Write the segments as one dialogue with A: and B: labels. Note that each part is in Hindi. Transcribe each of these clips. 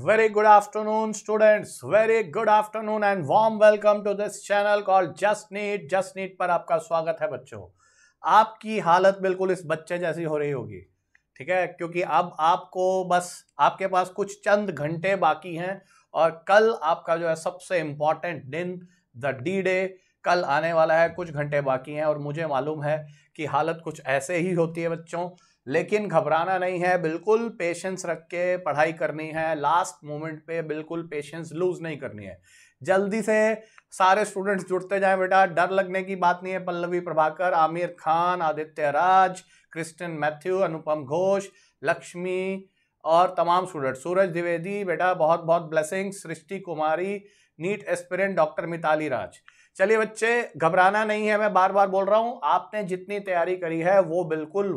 A: Very good afternoon students very good afternoon and warm welcome to this channel call just NEET just NEET पर आपका स्वागत है बच्चों आपकी हालत बिल्कुल इस बच्चे जैसी हो रही होगी ठीक है क्योंकि अब आपको बस आपके पास कुछ चंद घंटे बाकी हैं और कल आपका जो है सबसे इम्पॉर्टेंट दिन द डी डे कल आने वाला है कुछ घंटे बाकी हैं और मुझे मालूम है कि हालत कुछ ऐसे ही होती है बच्चों लेकिन घबराना नहीं है बिल्कुल पेशेंस रख के पढ़ाई करनी है लास्ट मोमेंट पे बिल्कुल पेशेंस लूज नहीं करनी है जल्दी से सारे स्टूडेंट्स जुड़ते जाएं बेटा डर लगने की बात नहीं है पल्लवी प्रभाकर आमिर खान आदित्य राज क्रिस्टन मैथ्यू अनुपम घोष लक्ष्मी और तमाम स्टूडेंट सूरज द्विवेदी बेटा बहुत बहुत blessing Srishti Kumari NEET aspirant doctor Mitali Raj चलिए बच्चे घबराना नहीं है मैं बार बार बोल रहा हूँ आपने जितनी तैयारी करी है वो बिल्कुल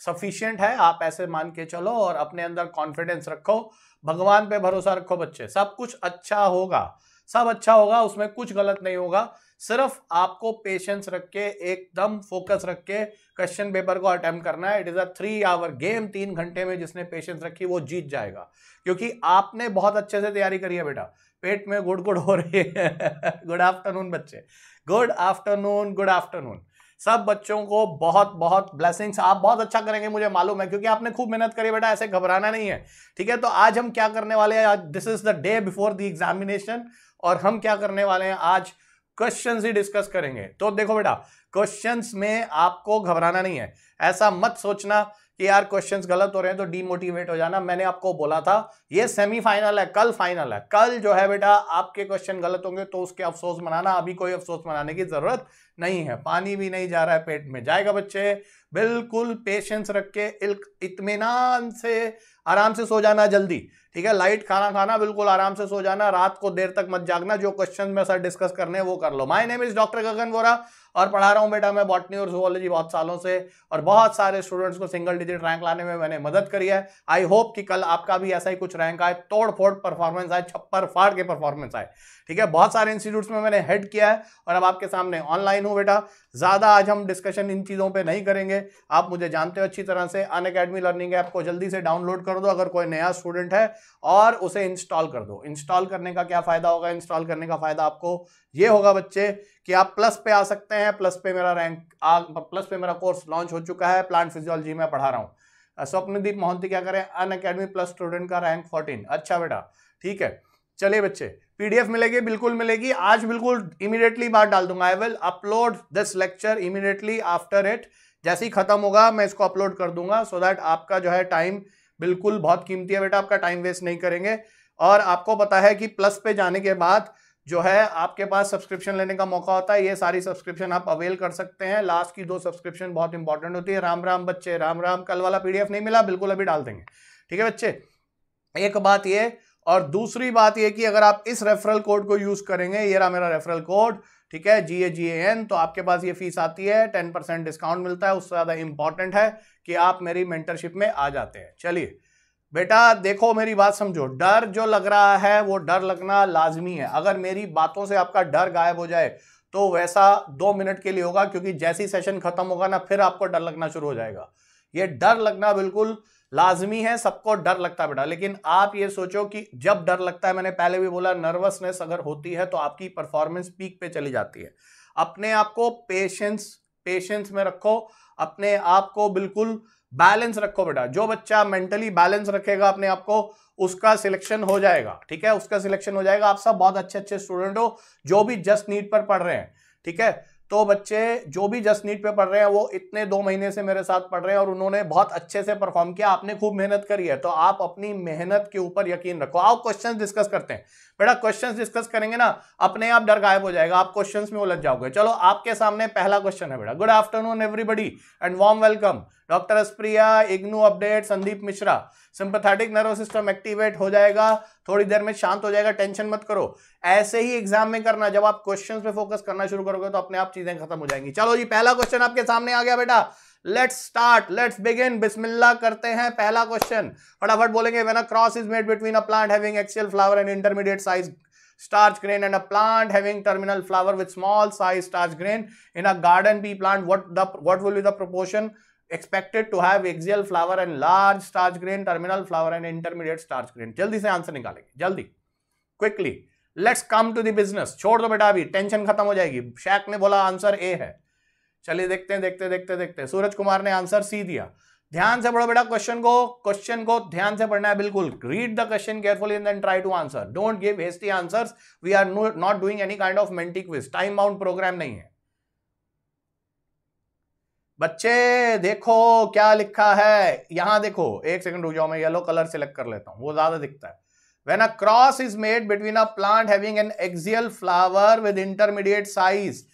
A: सफिशियंट है आप ऐसे मान के चलो और अपने अंदर कॉन्फिडेंस रखो भगवान पे भरोसा रखो बच्चे सब कुछ अच्छा होगा सब अच्छा होगा उसमें कुछ गलत नहीं होगा सिर्फ आपको पेशेंस रख के एकदम फोकस रख के क्वेश्चन पेपर को अटेम्प्ट करना है it is a three hour game तीन घंटे में जिसने पेशेंस रखी वो जीत जाएगा क्योंकि आपने बहुत अच्छे से तैयारी करी है बेटा पेट में गुड़ गुड़ हो रही है गुड आफ्टरनून बच्चे गुड आफ्टरनून गुड आफ्टरनून सब बच्चों को बहुत बहुत ब्लेसिंग्स आप बहुत अच्छा करेंगे मुझे मालूम है क्योंकि आपने खूब मेहनत करी बेटा ऐसे घबराना नहीं है ठीक है तो आज हम क्या करने वाले हैं this is the day before the examination और हम क्या करने वाले हैं आज क्वेश्चन ही डिस्कस करेंगे तो देखो बेटा क्वेश्चन में आपको घबराना नहीं है ऐसा मत सोचना कि यार क्वेश्चंस गलत हो रहे हैं तो डीमोटिवेट हो जाना मैंने आपको बोला था ये सेमीफाइनल है कल फाइनल है कल जो है बेटा आपके क्वेश्चन गलत होंगे तो उसके अफसोस मनाना अभी कोई अफसोस मनाने की जरूरत नहीं है पानी भी नहीं जा रहा है पेट में जाएगा बच्चे बिल्कुल पेशेंस रख के इतमान से आराम से सो जाना जल्दी ठीक है लाइट खाना खाना बिल्कुल आराम से सो जाना रात को देर तक मत जागना जो क्वेश्चन में सर डिस्कस करने वो कर लो my name is doctor Gagan Vora और पढ़ा रहा हूँ बेटा मैं बॉटनी और जोलॉजी बहुत सालों से और बहुत सारे स्टूडेंट्स को सिंगल डिजिट रैंक लाने में मैंने मदद करी है आई होप कि कल आपका भी ऐसा ही कुछ रैंक आए तोड़ फोड़ परफॉर्मेंस आए छप्पर फाड़ के परफॉर्मेंस आए ठीक है बहुत सारे इंस्टीट्यूट्स में मैंने हेड किया है और अब आपके सामने ऑनलाइन हूँ बेटा ज़्यादा आज हम डिस्कशन इन चीज़ों पर नहीं करेंगे आप मुझे जानते हो अच्छी तरह से अन अकेडमी लर्निंग ऐप को जल्दी से डाउनलोड कर दो अगर कोई नया स्टूडेंट है और उसे इंस्टॉल कर दो इंस्टॉल करने का क्या फ़ायदा होगा इंस्टॉल करने का फ़ायदा आपको ये होगा बच्चे कि आप प्लस पे आ सकते हैं प्लस पे मेरा रैंक आ प्लस पे मेरा कोर्स लॉन्च हो चुका है प्लांट फिजियोलॉजी में पढ़ा रहा हूँ स्वप्नदीप मोहंती क्या करें अन अकेडमी प्लस स्टूडेंट का रैंक फोर्टीन अच्छा बेटा ठीक है चले बच्चे पीडीएफ मिलेगी बिल्कुल मिलेगी आज बिल्कुल इमीडिएटली बात डाल दूंगा I will upload this lecture immediately after it जैसे ही खत्म होगा मैं इसको अपलोड कर दूंगा सो so दैट आपका जो है टाइम बिल्कुल बहुत कीमती है बेटा आपका टाइम वेस्ट नहीं करेंगे और आपको पता है कि प्लस पे जाने के बाद जो है आपके पास सब्सक्रिप्शन लेने का मौका होता है ये सारी सब्सक्रिप्शन आप अवेल कर सकते हैं लास्ट की दो सब्सक्रिप्शन बहुत इंपॉर्टेंट होती है राम राम बच्चे राम राम कल वाला पीडीएफ नहीं मिला बिल्कुल अभी डाल देंगे ठीक है बच्चे एक बात ये और दूसरी बात यह कि अगर आप इस रेफरल कोड को यूज करेंगे ये रहा मेरा रेफरल कोड ठीक है जी ए जी ए एन तो आपके पास ये फीस आती है टेन परसेंट डिस्काउंट मिलता है उससे ज़्यादा इंपॉर्टेंट है कि आप मेरी मेंटरशिप में आ जाते हैं चलिए बेटा देखो मेरी बात समझो डर जो लग रहा है वो डर लगना लाजमी है अगर मेरी बातों से आपका डर गायब हो जाए तो वैसा दो मिनट के लिए होगा क्योंकि जैसी सेशन खत्म होगा ना फिर आपको डर लगना शुरू हो जाएगा ये डर लगना बिल्कुल लाजमी है सबको डर लगता है बेटा लेकिन आप ये सोचो कि जब डर लगता है मैंने पहले भी बोला नर्वसनेस अगर होती है तो आपकी परफॉर्मेंस पीक पे चली जाती है अपने आप को पेशेंस पेशेंस में रखो अपने आप को बिल्कुल बैलेंस रखो बेटा जो बच्चा मेंटली बैलेंस रखेगा अपने आप को उसका सिलेक्शन हो जाएगा ठीक है उसका सिलेक्शन हो जाएगा आप सब बहुत अच्छे अच्छे स्टूडेंट हो जो भी जस्ट नीट पर पढ़ रहे हैं ठीक है तो बच्चे जो भी जस्ट नीट पे पढ़ रहे हैं वो इतने दो महीने से मेरे साथ पढ़ रहे हैं और उन्होंने बहुत अच्छे से परफॉर्म किया आपने खूब मेहनत करी है तो आप अपनी मेहनत के ऊपर यकीन रखो आओ क्वेश्चन डिस्कस करते हैं बेटा क्वेश्चन डिस्कस करेंगे ना अपने आप डर गायब हो जाएगा आप क्वेश्चन में उलझ जाओगे चलो आपके सामने पहला क्वेश्चन है बेटा good afternoon everybody and warm welcome doctor अस्प्रिया इग्नू update Sandeep Mishra sympathetic nerve system activate हो जाएगा थोड़ी देर में शांत हो जाएगा टेंशन मत करो ऐसे ही एग्जाम में करना जब आप क्वेश्चन पे फोकस करना शुरू करोगे तो अपने आप चीजें खत्म हो जाएंगी चलो जी पहला क्वेश्चन आपके सामने आ गया बेटा लेट्स स्टार्ट लेट्स बिगिन बिस्मिल्ला करते हैं पहला क्वेश्चन फटाफट बोलेंगे when a cross is made between a plant having axial flower and intermediate size starch grain and a plant having terminal flower with small size starch grain in a garden pea plant what the what will be the proportion expected to have axial flower and large starch grain terminal flower and intermediate starch grain जल्दी से आंसर निकालेंगे जल्दी quickly let's come to the business छोड़ दो बेटा अभी टेंशन खत्म हो जाएगी शैक ने बोला आंसर ए है चलिए देखते हैं देखते देखते देखते सूरज कुमार ने आंसर सी दिया ध्यान से पढ़ो बेटा क्वेश्चन को क्वेश्चन को ध्यान से पढ़ना है बिल्कुल read the question carefully and then try to answer don't give hasty answers we are not doing any kind of Menti quiz time bound program नहीं है बच्चे देखो क्या लिखा है यहां देखो एक सेकंड रुक जाओ मैं येलो कलर सेलेक्ट कर लेता हूं वो ज्यादा दिखता है when a cross is made between a plant having an axial flower with intermediate size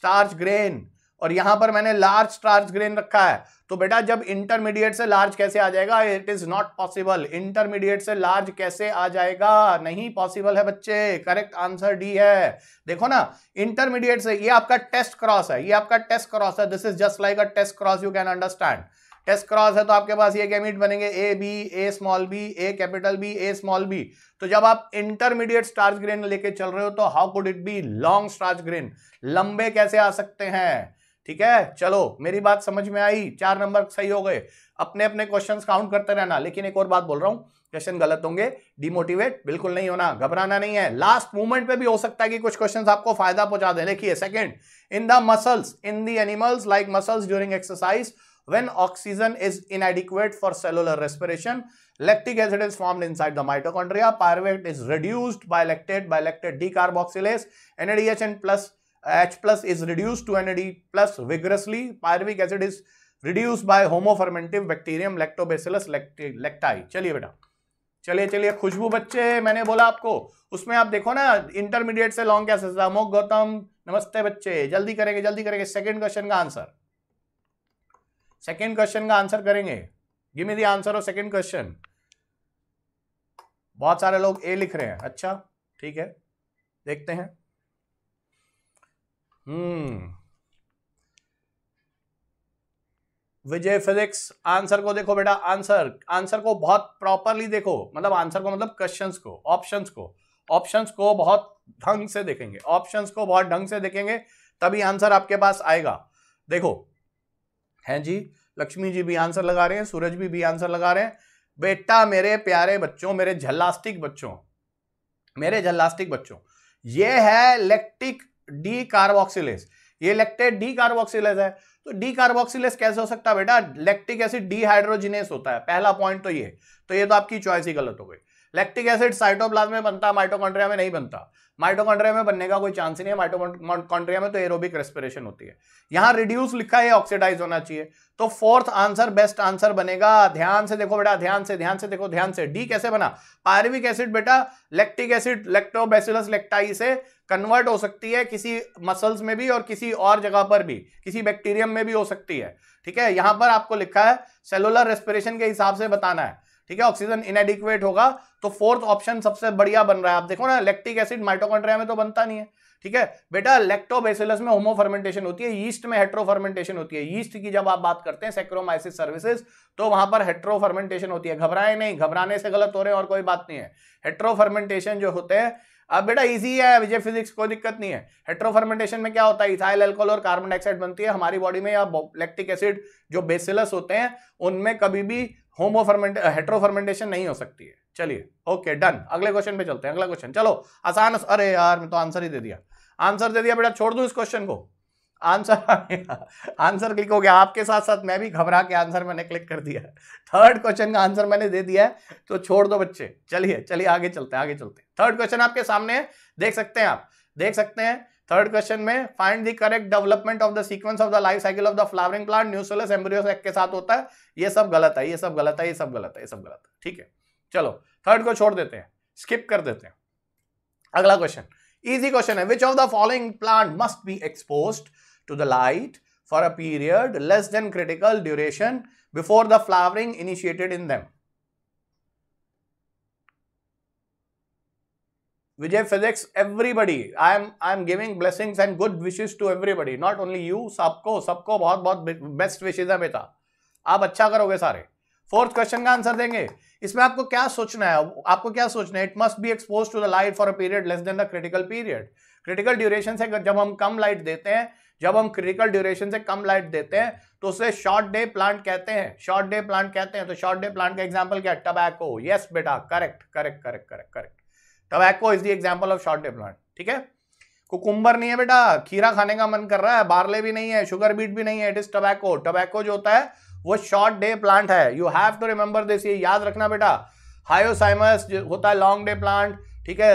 A: starch grain और यहां पर मैंने लार्ज ग्रेन रखा है तो बेटा जब इंटरमीडिएट से लार्ज कैसे आ जाएगा it is not possible intermediate से लार्ज कैसे आ जाएगा नहीं पॉसिबल है बच्चे करेक्ट आंसर डी है देखो ना इंटरमीडिएट से ये आपका टेस्ट क्रॉस है ये आपका टेस्ट क्रॉस है this is just like a test cross you can understand test cross है तो आपके पास ये गैमिट बनेंगे A B A small B A capital B A small B तो जब आप इंटरमीडिएट स्टार्च ग्रेन लेके चल रहे हो तो how could it be long starch grain लंबे कैसे आ सकते हैं ठीक है चलो मेरी बात समझ में आई चार नंबर सही हो गए अपने अपने क्वेश्चंस काउंट करते रहना लेकिन एक और बात बोल रहा हूं क्वेश्चन गलत होंगे डिमोटिवेट बिल्कुल नहीं होना घबराना नहीं है लास्ट मूवमेंट पे भी हो सकता है कि कुछ क्वेश्चंस आपको फायदा पहुंचा दें देखिए second in the muscles in the animals like muscles during exercise is oxygen for cellular respiration lactic acid is form inside the mitochondria pyruvate is reduced by lactate by lactate decarboxylase NADH and plus H plus is reduced to NAD plus vigorously. Pyruvic acid is reduced by homofermentive bacterium lactobacillus lacti. चलिए बेटा चलिए चलिए खुशबू बच्चे मैंने बोला आपको उसमें आप देखो ना इंटरमीडिएट से लॉन्ग क्या सकता अमोक गौतम नमस्ते बच्चे जल्दी करेंगे जल्दी करेंगे सेकंड क्वेश्चन का आंसर सेकंड क्वेश्चन का आंसर करेंगे give me the answer of second question बहुत सारे लोग ए लिख रहे हैं अच्छा ठीक है देखते हैं हम्म विजय फिजिक्स आंसर को देखो बेटा आंसर आंसर को बहुत प्रॉपरली देखो मतलब आंसर को मतलब क्वेश्चंस को ऑप्शंस को ऑप्शंस को बहुत ढंग से देखेंगे ऑप्शंस को बहुत ढंग से देखेंगे तभी आंसर आपके पास आएगा देखो हैं जी लक्ष्मी जी भी आंसर लगा रहे हैं सूरज भी भी आंसर लगा रहे हैं बेटा मेरे प्यारे बच्चों मेरे झल्लास्टिक बच्चों मेरे झल्लास्टिक बच्चों ये है इलेक्ट्रिक डी कार्बोक्सिलेस ये लेक्टेट डी कार्बोक्सिलेस है तो डी कार्बोक्सिलेस कैसे हो सकता है बेटा लेक्टिक एसिड डीहाइड्रोजिनेस होता है पहला पॉइंट तो ये तो ये तो आपकी चॉइस ही गलत हो गई लैक्टिक एसिड साइटोप्लाज्म में बनता है माइटोकॉन्ड्रिया में नहीं बनता माइटोकॉन्ड्रिया में बनने का कोई चांस ही नहीं है माइटोकॉन्ड्रिया में तो एरोबिक रेस्पिरेशन होती है यहां रिड्यूस लिखा है ऑक्सीडाइज होना चाहिए तो फोर्थ आंसर बेस्ट आंसर बनेगा ध्यान से देखो बेटा ध्यान से ध्यान से देखो ध्यान से डी कैसे बना पायरविक एसिड बेटा लैक्टिक एसिड लैक्टोबैसिलस लेक्टाई से कन्वर्ट हो सकती है किसी मसल्स में भी और किसी और जगह पर भी किसी बैक्टीरियम में भी हो सकती है ठीक है यहां पर आपको लिखा है सेलुलर रेस्पिरेशन के हिसाब से बताना है ठीक है ऑक्सीजन इनएडिक्वेट होगा तो फोर्थ ऑप्शन सबसे बढ़िया बन रहा है आप देखो ना लेक्टिक एसिड माइटोकॉन्ड्रिया में तो बनता नहीं है ठीक है बेटा लेक्टोबेसिलस में होमोफर्मेंटेशन होती है यीस्ट में हेट्रोफर्मेंटेशन होती है यीस्ट की जब आप बात करते हैं सेक्रोमाइसिस सर्विसेज तो वहां पर हेट्रोफर्मेंटेशन होती है घबराए नहीं घबराने से गलत हो रहे हैं और कोई बात नहीं है हेट्रोफर्मेंटेशन जो होते हैं अब बेटा इजी है विजय फिजिक्स कोई दिक्कत नहीं है हेट्रोफर्मेंटेशन में क्या होता है इथाइल एल्कोहल और कार्बन डाइऑक्साइड बनती है हमारी बॉडी में या लैक्टिक एसिड जो बेसिलस होते हैं उनमें कभी भी होमोफर्मेंट हेट्रोफर्मेंटेशन नहीं हो सकती है चलिए ओके डन अगले क्वेश्चन पे चलते हैं अगला क्वेश्चन चलो आसान अरे यार मैं तो आंसर ही दे दिया आंसर दे दिया बेटा छोड़ दू इस क्वेश्चन को आंसर आंसर क्लिक हो गया आपके साथ साथ मैं भी घबरा के आंसर मैंने क्लिक कर दिया थर्ड क्वेश्चन का आंसर मैंने दे दिया है तो छोड़ दो बच्चे चलिए चलिए आगे चलते हैं आगे चलते हैं थर्ड क्वेश्चन आपके सामने है देख सकते हैं आप देख सकते हैं थर्ड क्वेश्चन में find the correct development of the sequence of the life cycle of the flowering plant nucellus embryos के साथ होता है ये सब गलत है ये सब गलत है ये सब गलत है ये सब गलत है ठीक है चलो थर्ड को छोड़ देते हैं स्किप कर देते हैं अगला क्वेश्चन इजी क्वेश्चन है which of the following plant must be exposed to the light for a period less than critical duration before the flowering initiated in them. Vijay Physics, everybody, I am I am giving blessings and good wishes to everybody, not only you, sabko sabko bahut bahut best wishes hai beta aap acha karoge sare fourth question का आंसर देंगे इसमें आपको क्या सोचना है आपको क्या सोचना है it must be expose to the light for a period less then the critical period critical duration से जब हम कम लाइट देते हैं जब हम क्रिटिकल ड्यूरेशन से कम लाइट देते हैं तो उसे शॉर्ट डे प्लांट कहते हैं शॉर्ट डे प्लांट कहते हैं तो शॉर्ट डे प्लांट का एग्जाम्पल क्या टबैको यस बेटा correct correct correct correct correct tobacco is the example of short day plant ठीक है कुकुम्बर नहीं है बेटा खीरा खाने का मन कर रहा है बारले भी नहीं है शुगर बीट भी नहीं है इट इज टबैको टबैको जो होता है वो शॉर्ट डे प्लांट है you have to remember this ये याद रखना बेटा हायोसाइमस होता है लॉन्ग डे प्लांट ठीक है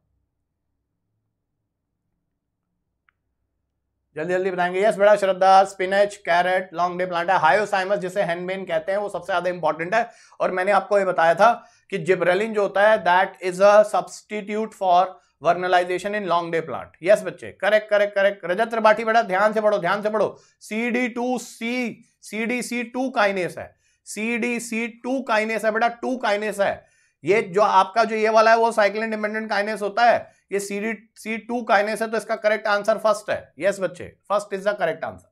A: जल्दी जल्दी बताएंगे यस बेटा Shraddha spinach carrot long day plant है हायोसाइमस जिसे हैंडमेन कहते हैं वो सबसे ज्यादा इंपॉर्टेंट है और मैंने आपको ये बताया था कि जिब्रेलिन जो होता है that is a substitute for vernalization in long day plant yes बच्चे correct correct correct Rajat Tripathi बेटा ध्यान से पढ़ो ध्यान से पढ़ो C D two C C D C two kinase है C D C two kinase है बेटा टू काइनेस है ये जो आपका जो ये वाला है वो साइक्लिन डिपेंडेंट काइनेस होता है ये C D C two kinase है तो इसका करेक्ट आंसर फर्स्ट है यस yes, बच्चे first is the correct answer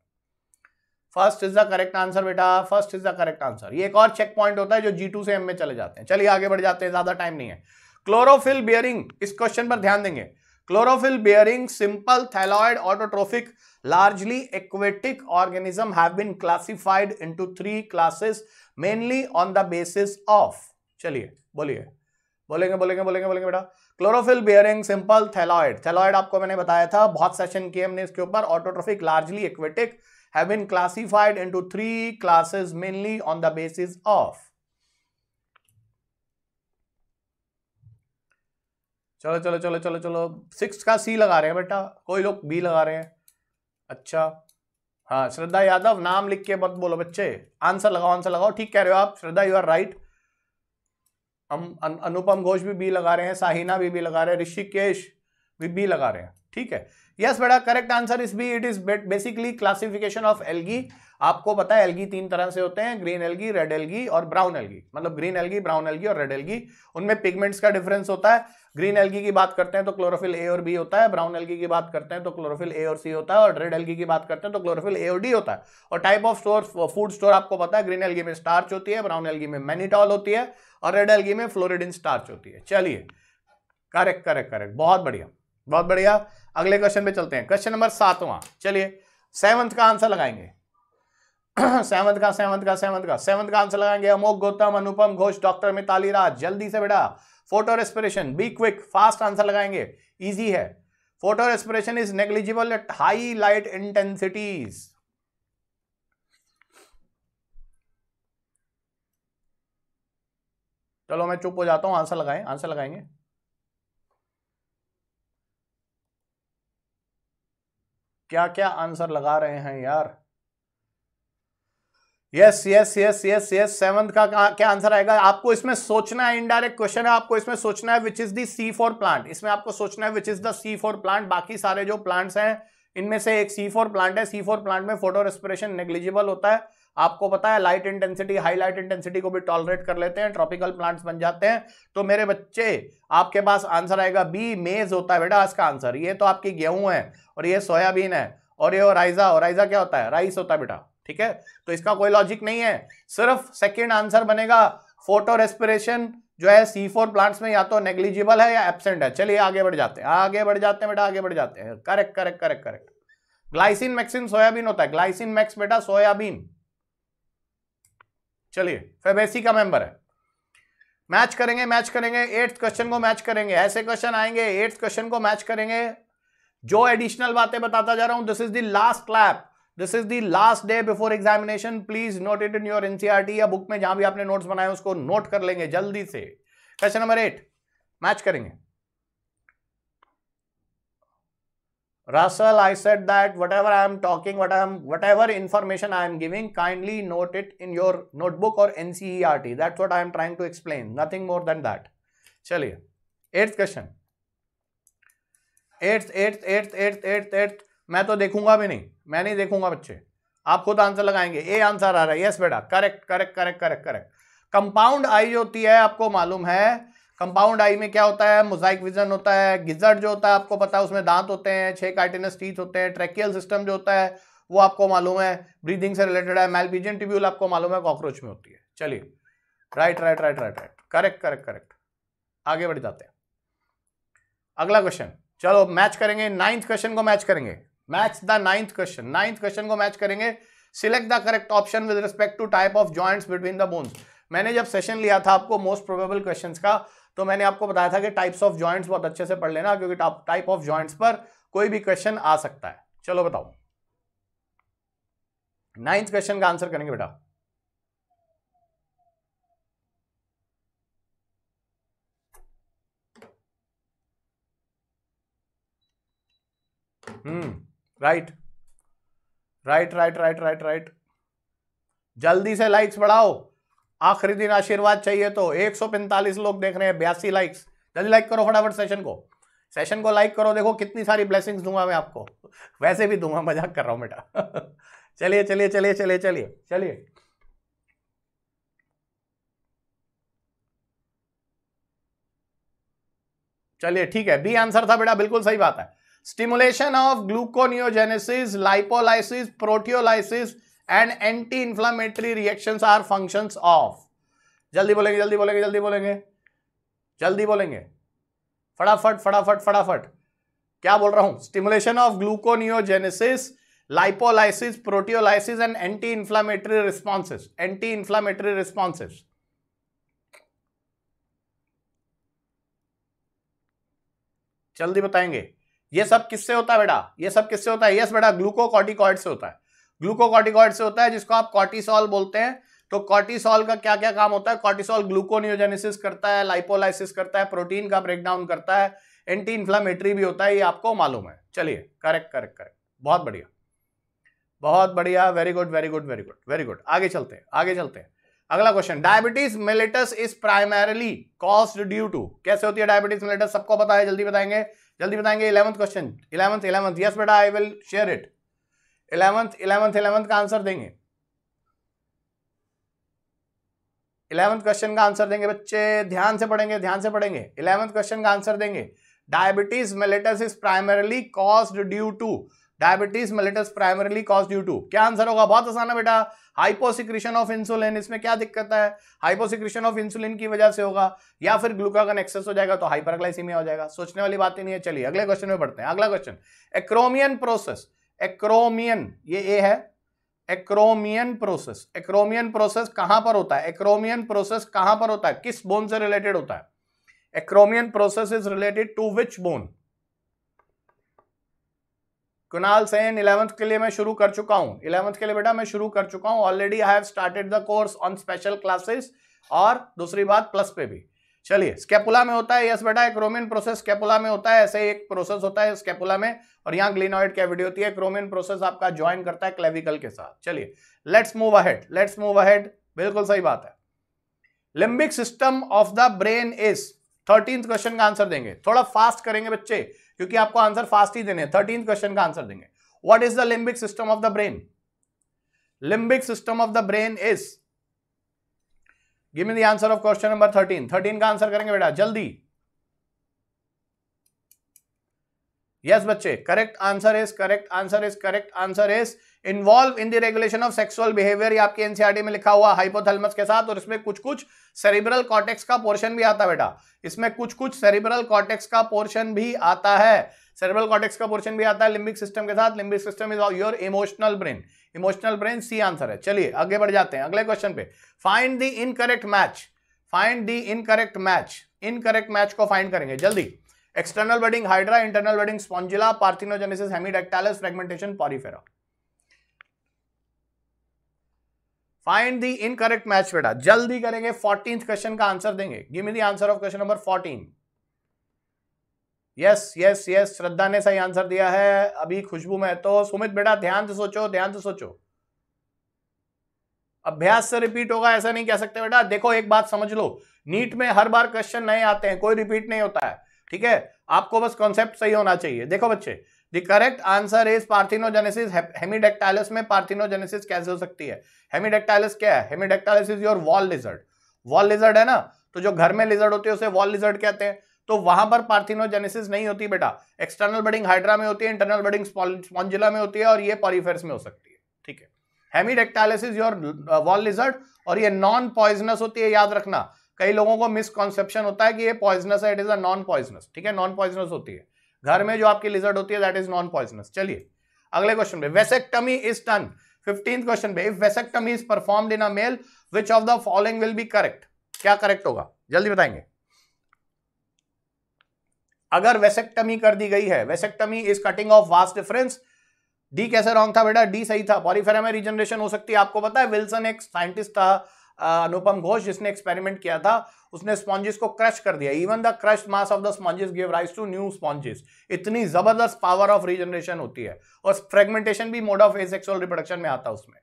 A: first is the correct answer बेटा first is the correct answer ये एक और चेक पॉइंट होता है जो जी टू से एम में चले जाते हैं चलिए आगे बढ़ जाते हैं ज्यादा टाइम नहीं है क्लोरोफिल बियरिंग इस क्वेश्चन पर ध्यान देंगे chlorophyll bearing simple thalloid autotrophic largely aquatic organism have been classified into three classes mainly on the basis of चलिए बोलिए बोलेंगे बोलेंगे बोलेंगे बोलेंगे बेटा chlorophyll bearing simple thalloid thalloid आपको मैंने बताया था बहुत सेशन किए हमने इसके ऊपर autotrophic largely aquatic have been classified into three classes mainly on the basis of चलो चलो चलो चलो चलो सिक्स का सी लगा रहे हैं बेटा कोई लोग बी लगा रहे हैं अच्छा हाँ श्रद्धा यादव नाम लिख के मत बोलो बच्चे आंसर लगाओ आंसर लगाओ ठीक कह रहे हो आप Shraddha you are right right. हम अनुपम घोष भी बी लगा रहे हैं साहिना भी बी लगा रहे हैं ऋषिकेश बी लगा रहे हैं ठीक है यस बेटा correct answer is B it is basically classification of algae आपको पता है एलगी तीन तरह से होते हैं ग्रीन एलगी रेड एलगी और ब्राउन एलगी मतलब ग्रीन एलगी ब्राउन एलगी और रेड एलगी उनमें पिगमेंट्स का डिफरेंस होता है ग्रीन एलगी की बात करते हैं तो क्लोरोफिल ए और बी होता है ब्राउन एलगी की बात करते हैं तो क्लोरोफिल ए और सी होता है और रेड एलगी की बात करते हैं तो क्लोरोफिल ए और डी होता है और type of store food store आपको पता है ग्रीन एलगी में स्टार्च होती है ब्राउन एलगी में मैनीटॉल होती है और रेड एलगी में फ्लोरिडिन स्टार्च होती है चलिए करेक्ट करेक्ट करेक्ट बहुत बढ़िया बहुत बढ़िया अगले क्वेश्चन पे चलते हैं क्वेश्चन नंबर सातवां चलिए सेवंथ का आंसर लगाएंगे सेवंथ का सेवंथ का सेवंथ का सेवंथ का आंसर लगाएंगे अमोक गौतम अनुपम घोष डॉक्टर मिताली राज जल्दी से बेटा photorespiration B quick fast answer लगाएंगे ईजी है photorespiration is negligible at high light intensities चलो मैं चुप हो जाता हूं आंसर लगाएं आंसर लगाएंगे क्या क्या आंसर लगा रहे हैं यार yes yes yes yes yes seventh का क्या आंसर आएगा आपको इसमें सोचना है इनडायरेक्ट क्वेश्चन है आपको इसमें सोचना है which is the C four plant इसमें आपको सोचना है which is the C four plant बाकी सारे जो प्लांट्स हैं इनमें से एक सी फॉर प्लांट है सी फॉर प्लांट में फोटो रेस्पिरेशन नेग्लिजिबल होता है आपको पता है light intensity high light intensity को भी टॉलरेट कर लेते हैं ट्रॉपिकल प्लांट्स बन जाते हैं तो मेरे बच्चे आपके पास आंसर आएगा बी मेज होता है बेटा इसका आंसर ये तो आपकी गेहूं है और ये सोयाबीन है और ये राइजा और राइजा क्या होता है राइस होता है बेटा ठीक है तो इसका कोई लॉजिक नहीं है सिर्फ सेकेंड आंसर बनेगा फोटो रेस्पिरेशन जो है सी फोर प्लांट्स में या तो नेग्लिजिबल है या एबसेंट है चलिए आगे बढ़ जाते हैं आगे बढ़ जाते हैं बेटा आगे बढ़ जाते हैं correct correct correct correct glycine मैक्सिन सोयाबीन होता है ग्लाइसिन मैक्स बेटा सोयाबीन चलिए फेबेसी का मेंबर है मैच करेंगे मैच करेंगे एट्थ क्वेश्चन को मैच करेंगे ऐसे क्वेश्चन आएंगे एट्थ क्वेश्चन को मैच करेंगे जो एडिशनल बातें बताता जा रहा हूं this is the last class this is the last day before examination please note it in your NCERT या बुक में जहां भी आपने नोट्स बनाए उसको नोट कर लेंगे जल्दी से क्वेश्चन नंबर एट मैच करेंगे Russell, I said that whatever I am talking, what I am, whatever information I am giving, kindly note it in your notebook or NCERT. That's what I am trying to explain. Nothing more than that. चलिए eighth question. Eighth, eighth, eighth, eighth, eighth, eighth. मैं तो देखूंगा भी नहीं मैं नहीं देखूंगा बच्चे आप खुद आंसर लगाएंगे ए आंसर आ रहा है यस बेटा correct correct correct correct correct compound I जो होती है आपको मालूम है कंपाउंड आई में क्या होता है मोजाइक विजन होता है गिजर्ड जो होता है आपको पता है उसमें दांत होते हैं छह कार्टिनस टीथ होते हैं ट्रेकियल सिस्टम जो होता है वो आपको मालूम है ब्रीदिंग से रिलेटेड है मेलपीजियन ट्यूब्यूल आपको मालूम है कॉकरोच में होती है चलिए right right right right right correct correct correct आगे बढ़ जाते हैं अगला क्वेश्चन चलो मैच करेंगे नाइन्थ क्वेश्चन को मैच करेंगे match the ninth question ninth question को मैच करेंगे select the correct option with respect to type of joints between the bones मैंने जब सेशन लिया था आपको मोस्ट प्रोबेबल क्वेश्चंस का तो मैंने आपको बताया था कि टाइप्स ऑफ ज्वाइंट्स बहुत अच्छे से पढ़ लेना क्योंकि टाइप ऑफ ज्वाइंट्स पर कोई भी क्वेश्चन आ सकता है चलो बताओ नाइन्थ क्वेश्चन का आंसर करेंगे बेटा hmm right right right right right right जल्दी से लाइक्स बढ़ाओ आखिरी दिन आशीर्वाद चाहिए तो 145 लोग देख रहे हैं बयासी लाइक्स जल्दी लाइक करो फटाफट सेशन को सेशन को लाइक करो देखो कितनी सारी ब्लेसिंग्स दूंगा मैं आपको वैसे भी दूंगा मजाक कर रहा हूं बेटा चलिए चलिए चलिए चलिए चलिए चलिए चलिए ठीक है बी आंसर था बेटा बिल्कुल सही बात है stimulation of gluconeogenesis lipolysis proteolysis and anti inflammatory reaction are function of जल्दी बोलेंगे जल्दी बोलेंगे जल्दी बोलेंगे जल्दी बोलेंगे फटाफट फटाफट फटाफट क्या बोल रहा हूं stimulation of gluconeogenesis lipolysis proteolysis and anti inflammatory responses anti inflammatory responses जल्दी बताएंगे ये सब किससे होता है बेटा ये सब किससे होता है यस बेटा ग्लूकोकॉटिकॉइड से होता है ग्लूकोकॉटिकॉइड से होता है जिसको आप कॉर्टिसॉल बोलते हैं तो कॉर्टिसॉल का क्या क्या काम होता है कॉर्टिसॉल ग्लूकोनियोजेनेसिस करता है लाइपोलाइसिस करता है प्रोटीन का ब्रेकडाउन करता है एंटी इन्फ्लामेटरी भी होता है ये आपको मालूम है चलिए करेक्ट करेक्ट करेक्ट बहुत बढ़िया बहुत बढ़िया very good very good very good very good आगे चलते हैं आगे चलते हैं अगला question diabetes mellitus is primarily caused due to कैसे होती है डायबिटीज मिलेटस सबको पता है जल्दी बताएंगे जल्दी बताएंगे eleventh question eleventh eleventh yes बेटा I will share it eleventh eleventh eleventh का आंसर देंगे इलेवंथ क्वेश्चन का आंसर देंगे बच्चे ध्यान से पढ़ेंगे ध्यान से पढ़ेंगे इलेवंथ क्वेश्चन का आंसर देंगे diabetes mellitus is primarily caused due to diabetes mellitus primarily cause due to क्या आंसर होगा बहुत आसान है बेटा हाइपोसिक्रीशन ऑफ इंसुलिन इसमें क्या दिक्कत है हाइपोसिक्रीशन ऑफ इंसुलिन की वजह से होगा या फिर ग्लूकागन एक्सेस हो जाएगा तो हाइपरग्लाइसीमिया हो जाएगा सोचने वाली बात ही नहीं है चलिए अगले क्वेश्चन में पढ़ते हैं अगला क्वेश्चन एक्रोमियन प्रोसेस एक्रोमियन ये ए है एक्रोमियन प्रोसेस एक्रोमियन प्रोसेस कहां पर होता है एक्रोमियन प्रोसेस कहां पर होता है किस बोन से रिलेटेड होता है acromion process is related to which bone Kunal Sen eleventh के लिए मैं शुरू कर चुका हूं इलेवंथ के लिए बेटा मैं शुरू कर चुका हूं already I have started the course on special classes और दूसरी बात प्लस पे भी चलिए स्केपुला में होता है यस बेटा क्रोमिन प्रोसेस स्केपुला में होता है ऐसे एक प्रोसेस होता है स्केपुला में और यहाँ ग्लिनॉइड कैविटी होती है क्रोमिन प्रोसेस आपका ज्वाइन करता है क्लेविकल के साथ चलिए let's move ahead let's move ahead बिल्कुल सही बात है limbic system of the brain is thirteenth question का आंसर देंगे थोड़ा फास्ट करेंगे बच्चे क्योंकि आपको आंसर फास्ट ही देने थर्टींथ क्वेश्चन का आंसर देंगे what is the limbic system of the brain limbic system of the brain is give me the answer of question number thirteen thirteen का आंसर करेंगे बेटा जल्दी यस yes, बच्चे correct answer is correct answer is correct answer is involve in the regulation of sexual behaviour ये आपके एनसीआरटी e में लिखा हुआ हाइपोथेलमस के साथ और इसमें कुछ कुछ सेरिब्रल कॉटेक्स का पोर्शन भी आता है बेटा इसमें कुछ कुछ सेरिब्रल कॉटेक्स का पोर्शन भी आता है सेरिब्रल कॉटेक्स का पोर्शन भी आता है लिम्बिक सिस्टम के साथ limbic system is your emotional brain emotional brain C answer है चलिए आगे बढ़ जाते हैं अगले क्वेश्चन पे find the incorrect match find the incorrect match incorrect match को फाइंड करेंगे जल्दी external budding hydra internal budding spongilla parthenogenesis hemidactylus fragmentation porifera find the incorrect match बेटा जल्दी करेंगे फोर्टींथ क्वेश्चन का आंसर देंगे give me the answer of question number fourteen yes yes yes श्रद्धा ने सही आंसर दिया है अभी खुशबू में तो सुमित बेटा ध्यान से सोचो ध्यान से सोचो अभ्यास से रिपीट होगा ऐसा नहीं कह सकते बेटा देखो एक बात समझ लो नीट में हर बार क्वेश्चन नए आते हैं कोई रिपीट नहीं होता है ठीक है आपको बस कॉन्सेप्ट सही होना चाहिए देखो बच्चे the correct answer is parthenogenesis hemidactylus में पार्थिनोजेनेसिस कैसे हो सकती है हेमीडेक्टाइलस क्या है hemidactylus is your wall lizard wall lizard है ना तो जो घर में लिजर्ड होती है उसे वॉल लिजर्ड कहते हैं तो वहां पर पार्थिनोजेनेसिस नहीं होती बेटा एक्सटर्नल बडिंग हाइड्रा में होती है इंटरनल बडिंग स्पॉन्जिला में होती है और ये पॉलीफेरस में हो सकती है ठीक है हेमीडेक्टालिसिस योर वॉल लिजर्ड और ये नॉन पॉइजनस होती है याद रखना कई लोगों को मिसकॉन्सेप्शन होता है कि ये पॉइजनस है it is a non poisonous ठीक है नॉन पॉइजनस होती है घर में जो आपकी लिजर्ड होती है दैट इज नॉन पॉइजनस चलिए अगले क्वेश्चन पे vasectomy is then fifteenth question पे if vasectomy is performed in a male which of the following will be correct क्या करेक्ट होगा जल्दी बताएंगे अगर वेसेक्टमी कर दी गई है vasectomy is cutting of vas deferens D कैसे रॉन्ग था बेटा डी सही था पॉलीफेरा में रीजनरेशन हो सकती है आपको पता है विल्सन एक साइंटिस्ट था अनुपम घोष जिसने एक्सपेरिमेंट किया था उसने स्पॉन्जेस को क्रश कर दिया even the crush mass of the sponges give rise to new sponges इतनी जबरदस्त पावर ऑफ रिजनरेशन होती है और फ्रेगमेंटेशन भी mode of asexual reproduction में आता है उसमें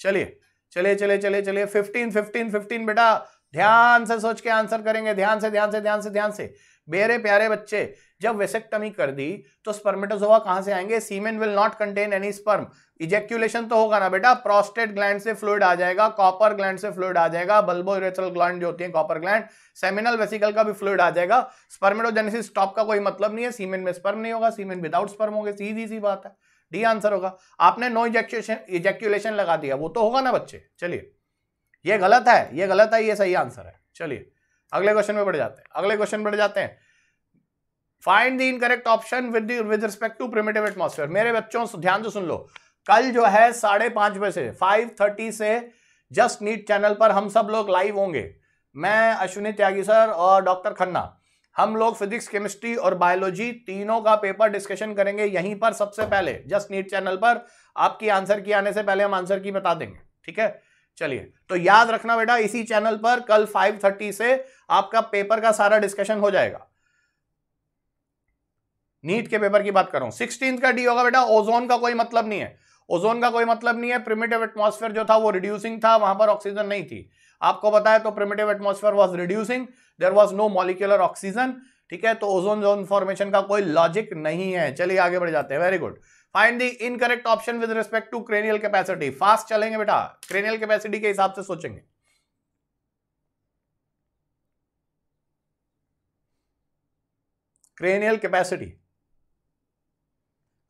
A: चलिए चलिए चलिए चलिए चलिए फिफ्टीन फिफ्टीन फिफ्टीन बेटा ध्यान से सोच के आंसर करेंगे ध्यान से ध्यान से ध्यान से ध्यान से मेरे प्यारे बच्चे जब वेसेक्टमी कर दी तो स्पर्मेटोजोआ कहां से आएंगे semen will not contain any sperm ejaculation तो होगा ना बेटा प्रोस्टेट ग्लैंड से फ्लूड आ जाएगा कॉपर ग्लैंड से फ्लूड आ जाएगा बल्बो इरेचल ग्लैंड जो होती है कॉपर ग्लैंड सेमिनल वेसिकल का भी फ्लूड आ जाएगा स्पर्मेटोजेनेसिस स्टॉप का कोई मतलब नहीं है सीमेन में स्पर्म नहीं होगा सीमेन विदाउट स्पर्म होगा सीधी सी बात है डी आंसर होगा आपने नो इजेक्यूशन इजेक्यूलेशन लगा दिया वो तो होगा ना बच्चे चलिए ये गलत है ये गलत है ये सही आंसर है चलिए अगले क्वेश्चन में बढ़ जाते हैं अगले क्वेश्चन बढ़ जाते हैं find the incorrect option with with respect to primitive atmosphere मेरे बच्चों ध्यान से सुन लो कल जो है साढ़े पांच बजे से फाइव थर्टी से जस्ट नीट चैनल पर हम सब लोग लाइव होंगे मैं अश्विनी त्यागी सर और डॉक्टर खन्ना हम लोग फिजिक्स केमिस्ट्री और बायोलॉजी तीनों का पेपर डिस्कशन करेंगे यहीं पर सबसे पहले जस्ट नीट चैनल पर आपकी आंसर की आने से पहले हम आंसर की बता देंगे ठीक है चलिए तो याद रखना बेटा इसी चैनल पर कल 5:30 से आपका पेपर का सारा डिस्कशन हो जाएगा नीट के पेपर की बात कर रहा हूं का डी होगा बेटा ओजोन का कोई मतलब नहीं है ओजोन का कोई मतलब नहीं है प्रिमेटिव एटमॉस्फेयर जो था वो रिड्यूसिंग था वहां पर ऑक्सीजन नहीं थी आपको बताया तो primitive atmosphere was reducing there was no molecular oxygen ठीक है तो ओजोन जोन फॉर्मेशन का कोई लॉजिक नहीं है चलिए आगे बढ़ जाते हैं very good find the incorrect option with respect to cranial capacity fast चलेंगे बेटा क्रेनियल कैपेसिटी के हिसाब से सोचेंगे क्रेनियल कैपेसिटी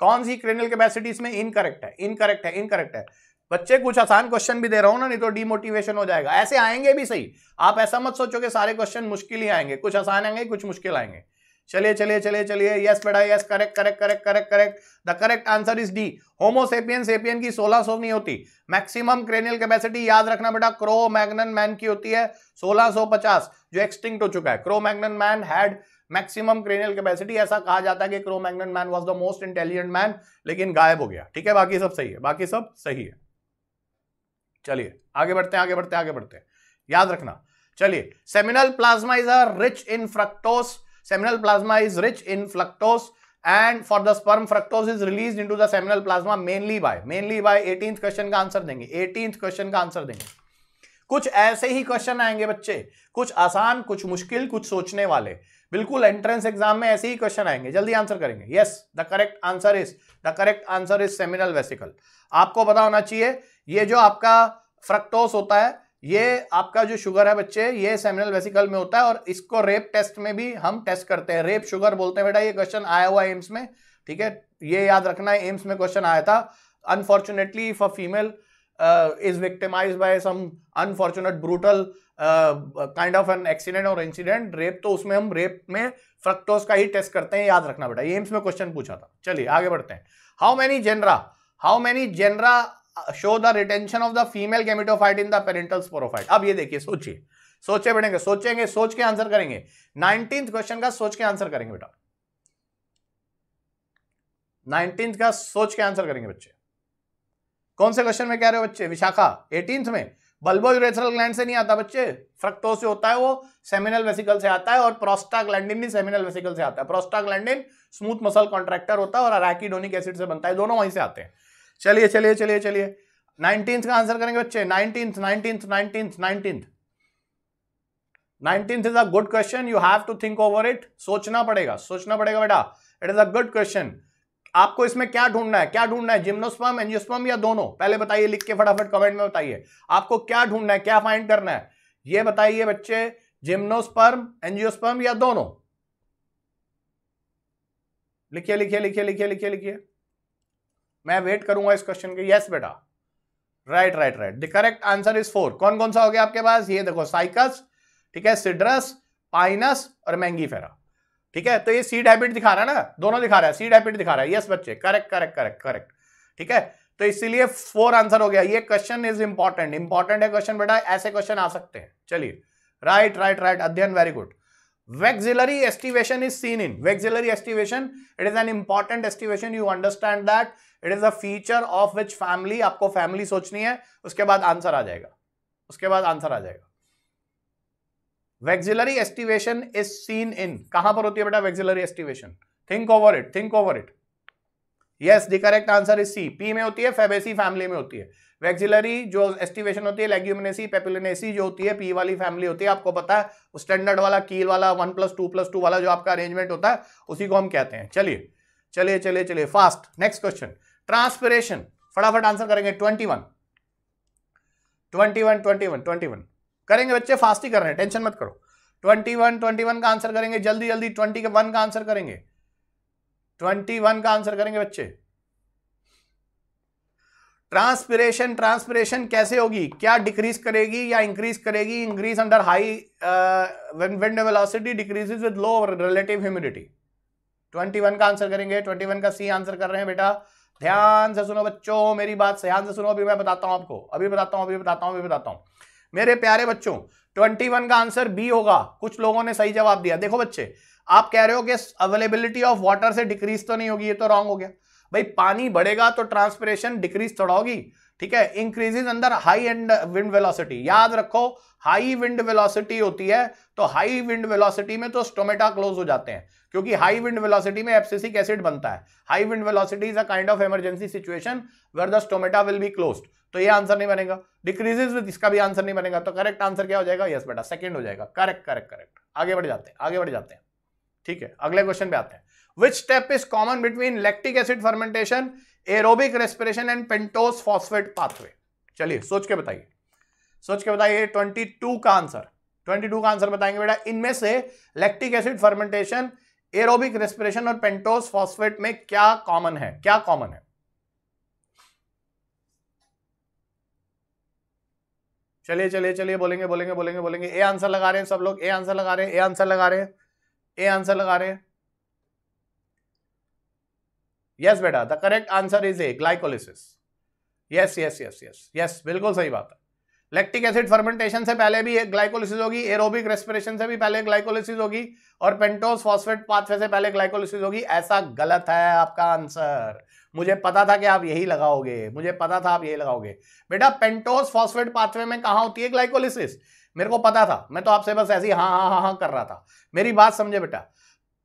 A: कौन सी क्रेनियल कैपेसिटी इसमें इनकरेक्ट है इनकरेक्ट है इनकरेक्ट है बच्चे कुछ आसान क्वेश्चन भी दे रहा हूं ना नहीं तो डिमोटिवेशन हो जाएगा ऐसे आएंगे भी सही आप ऐसा मत सोचो कि सारे क्वेश्चन मुश्किल ही आएंगे कुछ आसान आएंगे कुछ मुश्किल आएंगे चलिए चलिए चलिए चलिए यस बेटा yes correct correct correct correct correct the correct answer is D homo sapien sapien की 1600 नहीं होती मैक्सिमम क्रेनियल कैपेसिटी याद रखना बेटा क्रो मैग्नन मैन की होती है 1650 जो एक्सटिंक्ट हो चुका है Cro Magnon man had maximum cranial capacity ऐसा कहा जाता है कि Cro Magnon man was the most intelligent man लेकिन गायब हो गया ठीक है बाकी सब सही है बाकी सब सही है चलिए आगे बढ़ते हैं आगे बढ़ते हैं आगे बढ़ते हैं याद रखना चलिए seminal plasma is a rich in fructose Seminal plasma is rich in fructose and for the sperm fructose is released into the seminal plasma mainly by mainly by 18th question का आंसर देंगे 18th क्वेश्चन का आंसर देंगे कुछ ऐसे ही क्वेश्चन आएंगे बच्चे कुछ आसान कुछ मुश्किल कुछ सोचने वाले बिल्कुल एंट्रेंस एग्जाम में ऐसे ही क्वेश्चन आएंगे जल्दी आंसर करेंगे yes the correct answer is the correct answer is seminal vesicle आपको पता होना चाहिए ये जो आपका फ्रक्टोस होता है ये आपका जो शुगर है बच्चे ये सेमिनल वेसिकल में होता है और इसको रेप टेस्ट में भी हम टेस्ट करते हैं रेप शुगर बोलते हैं बेटा ये क्वेश्चन आया हुआ एम्स में ठीक है ये याद रखना है एम्स में क्वेश्चन आया था unfortunately if a female is victimize by some unfortunate brutal kind of an accident और इंसिडेंट रेप तो उसमें हम रेप में फ्रक्टोज का ही टेस्ट करते हैं याद रखना बेटा एम्स में क्वेश्चन पूछा था चलिए आगे बढ़ते हैं how many genera how many genera show the retention of the female gametophyte in the parental sporophyte अब ये देखिए सोचिए सोचे बढ़ेंगे सोचेंगे सोच के आंसर करेंगे नाइनटीन क्वेश्चन का सोच के आंसर करेंगे बेटा नाइनटीन का सोच के आंसर करेंगे बच्चे कौन से क्वेश्चन में कह रहे हो बच्चे विशाखा एटीन में बल्बो यूरेथ्रल ग्लैंड से नहीं आता बच्चे फ्रक्टो से होता है वो सेमिनल वेसिकल से आता है और प्रोस्टाग्लैंडिन भी सेमिनल वेसिकल से आता है प्रोस्टाग्लैंडिन स्मूथ मसल कॉन्ट्रैक्टर होता है और अराकिडोनिक एसिड से बनता है दोनों वहीं से आते हैं चलिए चलिए चलिए चलिए नाइनटीन का आंसर करेंगे बच्चे is a good question you have to think over it सोचना पड़ेगा सोचना पड़ेगा बेटा it is a good question आपको इसमें क्या ढूंढना है क्या ढूंढना है जिम्नोस्पम एंजियोस्पम या दोनों पहले बताइए लिख के फटाफट कमेंट में बताइए आपको क्या ढूंढना है क्या फाइंड करना है ये बताइए बच्चे जिम्नोस्पर्म एंजियोस्पर्म या दोनों लिखिए लिखिए लिखिए लिखिए लिखिए लिखिए मैं वेट करूंगा इस क्वेश्चन के यस बेटा right right right the correct answer is four कौन कौन सा हो गया आपके पास ये देखो साइकस ठीक है सिड्रस पाइनस और मैंगी फेरा ठीक है तो ये सीड हैबिट दिखा रहा है ना दोनों दिखा रहा है सीड हैबिट दिखा रहा है यस बच्चे करेक्ट करेक्ट करेक्ट करेक्ट ठीक है तो इसीलिए फोर आंसर हो गया ये क्वेश्चन इज इंपॉर्टेंट इंपॉर्टेंट है क्वेश्चन बेटा ऐसे क्वेश्चन आ सकते हैं चलिए राइट राइट राइट अध्ययन very good vexillary aestivation is seen in vexillary aestivation it is an important aestivation you understand that it is a feature of which family आपको फैमिली सोचनी है उसके बाद आंसर आ जाएगा उसके बाद आंसर आ जाएगा vexillary aestivation is seen in कहां पर होती है बेटा vexillary aestivation think over it think over it yes the correct answer is C P में होती है फेबेसी फैमिली में होती है वेक्सिलरी जो एस्टिवेशन होती है लेग्यूमिनेसी पेपिलिनेसी जो होती है पी वाली फैमिली होती है आपको पता है स्टैंडर्ड वाला कील वाला one plus two plus two वाला जो आपका अरेंजमेंट होता है उसी को हम कहते हैं चलिए चलिए चलिए चलिए फास्ट नेक्स्ट क्वेश्चन ट्रांसपिरेशन फटाफट आंसर करेंगे twenty one twenty one twenty one twenty one करेंगे बच्चे फास्ट ही कर रहे हैं टेंशन मत करो ट्वेंटी वन ट्वेंटी वन का आंसर करेंगे जल्दी जल्दी ट्वेंटी वन का आंसर करेंगे ट्वेंटी वन का आंसर करेंगे बच्चे ट्रांसपिरेशन ट्रांसपिरेशन कैसे होगी क्या डिक्रीज करेगी या इंक्रीज करेगी increase under high wind velocity decreases with low relative humidity 21 का आंसर करेंगे 21 का सी आंसर कर रहे हैं बेटा ध्यान से सुनो बच्चों मेरी बात से ध्यान से सुनो अभी मैं बताता हूं आपको अभी बताता हूं अभी बताता हूं अभी बताता हूं मेरे प्यारे बच्चों ट्वेंटी वन का आंसर बी होगा कुछ लोगों ने सही जवाब दिया देखो बच्चे आप कह रहे हो कि अवेलेबिलिटी ऑफ वाटर से डिक्रीज तो नहीं होगी ये तो रॉन्ग हो गया भाई पानी बढ़ेगा तो ट्रांसपरेशन डिक्रीज थोड़ा होगी ठीक है इंक्रीजेज अंदर हाई एंड विंड वेलोसिटी याद रखो हाई विंड वेलोसिटी होती है तो हाई विंड वेलोसिटी में तो स्टोमेटा क्लोज हो जाते हैं क्योंकि हाई विंड वेलोसिटी में एप्सिसिक एसिड बनता है high wind velocity is a kind of emergency situation where the stomata will be close तो ये आंसर नहीं बनेगा डिक्रीजेज विद इसका भी आंसर नहीं बनेगा तो करेक्ट आंसर क्या हो जाएगा यस बेटा सेकेंड हो जाएगा करेक्ट करेक्ट करेक्ट आगे बढ़ जाते हैं आगे बढ़ जाते हैं ठीक है अगले क्वेश्चन पे आते हैं which step is common between lactic acid fermentation aerobic respiration and pentose phosphate pathway चलिए सोच के बताइए सोच के बताइए 22 का आंसर 22 का आंसर बताएंगे बेटा इनमें से lactic acid fermentation aerobic respiration और पेंटोस फॉस्फेट में क्या कॉमन है क्या कॉमन है चलिए चलिए चलिए बोलेंगे बोलेंगे बोलेंगे बोलेंगे ए आंसर लगा रहे हैं सब लोग ए आंसर लगा रहे हैं ए आंसर लगा रहे हैं ए आंसर लगा रहे हैं यस बेटा the correct answer is A glycolysis yes yes yes yes yes बिल्कुल सही बात है लैक्टिक एसिड फर्मेंटेशन से पहले भी ग्लाइकोलिसिस होगी एरोबिक रेस्पिरेशन से भी पहले ग्लाइकोलिसिस होगी और पेंटोस फॉस्फेट पाथवे से पहले ग्लाइकोलिसिस होगी ऐसा गलत है आपका आंसर मुझे पता था कि आप यही लगाओगे मुझे पता था आप यही लगाओगे बेटा पेंटोस फॉस्फेट पाथवे में कहा होती है ग्लाइकोलिसिस मेरे को पता था मैं तो आपसे बस ऐसी हाँ हाँ हाँ हाँ कर रहा था मेरी बात समझे बेटा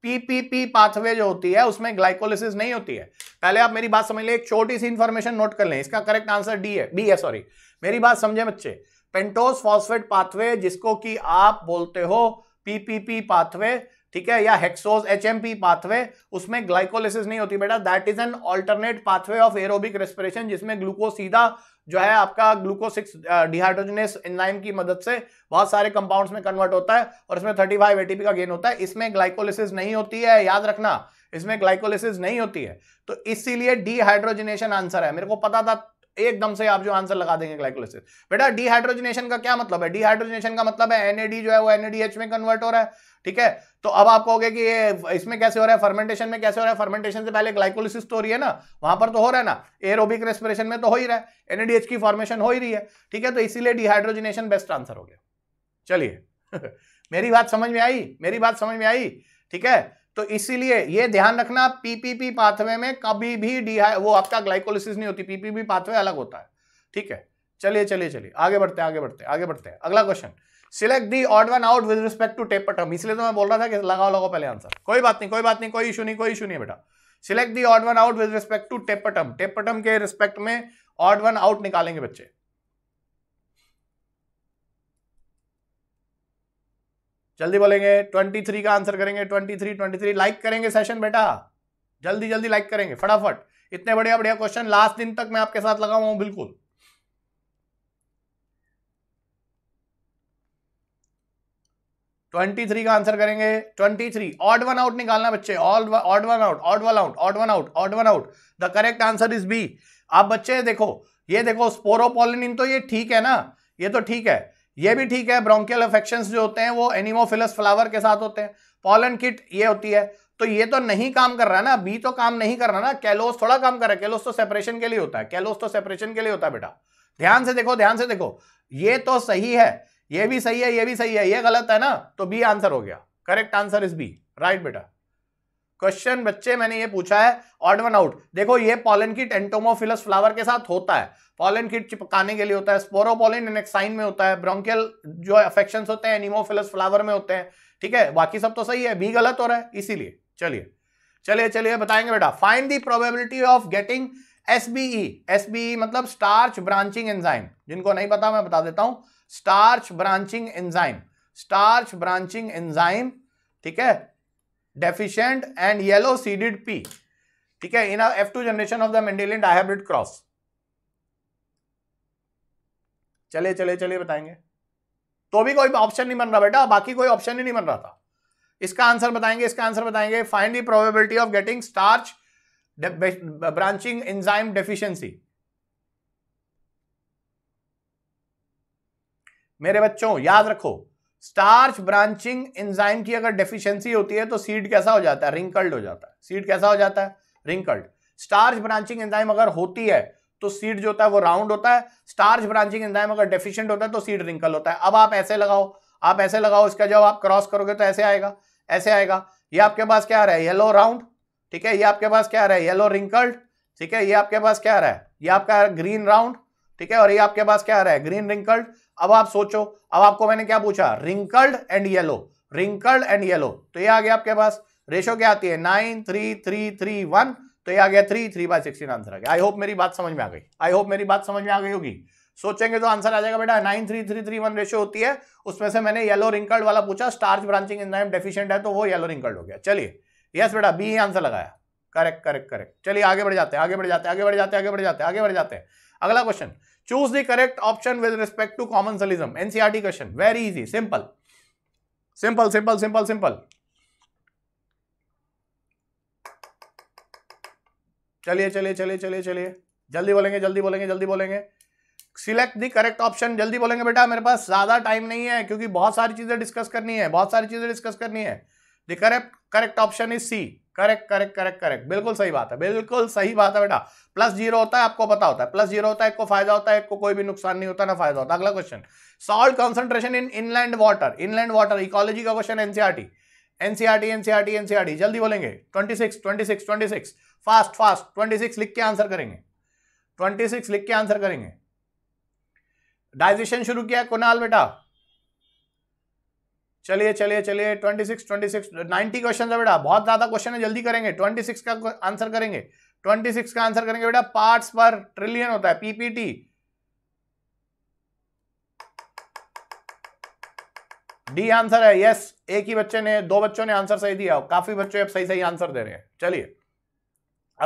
A: पीपीपी पाथवे जो होती है उसमें ग्लाइकोलिसिस नहीं होती है पहले आप मेरी बात समझ लें एक छोटी सी इंफॉर्मेशन नोट कर लें इसका करेक्ट आंसर डी है बी है सॉरी मेरी बात समझे बच्चे पेंटोस फॉस्फेट पाथवे जिसको कि आप बोलते हो पीपीपी पाथवे ठीक है या हेक्सोज एच पाथवे उसमें ग्लाइकोलिसिस नहीं होती बेटा that is an alternate pathway of aerobic respiration जिसमें ग्लूकोज सीधा जो है आपका ग्लूकोसिक्स डिहाइड्रोजनेस एंजाइम की मदद से बहुत सारे कंपाउंड्स में कन्वर्ट होता है और इसमें थर्टी फाइव एटीपी का गेन होता है इसमें ग्लाइकोलिसिस नहीं होती है याद रखना इसमें ग्लाइकोलिसिस नहीं होती है तो इसीलिए डिहाइड्रोजनेशन आंसर है मेरे को पता था एकदम से आप जो आंसर लगा देंगे ग्लाइकोलिसिस बेटा डिहाइड्रोजनेशन का क्या मतलब है डिहाइड्रोजनेशन का मतलब है एनएडी जो है वो एनएडीएच में कन्वर्ट हो रहा है ठीक है तो अब आप कहोगे कि ये इसमें कैसे हो रहा है फर्मेंटेशन में कैसे हो रहा है फर्मेंटेशन से पहले ग्लाइकोलिसिस तो हो रही है ना वहां पर तो हो रहा है ना एरोबिक रेस्पिरेशन में तो हो ही रहा है एनएडीएच की फॉर्मेशन हो ही रही है ठीक है तो इसीलिए डिहाइड्रोजनेशन बेस्ट आंसर हो गया चलिए मेरी बात समझ में आई मेरी बात समझ में आई ठीक है तो इसीलिए ये ध्यान रखना पीपीपी पाथवे में कभी भी डिहा वो आपका ग्लाइकोलिसिस नहीं होती पीपीपी पाथवे अलग होता है ठीक है चलिए चलिए चलिए आगे बढ़ते हैं आगे बढ़ते आगे बढ़ते हैं अगला question select the odd one out with respect to taper term इसलिए तो मैं बोल रहा था कि लगाओ लगाओ पहले आंसर कोई बात नहीं कोई बात नहीं कोई इशू नहीं कोई इशू नहीं बेटा select the odd one out with respect to taper term taper term के रिस्पेक्ट में ऑड वन आउट निकालेंगे बच्चे जल्दी बोलेंगे ट्वेंटी थ्री का आंसर करेंगे twenty three twenty three like करेंगे सेशन बेटा जल्दी जल्दी लाइक करेंगे फटाफट इतने बढ़िया बढ़िया क्वेश्चन लास्ट दिन तक मैं आपके साथ लगा हुआ हूं बिल्कुल ट्वेंटी थ्री का आंसर करेंगे twenty three odd one out निकालना बच्चे all odd one out odd one out odd one out odd one out the correct answer is B आप बच्चे देखो ये देखो स्पोरोपोलिन तो ये ठीक है ना ये तो ठीक है ये भी ठीक है ब्रोंकियल इफेक्शन जो होते हैं वो एनिमोफिलस फ्लावर के साथ होते हैं पॉलन किट ये होती है तो ये तो नहीं काम कर रहा है ना बी तो काम नहीं कर रहा ना कैलोस थोड़ा काम कर रहा है कैलोस तो सेपरेशन के लिए होता है कैलोस तो सेपरेशन के लिए होता है बेटा ध्यान से देखो ध्यान से देखो ये तो सही है ये भी सही है ये भी सही है ये गलत है ना तो बी आंसर हो गया correct answer is B right बेटा क्वेश्चन बच्चे मैंने ये पूछा है ऑड वन आउट देखो ये पॉलन किट टेंटोमोफिलस फ्लावर के साथ होता है पॉलन किट चिपकाने के लिए होता है स्पोरोपोलिन एनेक्साइन में होता है ब्रोंकियल जो अफेक्शन होते हैं एनिमोफिलस फ्लावर में होते हैं ठीक है बाकी सब तो सही है बी गलत हो रहा है इसीलिए चलिए चलिए चलिए बताएंगे बेटा find the probability of getting S B E S B E मतलब स्टार्च ब्रांचिंग एंजाइम जिनको नहीं पता मैं बता देता हूं starch branching enzyme starch branching enzyme ठीक है deficient and yellow seeded pea ठीक है in F two generation of the Mendelian dihybrid cross चले चले चले बताएंगे तो भी कोई ऑप्शन नहीं बन रहा बेटा बाकी कोई ऑप्शन ही नहीं बन रहा था इसका आंसर बताएंगे इसका आंसर बताएंगे find the probability of getting starch branching enzyme deficiency मेरे बच्चों याद रखो स्टार्च ब्रांचिंग एंजाइम की अगर डेफिशिएंसी होती है तो सीड कैसा हो जाता है रिंकल्ड हो जाता है सीड कैसा हो जाता है रिंकल्ड स्टार्च ब्रांचिंग एंजाइम अगर होती है तो सीड जो होता है वो राउंड होता है स्टार्च ब्रांचिंग एंजाइम अगर डेफिशिएंट होता है तो सीड रिंकल होता है अब आप ऐसे लगाओ आप ऐसे लगाओ इसका जब आप क्रॉस करोगे तो ऐसे आएगा ऐसे आएगा ये आपके पास क्या आ रहा है येलो राउंड ठीक है ये आपके पास क्या आ रहा है येलो रिंकल्ड ठीक है ये आपके पास क्या आ रहा है ये आपका ग्रीन राउंड ठीक है और ये आपके पास क्या आ रहा है ग्रीन रिंकल्ड अब आप सोचो अब आपको मैंने क्या पूछा wrinkled and yellow wrinkled and yellow तो ये आ गया आपके पास रेशो क्या आती है nine three three three one तो ये आ गया three three by sixteen answer आ गया आई होप मेरी बात समझ में आ गई आई होप मेरी बात समझ में आ गई होगी सोचेंगे तो आंसर आ जाएगा बेटा nine three three three one ratio होती है उसमें से मैंने येलो रिंकल्ड वाला पूछा स्टार्च ब्रांचिंग एंजाइम डेफिशिएंट है तो वो येलो रिंकल्ड हो गया चलिए यस बेटा बी ही आंसर लगाया करेक्ट करेक्ट करेक्ट चलिए आगे बढ़ जाते हैं आगे बढ़ जाते हैं आगे बढ़ जाते हैं आगे बढ़ जाते हैं आगे बढ़ जाते हैं अगला question the correct option with respect to commensalism NCERT question very easy simple simple simple simple simple चलिए चलिए चलिए चलिए चलिए जल्दी बोलेंगे जल्दी बोलेंगे जल्दी बोलेंगे सिलेक्ट दी करेक्ट ऑप्शन जल्दी बोलेंगे बेटा मेरे पास ज़्यादा टाइम नहीं है क्योंकि बहुत सारी चीज़ें डिस्कस करनी है बहुत सारी चीज़ें डिस्कस करनी है the correct correct option is C correct correct correct correct बिल्कुल सही बात है बिल्कुल सही बात है बेटा प्लस जीरो होता है आपको पता होता है प्लस जीरो होता है एक को फायदा होता है एक को कोई भी नुकसान नहीं होता ना फायदा होता अगला question salt concentration in inland water inland water ecology का question NCERT NCERT NCERT NCERT जल्दी बोलेंगे twenty six twenty six twenty six fast fast twenty six लिख के आंसर करेंगे ट्वेंटी सिक्स लिख के आंसर करेंगे डाइजेशन शुरू किया कुनाल बेटा चलिए चलिए चलिए 26 26 90 क्वेश्चन है बेटा बहुत ज्यादा क्वेश्चन है जल्दी करेंगे 26 का आंसर करेंगे 26 का आंसर करेंगे बेटा पार्ट्स पर ट्रिलियन होता है पीपीटी डी आंसर है यस एक ही बच्चे ने दो बच्चों ने आंसर सही दिया काफी बच्चे अब सही सही आंसर दे रहे हैं चलिए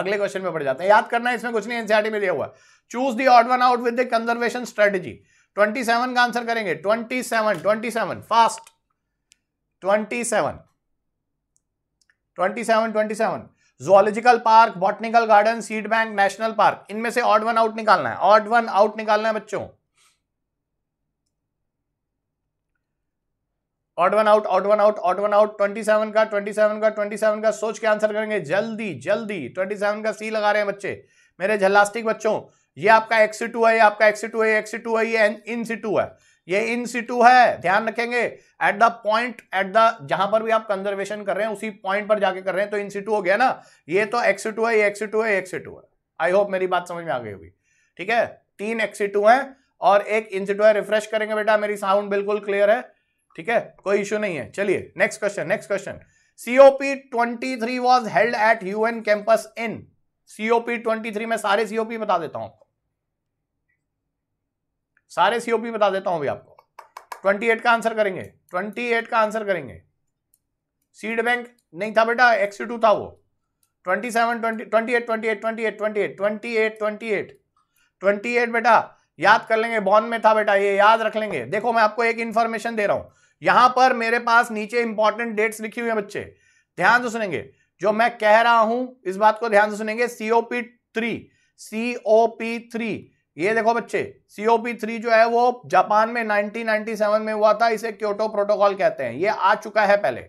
A: अगले क्वेश्चन में बढ़ जाते हैं याद करना है इसमें कुछ नहीं एनसीआरटी में दिया हुआ choose the odd one out with the conservation strategy 27 का आंसर करेंगे 27 27 fast twenty seven twenty seven twenty seven zoological park botanical garden seed bank national park इनमें से ऑड वन आउट निकालना है ऑड वन आउट निकालना है बच्चों odd one out odd one out odd one out twenty seven का ट्वेंटी सेवन का ट्वेंटी सेवन का सोच के आंसर करेंगे जल्दी जल्दी ट्वेंटी सेवन का सी लगा रहे हैं बच्चे मेरे झलास्टिक बच्चों ये आपका एक्सी टू है आपका एक्सी टू है एक्सी टू है ये इन सी टू है ये इन सिटू है ध्यान रखेंगे at the point at the जहां पर भी आप कंजर्वेशन कर रहे हैं उसी पॉइंट पर जाके कर रहे हैं तो इन सिटू हो गया ना ये तो एक्सिटू है ये एक्सिटू है एक्सिटू है आई होप मेरी बात समझ में आ गई होगी ठीक है तीन एक्सिटू हैं और एक इन सिटू है रिफ्रेश करेंगे बेटा मेरी साउंड बिल्कुल क्लियर है ठीक है कोई इश्यू नहीं है चलिए next question next question COP twenty three was held at UN campus in COP twenty three में सारे सीओपी बता देता हूं आपको सारे सीओपी बता देता हूं अभी आपको 28 का आंसर करेंगे 28 का आंसर करेंगे सीड बैंक नहीं था बेटा एक्स टू था वो 27 20 28 28 28 28 28 28 28 बेटा याद कर लेंगे बॉन में था बेटा ये याद रख लेंगे देखो मैं आपको एक इंफॉर्मेशन दे रहा हूं यहां पर मेरे पास नीचे इंपॉर्टेंट डेट्स लिखी हुई है बच्चे ध्यान से सुनेंगे जो मैं कह रहा हूं इस बात को ध्यान से सुनेंगे सीओपी थ्री सीओपी थ्री ये देखो बच्चे सीओपी थ्री जो है वो जापान में 1997 में हुआ था इसे क्योटो प्रोटोकॉल कहते हैं ये आ चुका है पहले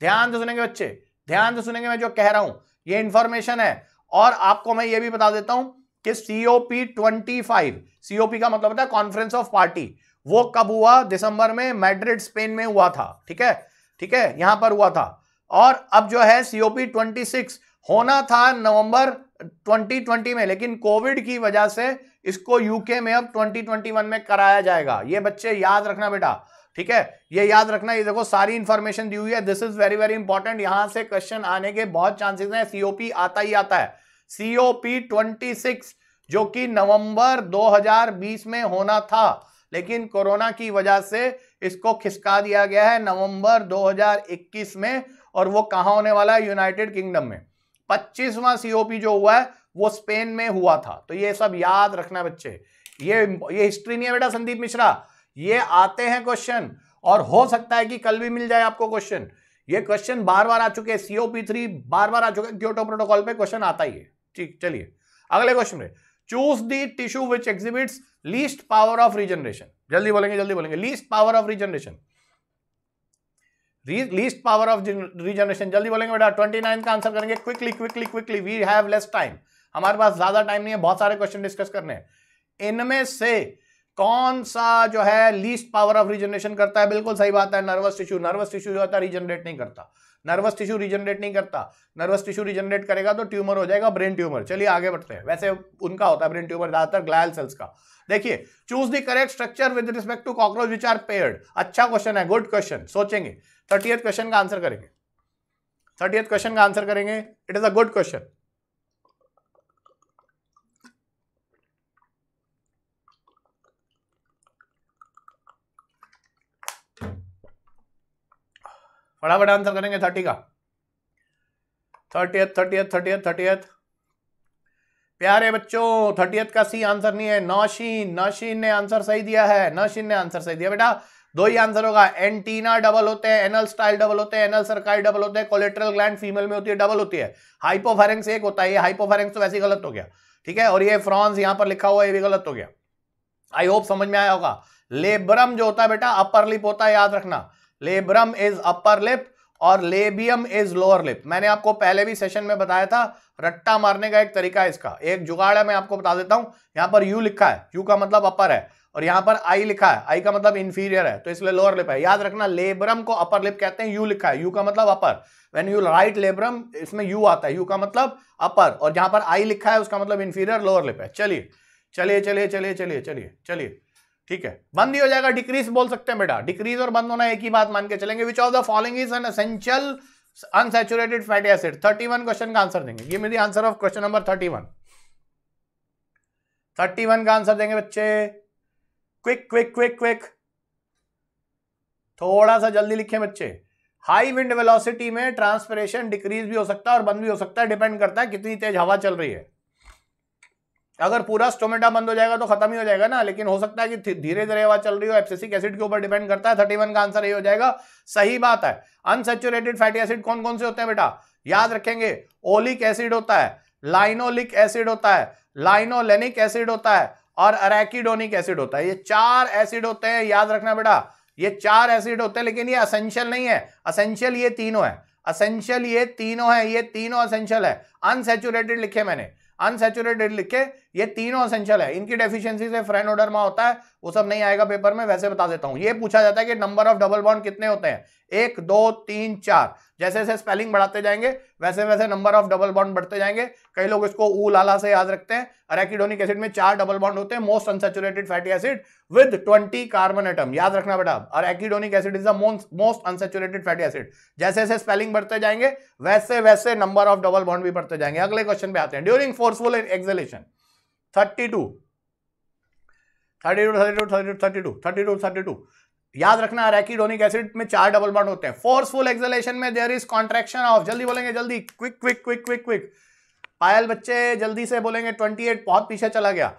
A: ध्यान से सुनेंगे बच्चे ध्यान से सुनेंगे मैं जो कह रहा हूं ये इंफॉर्मेशन है और आपको मैं ये भी बता देता हूं कि सीओपी ट्वेंटी फाइव सीओपी का मतलब होता है कॉन्फ्रेंस ऑफ पार्टी वो कब हुआ दिसंबर में मैड्रिड स्पेन में हुआ था ठीक है ठीक है यहां पर हुआ था और अब जो है सीओपी ट्वेंटी सिक्स होना था नवंबर ट्वेंटी ट्वेंटी में लेकिन कोविड की वजह से इसको यूके में अब 2021 में कराया जाएगा ये बच्चे याद रखना बेटा ठीक है ये याद रखना ये देखो सारी इंफॉर्मेशन दी हुई है this is very very important यहां से क्वेश्चन आने के बहुत चांसेस हैं सीओपी आता ही आता है सीओपी 26 जो कि नवंबर 2020 में होना था लेकिन कोरोना की वजह से इसको खिसका दिया गया है नवंबर 2021 में और वो कहा होने वाला है यूनाइटेड किंगडम में पच्चीसवा सीओपी जो हुआ है वो स्पेन में हुआ था तो ये सब याद रखना बच्चे ये ये हिस्ट्री नहीं है बेटा संदीप मिश्रा ये आते हैं क्वेश्चन और हो सकता है कि कल भी मिल जाए आपको क्वेश्चन ये क्वेश्चन बार बार आ चुके सीओपी थ्री बार बार आ चुके क्योटो प्रोटोकॉल पे क्वेश्चन आता ही है ठीक चलिए अगले क्वेश्चन में choose the tissue which exhibits least power of regeneration जल्दी बोलेंगे जल्दी बोलेंगे least power of regeneration least power of regeneration जल्दी बोलेंगे बेटा ट्वेंटी का आंसर करेंगे quickly quickly quickly we have less time हमारे पास ज्यादा टाइम नहीं है बहुत सारे क्वेश्चन डिस्कस करने हैं इनमें से कौन सा जो है लीस्ट पावर ऑफ रिजनरेशन करता है बिल्कुल सही बात है नर्वस टिश्यू नर्वस टिश्यू जो होता है रिजनरेट नहीं करता नर्वस टिश्यू रिजनरेट नहीं करता नर्वस टिश्यू रिजनरेट करेगा तो ट्यूमर हो जाएगा ब्रेन ट्यूमर चलिए आगे बढ़ते हैं वैसे उनका होता है ब्रेन ट्यूमर ज्यादातर ग्लायल सेल्स का देखिए choose the correct structure with respect to cockroach which are paired अच्छा क्वेश्चन है गुड क्वेश्चन सोचेंगे थर्टी क्वेश्चन का आंसर करेंगे थर्टी क्वेश्चन का आंसर करेंगे it is a good question फटाफट आंसर करेंगे थर्टी का थर्टियथ थर्टियथ थर्टियथ थर्टियथ प्यारे बच्चों थर्टियथ का सी आंसर नहीं है नौशीन नौशीन ने आंसर सही दिया है नौशीन ने आंसर सही दिया बेटा दो ही आंसर होगा एंटीना डबल होते हैं एनल स्टाइल डबल होते हैं एनल सरकाई डबल होते हैं कोलेट्रल ग्लैंड फीमेल में होती है डबल होती है हाइपोफेरेंस एक होता है ये हाइपोफेरेंस तो वैसे ही गलत हो गया ठीक है और ये फ्रॉन्स यहां पर लिखा हुआ है ये भी गलत हो गया आई होप समझ में आया होगा लेब्रम जो होता है बेटा अपर लिप होता है याद रखना लेब्रम इज अपर लिप और लेबियम इज लोअर लिप मैंने आपको पहले भी सेशन में बताया था रट्टा मारने का एक तरीका है इसका एक जुगाड़ है मैं आपको बता देता हूं यहां पर यू लिखा है यू का मतलब अपर है और यहां पर आई लिखा है आई का मतलब इंफीरियर है तो इसलिए लोअर लिप है याद रखना लेब्रम को अपर लिप कहते हैं यू लिखा है यू का मतलब upper when you write labrum इसमें यू आता है यू का मतलब अपर और जहां पर आई लिखा है उसका मतलब इंफीरियर लोअर लिप है चलिए चलिए चलिए चलिए चलिए चलिए चलिए ठीक है बंद ही हो जाएगा डिक्रीज बोल सकते हैं बेटा डिक्रीज और बंद होना एक ही बात मान के चलेंगे which of the following is an essential unsaturated fatty acid one question का आंसर देंगे ये मेरी answer of question number thirty one का आंसर देंगे बच्चे क्विक क्विक क्विक क्विक थोड़ा सा जल्दी लिखे बच्चे हाई विंड वेलोसिटी में ट्रांसपरेशन डिक्रीज भी हो सकता है और बंद भी हो सकता है डिपेंड करता है कितनी तेज हवा चल रही है अगर पूरा स्टोमेटा बंद हो जाएगा तो खत्म ही हो जाएगा ना लेकिन हो सकता है कि धीरे धीरे हवा चल रही हो एप्सिक एसिड के ऊपर डिपेंड करता है थर्टी वन का आंसर यही हो जाएगा सही बात है अनसेचुरेटेड फैटी एसिड कौन कौन से होते हैं बेटा याद रखेंगे ओलिक एसिड होता है लाइनोलिक एसिड होता है लाइनोलेनिक एसिड होता है और अरेकिडोनिक एसिड होता है ये चार एसिड होते हैं याद रखना बेटा ये चार एसिड होते हैं लेकिन ये असेंशियल नहीं है असेंशियल ये तीनों है असेंशियल ये तीनों है ये तीनों असेंशियल है अनसेचुरेटेड लिखे मैंने अनसेचुरेटेड लिखे ये तीनों असेंशियल है इनकी डेफिशिएंसी से फ्रेंड ऑर्डर में होता है वो सब नहीं आएगा पेपर में वैसे बता देता हूं ये पूछा जाता है कि नंबर ऑफ डबल बॉन्ड कितने होते हैं एक दो तीन चार जैसे जैसे स्पेलिंग बढ़ाते जाएंगे वैसे वैसे नंबर ऑफ डबल बॉन्ड बढ़ते जाएंगे कई लोग इसको ऊ लाला से याद रखते हैं अरेकिडोनिक एसिड में चार डबल बॉन्ड होते हैं most unsaturated fatty acid with twenty carbon atom याद रखना बेटा arachidonic acid is the most unsaturated fatty acid जैसे जैसे स्पेलिंग बढ़ते जाएंगे वैसे वैसे नंबर ऑफ डबल बॉन्ड भी बढ़ते जाएंगे अगले क्वेश्चन पे आते हैं during forceful exhalation thirty two thirty two thirty two thirty two thirty two thirty two thirty two याद रखना रैकिडोनिक एसिड में चार डबल बॉन्ड होते हैं फोर्सफुल एक्सलेशन में देयर इज कॉन्ट्रेक्शन ऑफ जल्दी बोलेंगे जल्दी quick quick quick quick quick Payal बच्चे जल्दी से बोलेंगे ट्वेंटी एट बहुत पीछे चला गया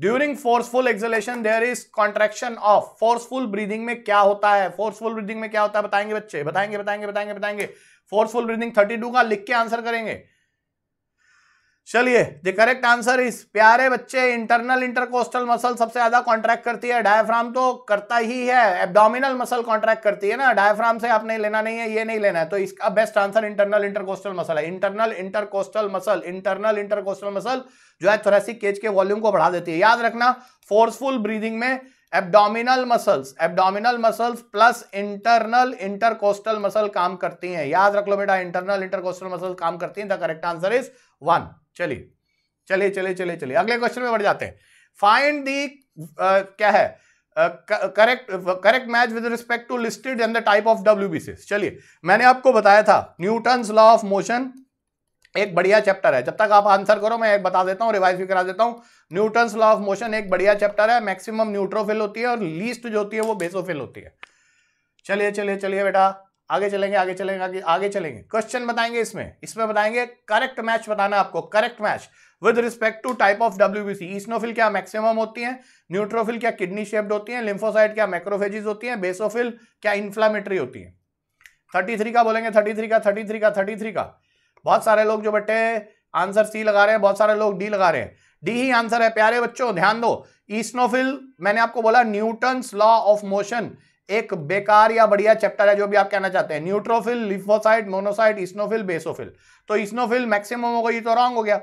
A: during forceful exhalation there is contraction of forceful breathing में क्या होता है फोर्सफुल ब्रीदिंग में क्या होता है बताएंगे बच्चे बताएंगे बताएंगे बताएंगे बताएंगे फोर्सफुल ब्रीदिंग थर्टी टू का लिख के आंसर करेंगे चलिए द करेक्ट आंसर इज प्यारे बच्चे इंटरनल इंटरकोस्टल मसल सबसे ज्यादा कॉन्ट्रैक्ट करती है डायफ्राम तो करता ही है एब्डोमिनल मसल कॉन्ट्रैक्ट करती है ना डायफ्राम से आपने लेना नहीं है ये नहीं लेना है तो इसका best answer internal intercostal muscle है internal intercostal muscle internal intercostal muscle जो है थोरेसिक केज के वॉल्यूम को बढ़ा देती है याद रखना फोर्सफुल ब्रीदिंग में abdominal muscles abdominal muscles plus internal intercostal muscle काम करती हैं याद रख लो बेटा इंटरनल इंटरकोस्टल मसल काम करती हैं the correct answer is one चलिए चलिए चलिए चलिए चलिए अगले क्वेश्चन में बढ़ जाते हैं फाइंड दी क्या है correct correct match with respect to listed and the type of डब्ल्यू बीसीस चलिए मैंने आपको बताया था न्यूटन लॉ ऑफ मोशन एक बढ़िया चैप्टर है जब तक आप आंसर करो मैं एक बता देता हूं रिवाइज भी करा देता हूं न्यूटन लॉ ऑफ मोशन एक बढ़िया चैप्टर है मैक्सिमम न्यूट्रोफिल होती है और लीस्ट जो होती है वो बेसोफिल होती है चलिए चलिए चलिए बेटा आगे चलेंगे आगे चलेंगे आगे आगे चलेंगे क्वेश्चन बताएंगे इसमें इसमें बताएंगे करेक्ट मैच बताना आपको correct match with respect to type of WBC eosinophil क्या मैक्सिमम होती है न्यूट्रोफिल क्या किडनी शेप्ड होती है लिम्फोसाइड क्या मैक्रोफेजिस होती है बेसोफिल क्या इन्फ्लामेटरी होती है थर्टी थ्री का बोलेंगे थर्टी थ्री का थर्टी थ्री का थर्टी थ्री का बहुत सारे लोग जो बटे आंसर सी लगा रहे हैं बहुत सारे लोग डी लगा रहे हैं डी ही आंसर है प्यारे बच्चों ध्यान दो ईस्नोफिल मैंने आपको बोला न्यूटन लॉ ऑफ मोशन एक बेकार या बढ़िया चैप्टर है जो भी आप कहना चाहते हैं neutrophil lymphocyte monocyte eosinophil basophil तो इस्नोफिल मैक्सिमम होगा ये तो रॉन्ग हो गया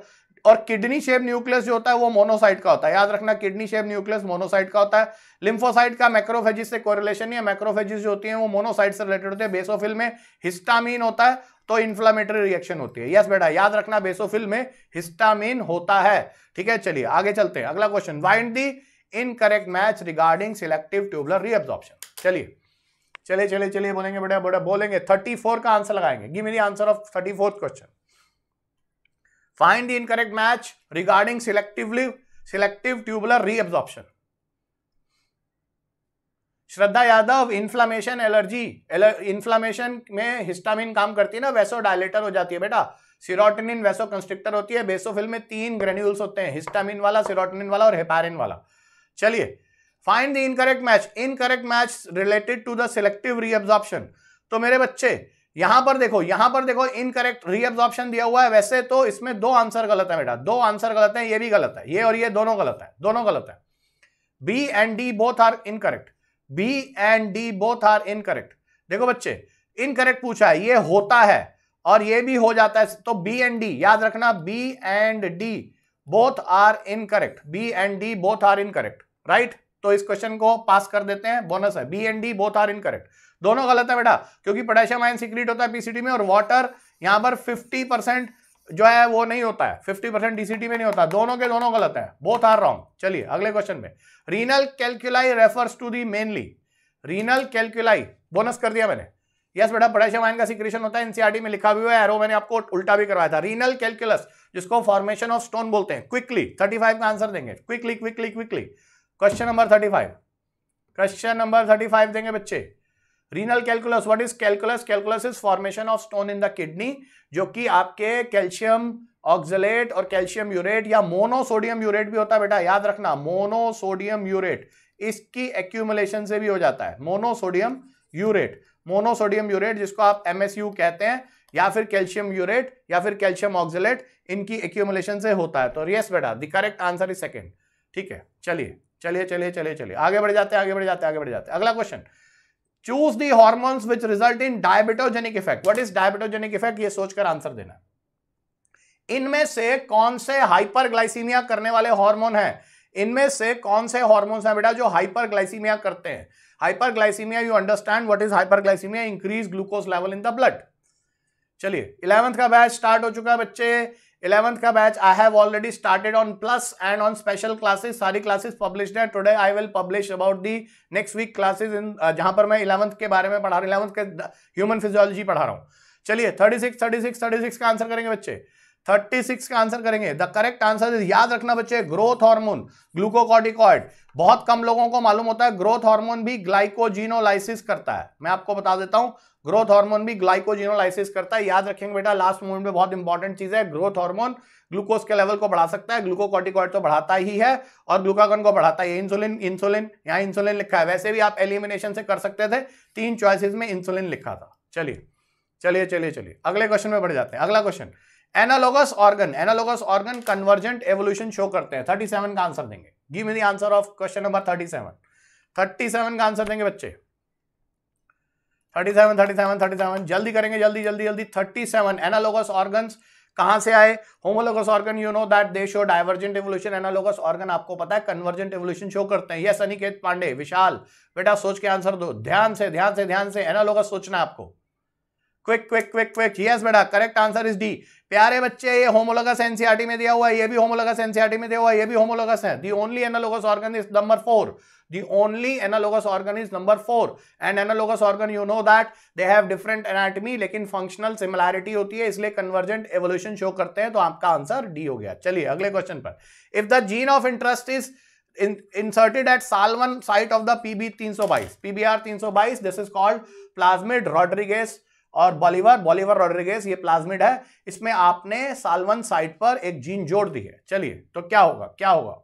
A: और किडनी शेप न्यूक्लियस जो होता है वो मोनोसाइट का होता है याद रखना किडनी शेप न्यूक्लियस मोनोसाइट का होता है लिम्फोसाइट का मैक्रोफेजिस से कोरिलेशन या मैक्रोफेजिस जो होती है वो मोनोसाइट से रिलेटेड होते हैं बेसोफिल में हिस्टामिन होता है तो इन्फ्लामेटरी रिएक्शन होती है यस बेटा याद रखना बेसोफिल में हिस्टामिन होता है ठीक है चलिए आगे चलते हैं अगला question find the incorrect match regarding selective tubular reabsorption चलिए चले चले चलिए बोलेंगे बेटा बेटा बोलेंगे थर्टी फोर का आंसर लगाएंगे give me answer of thirty fourth question find the incorrect match regarding selectively selective tubular reabsorption Shraddha Yadav inflammation allergy inflammation में हिस्टामिन काम करती है ना वैसो डायलेटर हो जाती है बेटा सिरोटनिन वैसो कंस्ट्रिक्टर होती है बेसोफिल में तीन ग्रेन्यूल्स होते हैं हिस्टामिन वाला सिरोटनिन वाला और हेपारिन वाला चलिए find the incorrect match incorrect match related to the selective reabsorption तो मेरे बच्चे यहां पर देखो यहां पर देखो इनकरेक्ट रीअब्जॉर्प्शन दिया हुआ है वैसे तो इसमें दो आंसर गलत है बेटा दो आंसर गलत है ये भी गलत है ये और ये दोनों गलत है दोनों गलत है B and D both are incorrect B and D both are incorrect देखो बच्चे इनकरेक्ट पूछा है ये होता है और ये भी हो जाता है तो बी एंड डी याद रखना B and D both are incorrect B and D both are incorrect right तो इस क्वेश्चन को पास कर देते हैं बोनस है B and D both are incorrect दोनों गलत है बेटा क्योंकि पोटेशियम आयन सीक्रेट होता है पीसीटी में और वाटर यहां पर फिफ्टी परसेंट जो है वो नहीं होता है 50 परसेंट डीसीटी में नहीं होता दोनों के दोनों गलत है बोथ आर रॉन्ग चलिए अगले क्वेश्चन में renal calculi refers to the mainly renal calculi bonus कर दिया मैंने यस बेटा पोटेशियम आयन का सिक्रेशन होता है एनसीआरटी में लिखा भी हुआ है एरो मैंने आपको उल्टा भी करवाया था रीनल कैलकुलस जिसको फॉर्मेशन ऑफ स्टोन बोलते हैं क्विकली 35 का आंसर देंगे quickly quickly quickly question number thirty five question number thirty five देंगे बच्चे renal calculus what is calculus calculus is formation of stone in the kidney जो कि आपके कैल्शियम ऑक्सलेट और कैल्शियम यूरेट या मोनोसोडियम यूरेट भी होता है बेटा याद रखना मोनोसोडियम यूरेट इसकी एक्यूमुलेशन से भी हो जाता है मोनोसोडियम यूरेट मोनोसोडियम यूरेट जिसको आप एमएसयू कहते हैं या फिर कैल्शियम यूरेट या फिर कैल्शियम ऑक्सलेट इनकी एक्यूमुलेशन से होता है तो यस बेटा the correct answer is second ठीक है चलिए चलिए चलिए चलिए चलिए आगे बढ़ जाते आगे बढ़ जाते आगे बढ़ जाते अगला question choose the hormones which result in diabetogenic effect what is diabetogenic effect ये सोचकर आंसर देना इनमें से कौन से हाइपरग्लाइसीमिया करने वाले हार्मोन हैं इनमें से कौन से हार्मोन्स हैं बेटा जो हाइपरग्लाइसीमिया करते हैं hyperglycaemia you understand what is hyperglycaemia increase glucose level in the blood चलिए इलेवंथ का बैच स्टार्ट हो चुका है बच्चे इलेवंथ का batch I have already started on plus and on special classes सारी क्लासेस पब्लिश है today I will publish about the next week classes in जहां पर मैं इलेवंथ के बारे में पढ़ा रहा हूँ इलेवंथ के ह्यूमन फिजियोलॉजी पढ़ा रहा हूँ चलिए thirty six thirty six thirty six का आंसर करेंगे बच्चे थर्टी सिक्स का आंसर करेंगे द करेक्ट आंसर इज याद रखना बच्चे ग्रोथ हार्मोन ग्लूकोकॉटिकॉइड बहुत कम लोगों को मालूम होता है ग्रोथ हार्मोन भी ग्लाइकोजिनोलाइसिस करता है मैं आपको बता देता हूं ग्रोथ हार्मोन भी ग्लाइकोजिनोलाइसिस करता है याद रखेंगे बेटा लास्ट मोमेंट में बहुत इंपॉर्टेंट चीज है ग्रोथ हार्मोन ग्लूकोज के लेवल को बढ़ा सकता है ग्लूकोकॉर्टिकॉइड तो बढ़ाता ही है और ग्लूकागन को बढ़ाता है इंसुलिन इंसुलिन यहाँ इंसुलिन लिखा है वैसे भी आप एलिमिनेशन से कर सकते थे तीन चॉइसिस में इंसुलिन लिखा था चलिए चलिए चलिए चलिए अगले क्वेश्चन में बढ़ जाते हैं अगला question analogous organ analogous organ convergent evolution show करते हैं थर्टी सेवन का आंसर देंगे give me the answer of question number thirty seven thirty seven का आंसर देंगे बच्चे thirty seven thirty seven thirty seven जल्दी करेंगे जल्दी जल्दी जल्दी थर्टी सेवन एनालोगस ऑर्गन कहां से आए homologous organ you know that they show divergent evolution analogous organ आपको पता है कन्वर्जेंट एवोल्यूशन शो करते हैं यस अनिकेत पांडे विशाल बेटा सोच के आंसर दो ध्यान से ध्यान से ध्यान से एनालोगस सोचना आपको quick quick quick quick yes बेटा करेक्ट आंसर इज डी प्यारे बच्चे ये होमोलोगस एनसीआरटी में दिया हुआ है ये भी होमोलोगस एनसीआरटी में दिया हुआ है ये भी होमोलोगस है the only analogous organ is number four the only analogous organ is number 4 and analogous organ you know that they have different anatomy lekin functional similarity hoti hai isliye convergent evolution show karte hain to aapka answer d ho gaya chaliye agle question par if the gene of interest is in, inserted at salvan site of the pb322 pbr322 this is called plasmid rodriguez और बॉलीवर बॉलीवर रोड्रिगेस ये प्लाज्मिड है इसमें आपने सालवन साइट पर एक जीन जोड़ दी है चलिए तो क्या होगा क्या होगा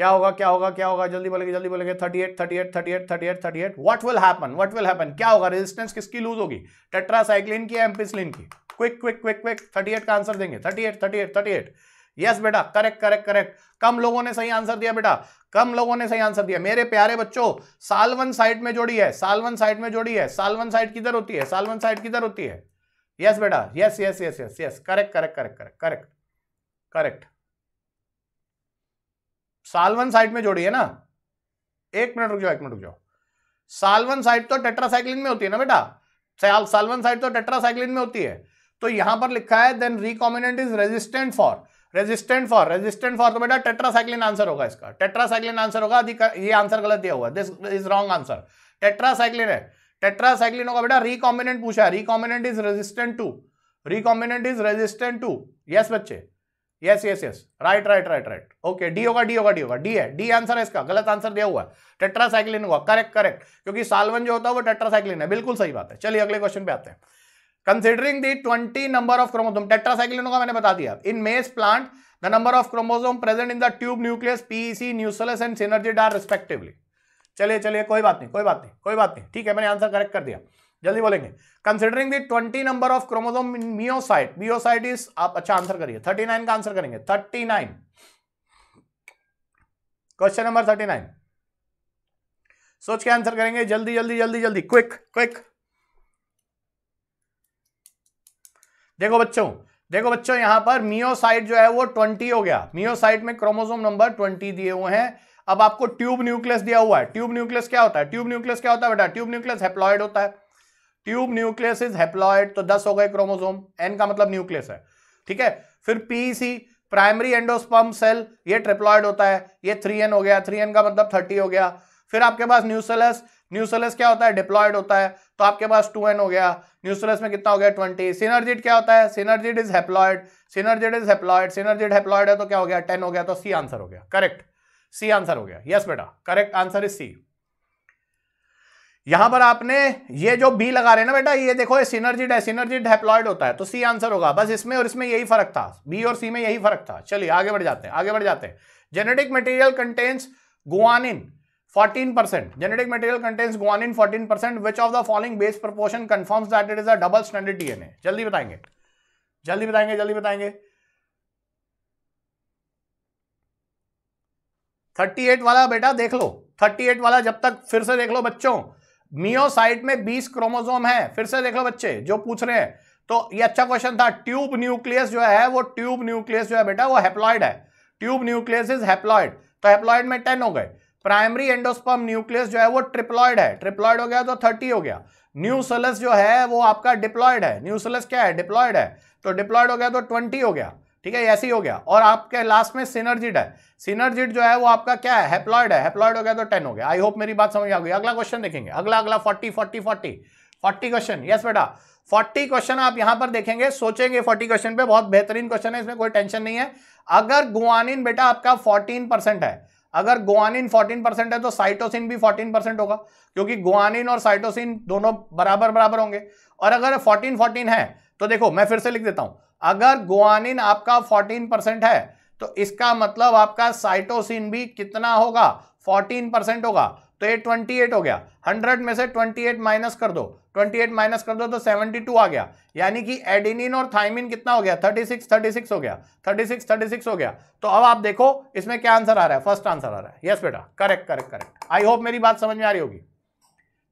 A: क्या होगा क्या होगा क्या होगा जल्दी बोलेंगे जल्दी बोलेंगे thirty eight thirty eight thirty eight thirty eight thirty eight what will happen what will happen क्या होगा रेजिस्टेंस किसकी लूज होगी टेट्रासाइक्लिन की एम्पिसलिन की quick quick quick quick thirty eight का आंसर देंगे thirty eight thirty eight thirty eight yes बेटा करेक्ट करेक्ट करेक्ट कम लोगों ने सही आंसर दिया बेटा कम लोगों ने सही आंसर दिया मेरे प्यारे बच्चों सालवन साइड में जोड़ी है सालवन साइड में जोड़ी है सालवन साइड किधर होती है सालवन साइड किधर होती है यस बेटा yes yes yes yes yes correct correct correct correct correct correct Sal one site में जोड़ी है ना एक मिनट रुक जाओ एक मिनट रुक जाओ सालवन साइट तो टेट्रासाइक्लिन में होती है ना बेटा सालवन साइट तो टेट्रासाइक्लिन में होती है तो यहां पर लिखा है then recombinant is resistant for resistant for resistant for तो बेटा टेट्रासाइक्लिन आंसर होगा इसका टेट्रासाइक्लिन आंसर होगा ये आंसर गलत दिया हुआ this is wrong answer tetracycline है टेट्रासाइक्लिन होगा बेटा रिकॉम्बिनेंट पूछा है recombinant is resistant to recombinant is resistant to yes बच्चे yes yes yes right right right right okay D होगा डी होगा डी होगा डी है डी आंसर है इसका गलत आंसर दिया हुआ है टेट्रासाइक्लिन हुआ करेक्ट करेक्ट क्योंकि सालवन जो होता है वो टेट्रासाइक्लिन है बिल्कुल सही बात है चलिए अगले क्वेश्चन पे आते हैं considering the twenty number of chromosome tetracycline होगा मैंने बता दिया in maize plant the number of chromosome present in the tube nucleus PC nucellus and synergid respectively चलिए चलिए कोई बात नहीं कोई बात नहीं कोई बात नहीं ठीक है मैंने आंसर करेक्ट कर दिया जल्दी बोलेंगे considering the twenty number of chromosome in meiocyte meiocyte is आप अच्छा आंसर करिए थर्टी नाइन का आंसर करेंगे thirty nine question number thirty nine सोच के आंसर करेंगे जल्दी जल्दी जल्दी जल्दी क्विक क्विक देखो बच्चों देखो बच्चों यहां पर मियोसाइट जो है वो ट्वेंटी हो गया मियोसाइट में क्रोमोजोम नंबर ट्वेंटी दिए हुए हैं अब आपको ट्यूब न्यूक्लियस दिया हुआ है ट्यूब न्यूक्लियस क्या होता है ट्यूब न्यूक्लियस क्या होता है बेटा ट्यूब न्यूक्लियस हेप्लॉइड होता है ट्यूब न्यूक्लियस इज हेप्लॉयड तो दस हो गए क्रोमोजोम एन का मतलब न्यूक्लियस है ठीक है फिर पीसी प्राइमरी एंडोस्पर्म सेल ये ट्रिप्लॉयड होता है ये थ्री एन हो गया थ्री एन का मतलब थर्टी हो गया फिर आपके पास न्यूसलस न्यूसलस क्या होता है डिप्लॉयड होता है तो आपके पास टू एन हो गया न्यूसलस में कितना हो गया ट्वेंटी सिनर्जिड क्या होता है synergid is haploid synergid is haploid synergid haploid है तो क्या हो गया टेन हो गया तो सी आंसर हो गया करेक्ट सी आंसर हो गया यस बेटा करेक्ट आंसर इज सी यहां हाँ। पर आपने ये जो बी लगा रहे ना बेटा ये देखो ये सिनर्जिड है सिनर्जिड डेप्लॉयड होता है तो सी आंसर होगा बस इसमें और इसमें यही फर्क था बी और सी में यही फर्क था चलिए आगे बढ़ जाते हैं आगे बढ़ जाते हैं genetic material contains guanine 14 percent genetic material contains guanine 14 percent which of the following base proportion confirms that it is a double stranded dna जल्दी बताएंगे जल्दी बताएंगे जल्दी बताएंगे 38 वाला बेटा देख लो 38 वाला जब तक फिर से देख लो बच्चों मियोसाइट में 20 क्रोमोसोम है फिर से देख लो बच्चे जो पूछ रहे हैं तो ये अच्छा क्वेश्चन था ट्यूब न्यूक्लियस जो है वो ट्यूब न्यूक्लियस जो है बेटा वो हेप्लॉइड है ट्यूब न्यूक्लियस इज हेप्लॉइड तो हेप्लॉइड में टेन हो गए प्राइमरी एंडोस्पर्म न्यूक्लियस जो है वो ट्रिप्लॉइड है ट्रिप्लॉइड हो गया तो थर्टी हो गया न्यूसलस जो है वो आपका डिप्लॉयड है न्यूसलस क्या है डिप्लॉयड है तो डिप्लॉयड हो गया तो ट्वेंटी हो गया ठीक है ऐसे ही हो गया और आपके लास्ट में सिनर्जिड है सीनर्जिट जो है वो आपका क्या है हेप्लॉइड है हेप्लॉइड हो गया तो टेन हो गया आई होप मेरी बात समझ आ गई अगला क्वेश्चन देखेंगे अगला अगला forty forty forty forty question yes बेटा फोर्टी क्वेश्चन आप यहां पर देखेंगे सोचेंगे फोर्टी क्वेश्चन पे बहुत बेहतरीन क्वेश्चन है इसमें कोई टेंशन नहीं है अगर गुआनिन बेटा आपका फोर्टीन परसेंट है अगर गुआनिन फोर्टीन परसेंट है तो साइटोसिन भी फोर्टीन परसेंट होगा क्योंकि गुआनिन और साइटोसिन दोनों बराबर बराबर होंगे और अगर फोर्टीन फोर्टीन है तो देखो मैं फिर से लिख देता हूं अगर गुआनिन आपका फोर्टीन परसेंट है तो इसका मतलब आपका साइटोसिन भी कितना होगा 14 परसेंट होगा तो ये 28 हो गया 100 में से 28 माइनस कर दो 28 माइनस कर दो तो 72 आ गया यानी कि एडिनिन और थाइमिन कितना हो गया 36 36 हो गया 36 36 हो गया तो अब आप देखो इसमें क्या आंसर आ रहा है फर्स्ट आंसर आ रहा है यस बेटा correct correct correct I hope मेरी बात समझ में आ रही होगी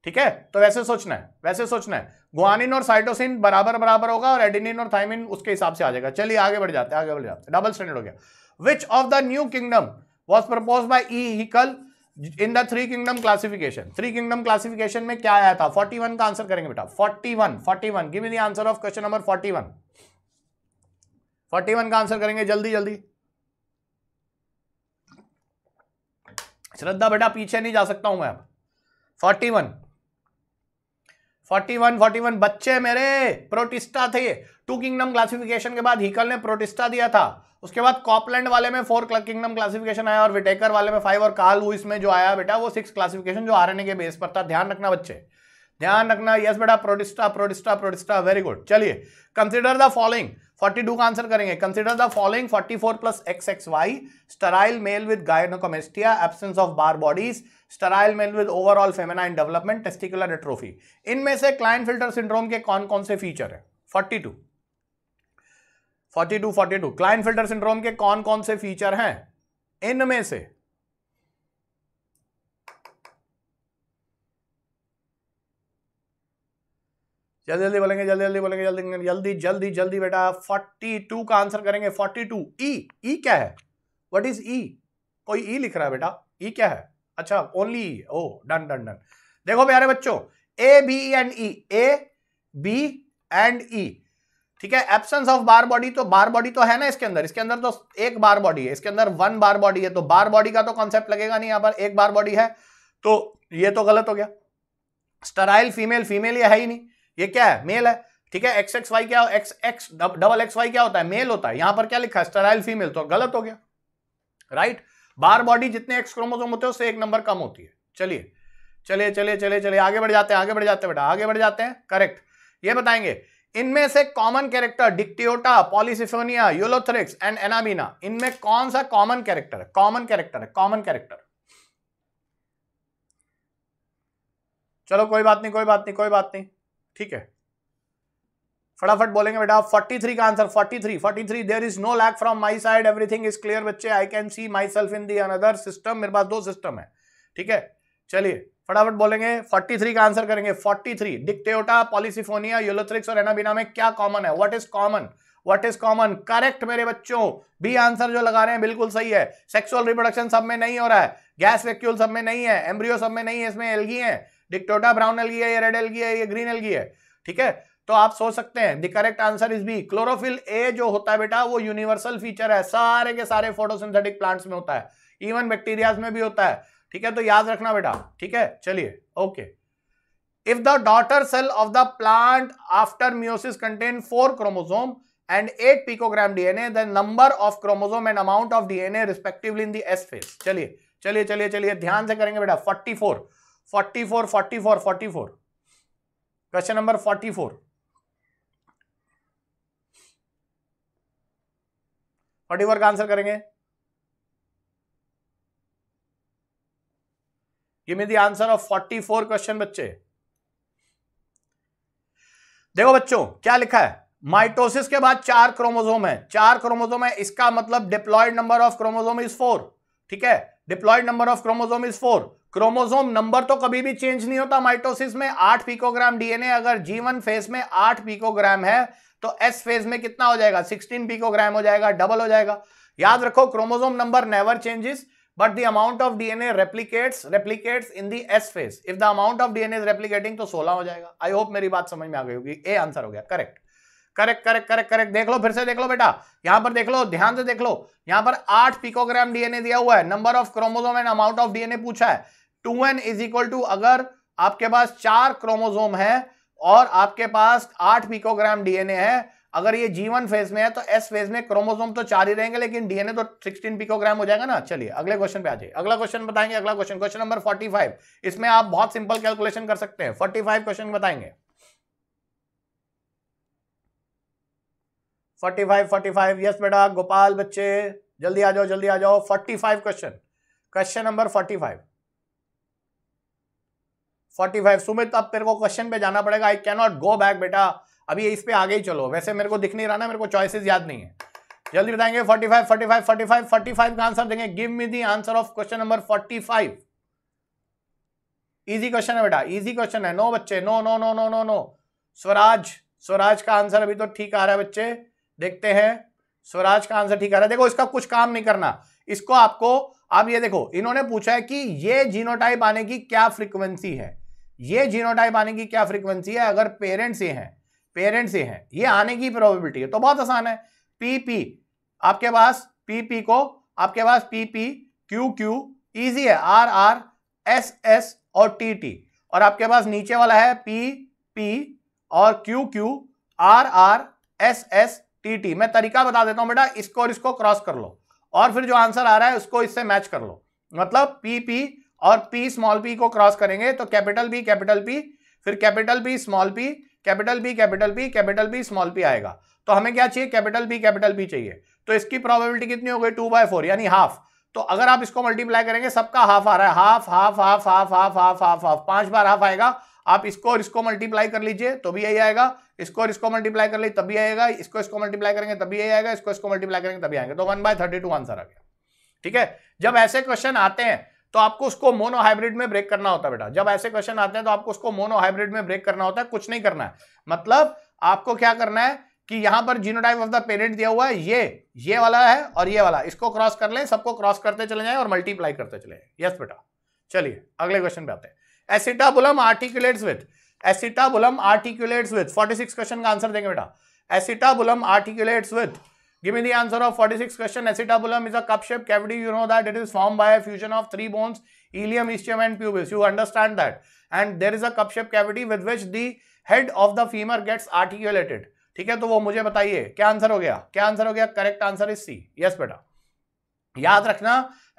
A: ठीक है तो वैसे सोचना है वैसे सोचना है गुआनिन और साइटोसिन बराबर बराबर होगा और एडिनिन और थाइमिन उसके हिसाब से आ जाएगा चलिए आगे बढ़ जाते हैं आगे बढ़ जाते हैं डबल स्टैंडर्ड हो गया which of the new kingdom was propose by E in the three kingdom classification three kingdom classification में क्या आया था 41 का आंसर करेंगे बेटा forty one give me the answer of question number forty one का आंसर करेंगे जल्दी जल्दी श्रद्धा बेटा पीछे नहीं जा सकता हूं मैं अब 41 फोर्टी वन फोर्टी वन बच्चे मेरे प्रोटिस्टा थे टू किंगडम क्लासिफिकेशन के बाद हीकल ने प्रोटिस्टा दिया था उसके बाद कॉपलैंड वाले में फोर किंगडम क्लासिफिकेशन आया और विटेकर वाले में फाइव और कार्ल हुइस में जो आया बेटा वो सिक्स क्लासिफिकेशन जो आरएनए के बेस पर था ध्यान रखना बच्चे ध्यान रखना यस बेटा Protista Protista Protista very good चलिए कंसिडर द फॉलोइंग 42 का आंसर करेंगे consider the following forty four plus X X Y sterile male with gynaecomastia absence of Barr bodies sterile male with overall feminine development testicular atrophy इनमें से क्लाइन फिल्टर सिंड्रोम के कौन कौन से फीचर है forty two forty two forty two Klinefelter syndrome के कौन कौन से फीचर हैं इनमें से जल्दी जल्दी बोलेंगे जल्दी जल्दी बोलेंगे जल्दी जल्दी जल्दी जल्दी जल्दी बेटा फोर्टी टू का आंसर करेंगे फोर्टी टू ई ई क्या है व्हाट इज ई कोई ई e लिख रहा है बेटा ई e क्या है अच्छा only oh done done done देखो प्यारे बच्चों A B and E A B and E ठीक है एब्सेंस ऑफ बार बॉडी तो बार बॉडी तो है ना इसके अंदर इसके अंदर तो एक बार बॉडी है इसके अंदर वन बार बॉडी है तो बार बॉडी का तो कॉन्सेप्ट लगेगा नहीं यहां पर एक बार बॉडी है तो ये तो गलत हो गया स्टराइल फीमेल फीमेल ये है ही नहीं ये क्या है मेल है ठीक है एक्स एक्स वाई क्या X X double X Y क्या होता है मेल होता है यहां पर क्या लिखा है स्टराइल फीमेल तो गलत हो गया राइट बार बॉडी जितने एक्स क्रोमोसोम होते हैं उससे एक नंबर कम होती है चलिए चले चले चले चले आगे बढ़ जाते हैं आगे बढ़ जाते हैं बेटा आगे बढ़ जाते हैं करेक्ट ये बताएंगे इनमें से common character Dictyota Polysiphonia Ulothrix and Anabaena इनमें कौन सा कॉमन कैरेक्टर है कॉमन कैरेक्टर है कॉमन कैरेक्टर चलो कोई बात नहीं कोई बात नहीं कोई बात नहीं ठीक है फटाफट बोलेंगे बेटा 43 का answer 43 43 there is no lack from my side everything is clear बच्चे I can see myself in the another system मेरे पास दो सिस्टम है ठीक है चलिए फटाफट बोलेंगे 43 का आंसर करेंगे 43 डिक्टेटा पॉलिसिफोनिया यूलोथ्रिक्स और एनाबिना में क्या कॉमन है what is common what is common correct मेरे बच्चों बी आंसर जो लगा रहे हैं बिल्कुल सही है सेक्सुअल रिप्रोडक्शन सब में नहीं हो रहा है गैस वैक्यूल सब में नहीं है एम्ब्रियो सब में नहीं है इसमें एलगी है डिक्टोटा ब्राउन एलगी है ये रेड एलगी है ये ग्रीन एलगी है ठीक है तो आप सोच सकते हैं the correct answer is B chlorophyll A जो होता है बेटा वो यूनिवर्सल फीचर है सारे के सारे फोटोसिंथेटिक प्लांट्स में होता है इवन बैक्टीरियाज में भी होता है ठीक है तो याद रखना बेटा ठीक है चलिए okay if the daughter cell of the plant after meiosis contain four chromosome and eight picogram DNA the number of chromosome and amount of DNA respectively in the S phase चलिए चलिए चलिए चलिए ध्यान से करेंगे बेटा forty forty four four forty four forty four question number forty four forty का आंसर करेंगे आंसर ऑफ 44 क्वेश्चन बच्चे देखो बच्चों क्या लिखा है माइटोसिस के बाद चार क्रोमोजोम है चार क्रोमोजोम है इसका मतलब diploid number of chromosome is four ठीक है diploid number of chromosome is four chromosome number तो कभी भी चेंज नहीं होता माइटोसिस में आठ पिकोग्राम डीएनए अगर जीवन फेस में आठ पिकोग्राम है तो एस फेज में कितना हो जाएगा सिक्सटीन पीकोग्राम हो जाएगा डबल हो जाएगा याद रखो chromosome number never changes but the amount of DNA replicates replicates in the S phase if the amount of DNA is replicating तो सोलह हो जाएगा आई होप मेरी बात समझ में आ गई होगी ए आंसर हो गया correct correct correct correct correct देख लो फिर से देख लो बेटा यहां पर देख लो ध्यान से देख लो यहां पर आठ पिकोग्राम डीएनए दिया हुआ है number of chromosome and amount of DNA पूछा है two N is equal to अगर आपके पास चार क्रोमोजोम है और आपके पास आठ पिकोग्राम डीएनए है अगर ये जीवन फेज में है तो एस फेज में क्रोमोसोम तो चार ही रहेंगे लेकिन डीएनए तो 16 पिकोग्राम हो जाएगा ना चलिए अगले क्वेश्चन पे आ जाइए अगला क्वेश्चन बताएंगे अगला क्वेश्चन क्वेश्चन नंबर 45 इसमें आप बहुत सिंपल कैलकुलेशन कर सकते हैं 45 क्वेश्चन बताएंगे 45 45 यस बेटा गोपाल बच्चे जल्दी आ जाओ जल्दी आ जाओ five question question number five forty five Sumit अब तेरे को क्वेश्चन पे जाना पड़ेगा आई नॉट गो बैक बेटा अभी इस पे आगे ही चलो वैसे मेरे को दिख नहीं रहा ना मेरे को चॉइसेस याद नहीं है जल्दी बताएंगे फोर्टी फाइव फोर्टी फाइव का आंसर देंगे give me the answer of question number five easy question है बेटा इजी क्वेश्चन है नो बच्चे no no no no no no Swaraj Swaraj का आंसर अभी तो ठीक आ रहा है बच्चे देखते हैं स्वराज का आंसर ठीक आ रहा है देखो इसका कुछ काम नहीं करना इसको आपको आप ये देखो इन्होंने पूछा है कि ये जीनोटाइप आने की क्या फ्रीक्वेंसी है ये जीनोटाइप आने की क्या फ्रीक्वेंसी है अगर पेरेंट से हैं पेरेंट से हैं ये आने की प्रोबेबिलिटी है तो बहुत आसान है पी पी आपके पास पी पी को आपके पास P P Q Q easy है आर आर एस एस और टी टी और आपके पास नीचे वाला है पी पी और Q Q R R S S T T मैं तरीका बता देता हूं बेटा इसको और इसको क्रॉस कर लो और फिर जो आंसर आ रहा है उसको इससे मैच कर लो मतलब पी पी और पी स्मॉल पी को क्रॉस करेंगे तो कैपिटल बी कैपिटल पी फिर capital B small P capital B capital P capital B small P आएगा तो हमें क्या चाहिए कैपिटल बी कैपिटल बी चाहिए तो इसकी प्रोबेबिलिटी कितनी हो गई टू बाय फोर यानी हाफ तो अगर आप इसको मल्टीप्लाई करेंगे सबका हाफ आ रहा है half half half half half half half half पांच बार हाफ आएगा आप इसको और इसको मल्टीप्लाई कर लीजिए तो भी यही आएगा इसको और इसको मल्टीप्लाई कर लीजिए तभी आएगा इसको इसको मल्टीप्लाई करेंगे तभी यही आएगा इसको इसको मल्टीप्लाई करेंगे तभी आएंगे तो one by thirty two answer आ गया ठीक है जब ऐसे क्वेश्चन आते हैं तो आपको उसको मोनोहाइब्रिड में ब्रेक करना होता है बेटा जब ऐसे क्वेश्चन आते हैं तो आपको उसको मोनोहाइब्रिड में ब्रेक करना होता है कुछ नहीं करना है मतलब आपको क्या करना है कि यहां पर जीनोटाइप ऑफ द पेरेंट दिया हुआ है ये ये वाला है और ये वाला इसको क्रॉस कर ले सबको क्रॉस करते चले जाए और मल्टीप्लाई करते चले जाए यस बेटा चलिए अगले क्वेश्चन पे आते हैं acetabulum articulates with acetabulum articulates with 46 question का आंसर देंगे बेटा acetabulum articulates with Give me the answer of 46 question. Acetabulum is a cup-shaped cavity. You know that it is formed by a fusion of three bones, ilium, ischium and pubis. You understand that. And there is a cup-shaped cavity with which the head of the femur gets articulated. ठीक है तो वो मुझे बताइए क्या आंसर हो गया क्या आंसर हो गया correct answer is C yes बेटा याद रखना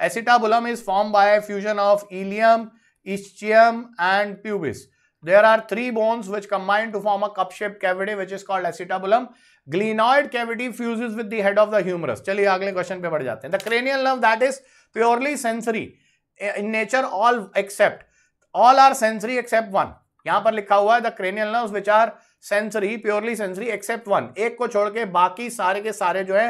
A: acetabulum is form by fusion of ilium ischium and pubis there are three bones which combine to form a cup shape cavity which is called acetabulum glenoid cavity fuses with the head of the humerus चलिए अगले क्वेश्चन पे बढ़ जाते हैं the cranial nerve that is purely sensory in nature all except all are sensory except one यहां पर लिखा हुआ है the cranial nerve which are sensory purely sensory except one एक को छोड़ के बाकी सारे के सारे जो है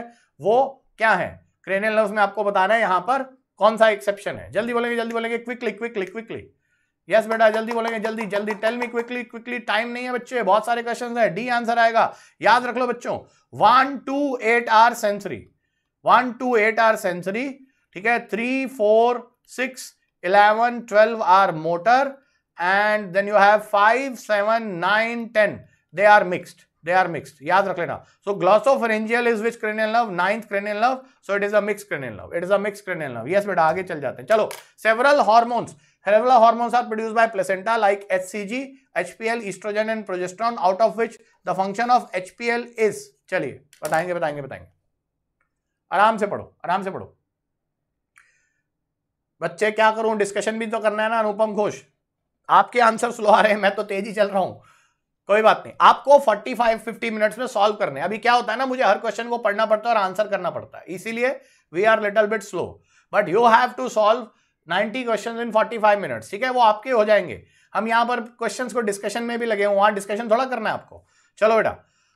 A: वो क्या है क्रेनियल नर्व में आपको बताना है यहां पर कौन सा एक्सेप्शन है जल्दी बोलेंगे जल्दी बोलेंगे क्विकली क्विकली क्विकली यस बेटा जल्दी बोलेंगे जल्दी जल्दी tell me quickly quickly time नहीं है बच्चे बहुत सारे क्वेश्चन है डी आंसर आएगा याद रख लो बच्चों one two eight are sensory one two eight are sensory ठीक है three four six eleven twelve are motor and then you have five seven nine ten they are mixed they are mixed याद रख लेना so glossopharyngeal is which cranial nerve ninth cranial nerve so it is a mix cranial nerve it is a mix cranial nerve yes बेटा आगे चल जाते हैं चलो several hormones Cerebellar hormones are produced by placenta like HCG, HPL, estrogen and progesterone out of which the function of HPL is चलिए बताएंगे बताएंगे बताएंगे आराम से पढ़ो आराम से पढ़ो बच्चे क्या करूं डिस्कशन भी तो करना है ना अनुपम घोष आपके आंसर स्लो आ रहे हैं मैं तो तेजी चल रहा हूं कोई बात नहीं आपको 45 50 मिनट्स में सॉल्व करने अभी क्या होता है ना मुझे हर क्वेश्चन को पढ़ना पड़ता है और आंसर करना पड़ता है इसीलिए we are little bit slow but you have to solve 90 question in 45 minutes ठीक है वो आपके हो जाएंगे हम यहाँ पर क्वेश्चन को डिस्कशन में भी लगे हूँ वहाँ डिस्कशन थोड़ा करना है आपको चलो बेटा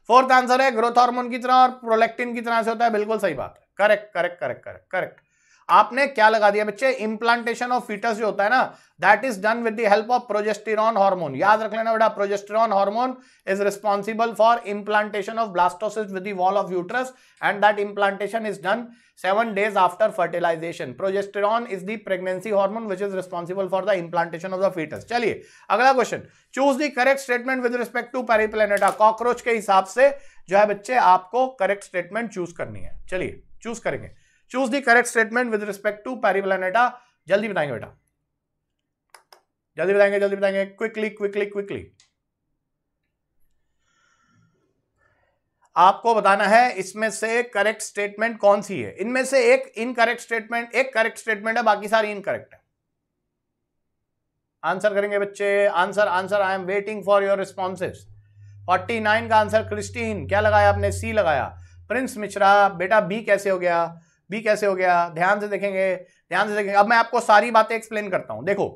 A: फोर्थ आंसर है ग्रोथ हार्मोन की तरह और प्रोलेक्टिन की तरह से होता है बिल्कुल सही बात है correct correct correct correct correct आपने क्या लगा दिया बच्चे इम्प्लांटेशन ऑफ फीटस जो होता है ना that is done with the help of progesterone hormone याद रख लेना बेटा progesterone hormone is responsible for implantation of blastocyst with the wall of uterus and that implantation is done seven days after fertilisation progesterone is the pregnancy hormone which is responsible for the implantation of the foetus चलिए अगला question choose the correct statement with respect to Periplaneta cockroach के हिसाब से जो है बच्चे आपको करेक्ट स्टेटमेंट चूज करनी है चलिए चूज करेंगे choose the correct statement with respect to Periplaneta जल्दी बताएंगे बेटा जल्दी बताएंगे जल्दी बताएंगे क्विकली क्विकली क्विकली आपको बताना है इसमें से करेक्ट स्टेटमेंट कौन सी है इनमें से एक इनकरेक्ट स्टेटमेंट एक करेक्ट स्टेटमेंट है बाकी सारी इनकरेक्ट है आंसर करेंगे बच्चे answer answer I am waiting for your responses 49 का आंसर क्रिस्टीन क्या लगाया आपने सी लगाया प्रिंस मिश्रा बेटा बी कैसे हो गया बी कैसे हो गया ध्यान से देखेंगे ध्यान से देखेंगे अब मैं आपको सारी बातें एक्सप्लेन करता हूं देखो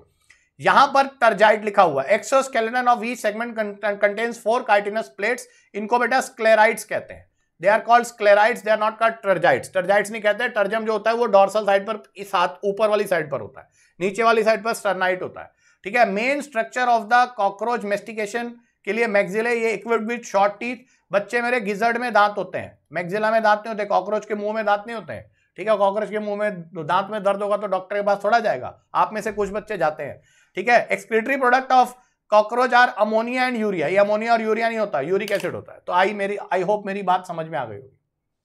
A: यहां पर टर्जाइट लिखा हुआ exoskeleton of each segment contains four chitinous plates इनको बेटा स्क्लेराइड्स कहते हैं they are called sclerites they are not called tergites tergites नहीं कहते टर्जम जो होता है वो डॉर्सल साइड पर इस हाथ ऊपर वाली साइड पर होता है नीचे वाली साइड पर स्टर्नाइट होता है ठीक है main structure of the cockroach mastication के लिए मैगजिले ये इक्विप्ड विथ शॉर्ट टीथ बच्चे मेरे गिजर्ड में दांत होते हैं मैगजिला में दांत नहीं होते कॉकरोच के मुंह में दांत नहीं होते हैं ठीक है कॉकरोच के मुंह में दांत में दर्द होगा तो डॉक्टर के पास थोड़ा जाएगा आप में से कुछ बच्चे जाते हैं ठीक है excretory product of cockroach are ammonia and urea ये अमोनिया और यूरिया नहीं होता यूरिक एसिड होता है तो आई मेरी आई होप मेरी बात समझ में आ गई होगी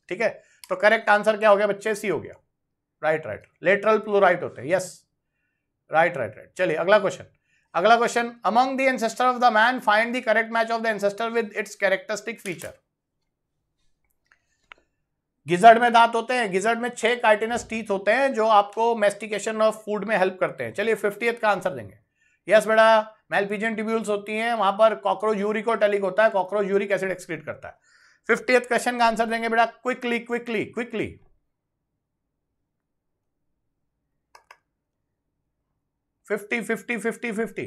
A: ठीक है तो करेक्ट आंसर क्या हो गया बच्चे सी हो गया राइट राइट लेटरल प्लोराइट होते हैं यस राइट राइट राइट चलिए अगला क्वेश्चन अगला question among the ancestor of the man find the correct match of the ancestor with its characteristic feature gizzard में दांत होते हैं गिजर्ड में छह कार्टिनस टीथ होते हैं जो आपको मेस्टिकेशन ऑफ फूड में हेल्प करते हैं चलिए फिफ्टीथ का आंसर देंगे यस बेटा मेलपीजियन ट्यूब्यूल्स होती हैं वहां पर कॉकरोच टेलिक होता है कॉकरोच यूरिक एसिड एक्सक्रीट करता है फिफ्टी क्वेश्चन का आंसर देंगे बेटा quickly quickly quickly fifty fifty fifty fifty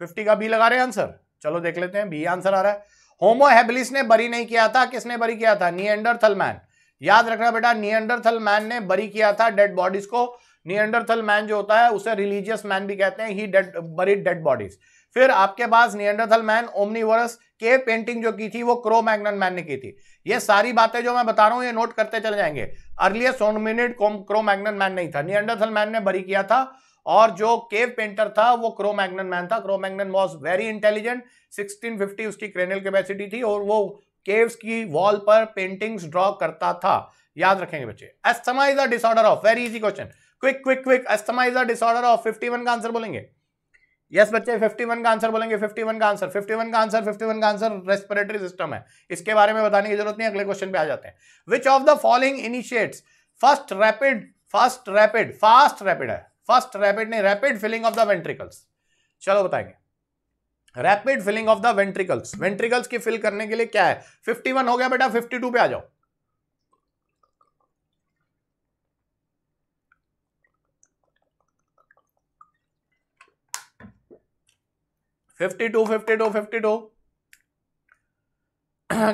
A: fifty का बी लगा रहे हैं आंसर चलो देख लेते हैं बी आंसर आ रहा है होमो हैबिलिस ने बरी नहीं किया था किसने बरी किया था नियंडरथल मैन याद रखना बेटा नियंडरथल मैन ने बरी किया था डेड बॉडीज को नियंडरथल मैन जो होता है उसे रिलीजियस मैन भी कहते हैं ही डेड बरी डेड बॉडीज फिर आपके पास नियंडरथल मैन ओमनीवरस के पेंटिंग जो की थी वो क्रो मैग्नन मैन ने की थी ये सारी बातें जो मैं बता रहा हूँ ये नोट करते चले जाएंगे earliest hominid Cro Magnon man नहीं था नियंडरथल मैन ने बरी किया था और जो केव पेंटर था वो क्रोमैग्नन मैन था क्रोमैग्नन वॉज वेरी इंटेलिजेंट 1650 उसकी क्रेनल कैपेसिटी थी और वो केव्स की वॉल पर पेंटिंग्स ड्रॉ करता था याद रखेंगे बच्चे asthma is a disorder of very easy question quick quick quick asthma is a disorder of 51 का आंसर बोलेंगे यस yes, बच्चे 51 का आंसर बोलेंगे 51 का आंसर 51 का आंसर 51 का आंसर रेस्पिरेटरी सिस्टम है इसके बारे में बताने की जरूरत नहीं अगले क्वेश्चन पे आ जाते हैं which of the following initiates first rapid first rapid fast rapid है फर्स्ट रैपिड नहीं rapid filling of the ventricles चलो बताएंगे rapid filling of the ventricles ventricles की फिल करने के लिए क्या है 51 हो गया बेटा 52 पे आ जाओ fifty two fifty two fifty two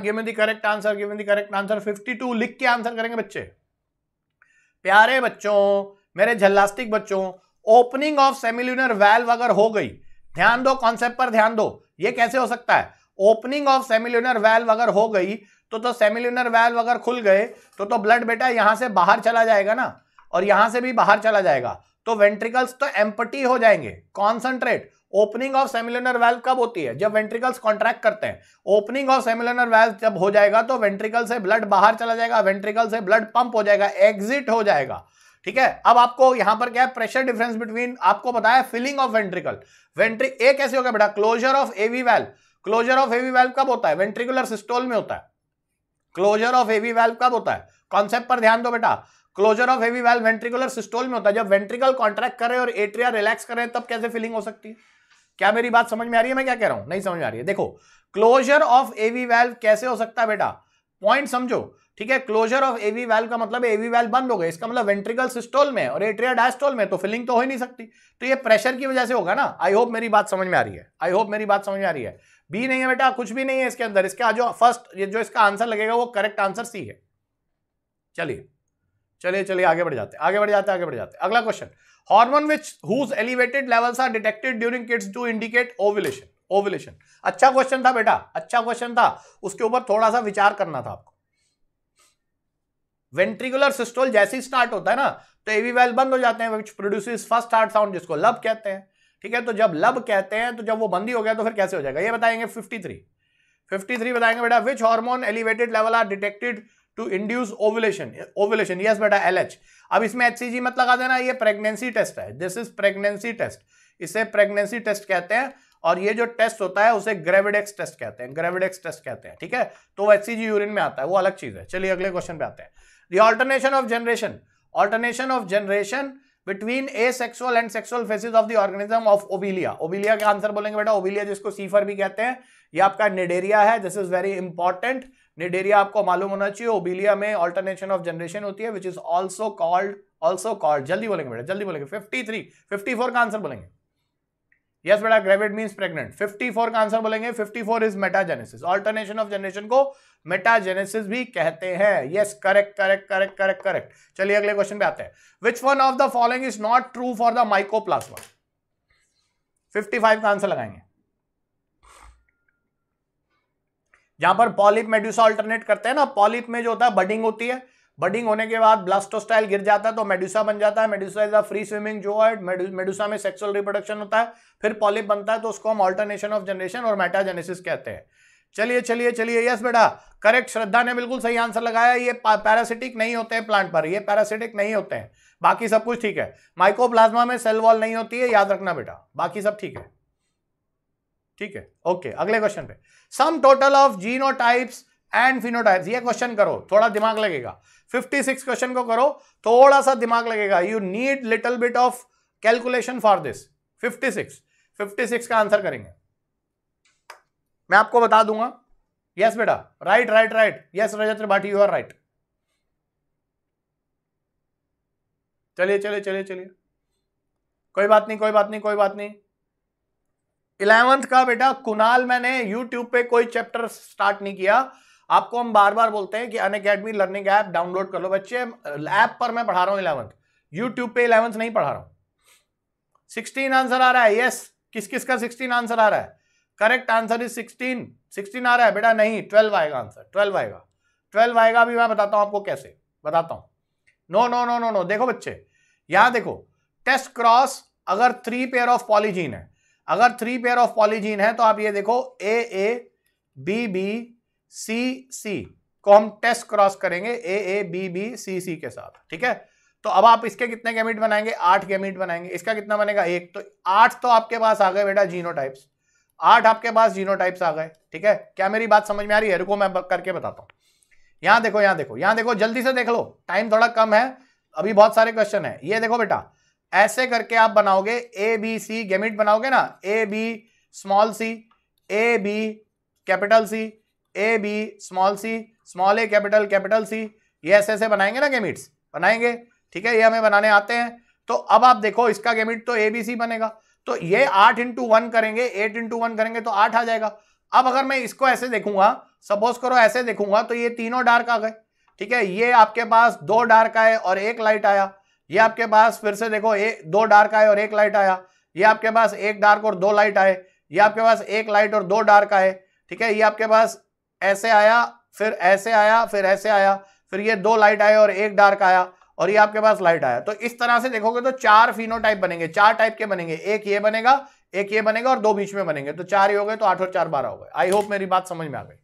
A: given the correct answer given the correct answer 52 लिख के आंसर करेंगे बच्चे प्यारे बच्चों मेरे झल्लास्टिक बच्चों ओपनिंग ऑफ सेमिल्यूनर वेल्व अगर हो गई ध्यान दो कॉन्सेप्ट पर ध्यान दो ये कैसे हो सकता है ओपनिंग ऑफ सेमिल्यूनर वेल्व अगर हो गई तो तो सेमिल्यूनर वेल्व अगर खुल गए तो तो ब्लड बेटा यहां से बाहर चला जाएगा ना और यहां से भी बाहर चला जाएगा तो वेंट्रिकल्स तो एम्पटी हो जाएंगे concentrate opening of semilunar valve कब होती है जब वेंट्रिकल्स कॉन्ट्रैक्ट करते हैं ओपनिंग ऑफ सेमिलर वेल्व जब हो जाएगा तो वेंट्रिकल से ब्लड बाहर चला जाएगा वेंट्रिकल से ब्लड पंप हो जाएगा एग्जिट हो जाएगा ठीक है अब आपको यहां पर क्या है प्रेशर डिफरेंस बिटवीन आपको बताया फिलिंग ऑफ वेंट्रिकल वेंट्री ए कैसे गया बेटा closure of AV valve closure of AV valve कब होता है वेंट्रिकुलर सिस्टोल में होता है क्लोजर ऑफ एवी वैल्व कब होता है कॉन्सेप्ट पर ध्यान दो बेटा closure of AV valve ventricular systole में होता है जब वेंट्रिकल कॉन्ट्रैक्ट करें और एट्रिया रिलैक्स करें तब कैसे फिलिंग हो सकती है क्या मेरी बात समझ में आ रही है मैं क्या कह रहा हूं नहीं समझ में आ रही है देखो क्लोजर ऑफ एवी वैल्व कैसे हो सकता है बेटा पॉइंट समझो ठीक है क्लोजर ऑफ एवी वैल का मतलब एवी वैल बंद हो गए इसका मतलब वेंट्रिकल सिस्टोल में और एट्रिया डायस्टोल में तो फिलिंग तो हो ही नहीं सकती तो ये प्रेशर की वजह से होगा ना आई होप मेरी बात समझ में आ रही है आई होप मेरी बात समझ में आ रही है बी नहीं है बेटा कुछ भी नहीं है इसके अंदर इसका जो फर्स्ट जो इसका आंसर लगेगा वो करेक्ट आंसर सी है चलिए चलिए चलिए आगे बढ़ जाते आगे बढ़ जाते आगे बढ़ जाते अगला question hormone which whose elevated levels are detected during kits to indicate ovulation ovulation अच्छा क्वेश्चन था बेटा अच्छा क्वेश्चन था उसके ऊपर थोड़ा सा विचार करना था आपको वेंट्रिकुलर सिस्टोल जैसे ही स्टार्ट होता है ना तो एवी वेल बंद हो जाते हैं which produce first heart sound जिसको लब कहते हैं ठीक है तो जब लब कहते हैं तो जब वो बंद ही हो गया तो फिर कैसे हो जाएगा ये बताएंगे 53 53 बताएंगे बेटा which hormone elevated level are detected to induce ovulation ovulation yes बेटा एल एच अब इसमें एच सी जी मत लगा देना ये प्रेगनेंसी टेस्ट है दिस इज प्रेगनेंसी टेस्ट इसे प्रेगनेंसी टेस्ट कहते हैं और ये जो टेस्ट होता है उसे ग्रेविडेक्स टेस्ट कहते हैं ग्रेविडेक्स टेस्ट कहते हैं ठीक है तो एच सी जी यूरिन में आता है वो अलग चीज है चलिए अगले क्वेश्चन पे आते हैं the alternation of generation alternation of generation between asexual and sexual phases of the organism of Obelia Obelia का आंसर बोलेंगे बेटा ओबिलिया जिसको सीफर भी कहते हैं ये आपका निडेरिया है this is very important Cnidaria आपको मालूम होना चाहिए ओबिलिया में ऑल्टरनेशन ऑफ जनरेशन होती है which is also called also called जल्दी बोलेंगे बेटा जल्दी बोलेंगे फिफ्टी थ्री फिफ्टी फोर का आंसर बोलेंगे यस yes, बेटा ग्रेविड मीन्स फिफ्टी फोर का आंसर बोलेंगे fifty four is metagenesis alternation of generation को मेटाजेनेसिस भी कहते हैं yes correct correct correct correct correct चलिए अगले क्वेश्चन पे आते हैं which one of the following is not true for the mycoplasma 55 का आंसर लगाएंगे जहां पर पॉलिप मेड्यूसा अल्टरनेट करते हैं ना पॉलिप में जो होता है बडिंग होती है बडिंग होने के बाद ब्लास्टोस्टाइल गिर जाता है तो मेड्यूसा बन जाता है medusa is a free swimming जो है मेड्यूसा में सेक्सुअल रिप्रोडक्शन होता है फिर पॉलिप बनता है तो उसको हम अल्टरनेशन ऑफ जनरेशन और मेटाजेनेसिस कहते हैं चलिए चलिए चलिए यस बेटा करेक्ट श्रद्धा ने बिल्कुल सही आंसर लगाया ये पैरासिटिक नहीं होते हैं प्लांट पर ये पैरासिटिक नहीं होते हैं बाकी सब कुछ ठीक है माइकोप्लाज्मा में सेल वॉल नहीं होती है याद रखना बेटा बाकी सब ठीक है ठीक है ओके अगले क्वेश्चन पे sum total of genotypes and phenotypes ये क्वेश्चन करो थोड़ा दिमाग लगेगा 56 क्वेश्चन को करो थोड़ा सा दिमाग लगेगा you need little bit of calculation for this 56 56 का आंसर करेंगे मैं आपको बता दूंगा यस बेटा right right right yes Rajat Tripathi you are right चलिए चलिए चलिए चलिए कोई बात नहीं कोई बात नहीं कोई बात नहीं इलेवंथ का बेटा कुणाल मैंने यूट्यूब पे कोई चैप्टर स्टार्ट नहीं किया आपको हम बार बार बोलते हैं कि अन अकेडमी लर्निंग ऐप डाउनलोड कर लो बच्चे ऐप पर मैं पढ़ा रहा हूं इलेवंथ यूट्यूब पे इलेवंथ नहीं पढ़ा रहा हूं सिक्सटीन आंसर आ रहा है यस किस किस का सिक्सटीन आंसर आ रहा है correct answer is sixteen sixteen आ रहा है बेटा नहीं ट्वेल्व आएगा आंसर ट्वेल्व आएगा ट्वेल्व आएगा अभी मैं बताता हूँ आपको कैसे बताता हूँ no no no no no देखो बच्चे यहां देखो टेस्ट क्रॉस अगर थ्री पेयर ऑफ पॉलीजीन है अगर थ्री पेयर ऑफ पॉलीजीन है तो आप ये देखो ए ए बी बी सी सी को हम टेस्ट क्रॉस करेंगे ए ए बी बी सी सी के साथ ठीक है तो अब आप इसके कितने गेमिट बनाएंगे आठ गेमिट बनाएंगे इसका कितना बनेगा एक तो आठ तो आपके पास आ गए बेटा जीनो टाइप्स आठ आपके पास जीनोटाइप्स आ गए ठीक है क्या मेरी बात समझ में आ रही है रुको मैं करके बताता हूँ यहां देखो यहां देखो यहां देखो जल्दी से देख लो टाइम थोड़ा कम है अभी बहुत सारे क्वेश्चन है ये देखो बेटा ऐसे करके आप बनाओगे ए बी सी गेमिट बनाओगे ना A B small C A B capital C A B small C small A capital capital C ये ऐसे ऐसे बनाएंगे ना गेमिट्स बनाएंगे ठीक है ये हमें बनाने आते हैं तो अब आप देखो इसका गेमिट तो ए बी सी बनेगा तो ये आठ इंटू वन करेंगे एट इंटू वन करेंगे तो आठ आ जाएगा अब अगर मैं इसको ऐसे देखूंगा सपोज करो ऐसे देखूंगा तो ये तीनों डार्क आ गए ठीक है ये आपके पास दो डार्क आए और एक लाइट आया ये आपके पास फिर से देखो ए, दो डार्क आए और एक लाइट आया ये आपके पास एक डार्क और दो लाइट आए ये आपके पास एक लाइट और दो डार्क आए ठीक है ये आपके पास ऐसे आया फिर ऐसे आया फिर ऐसे आया फिर ये दो लाइट आए और एक डार्क आया और ये आपके पास लाइट आया तो इस तरह से देखोगे तो चार फिनोटाइप बनेंगे चार टाइप के बनेंगे एक ये बनेगा एक ये बनेगा और दो बीच में बनेंगे तो चार ही हो गए तो आठ और चार बारह हो गए आई होप मेरी बात समझ में आ गई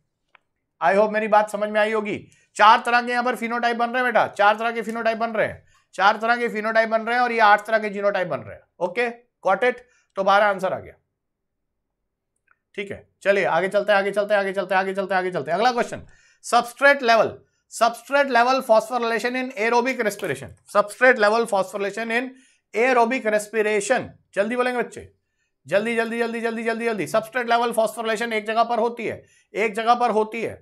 A: आई होप मेरी बात समझ में आई होगी चार तरह के यहाँ पर फिनोटाइप बन रहे हैं बेटा चार तरह के फिनोटाइप बन रहे हैं चार तरह के फिनोटाइप बन रहे हैं और ये आठ तरह के जीनोटाइप बन रहे हैं ओके कॉट तो बारह आंसर आ गया ठीक है चलिए आगे चलते हैं आगे चलते हैं आगे चलते हैं आगे चलते हैं आगे चलते हैं अगला question substrate level substrate level phosphorylation in aerobic respiration substrate level phosphorylation in aerobic respiration जल्दी बोलेंगे बच्चे जल्दी जल्दी जल्दी जल्दी जल्दी जल्दी सबस्ट्रेट लेवल फॉस्फोरलेशन एक जगह पर होती है एक जगह पर होती है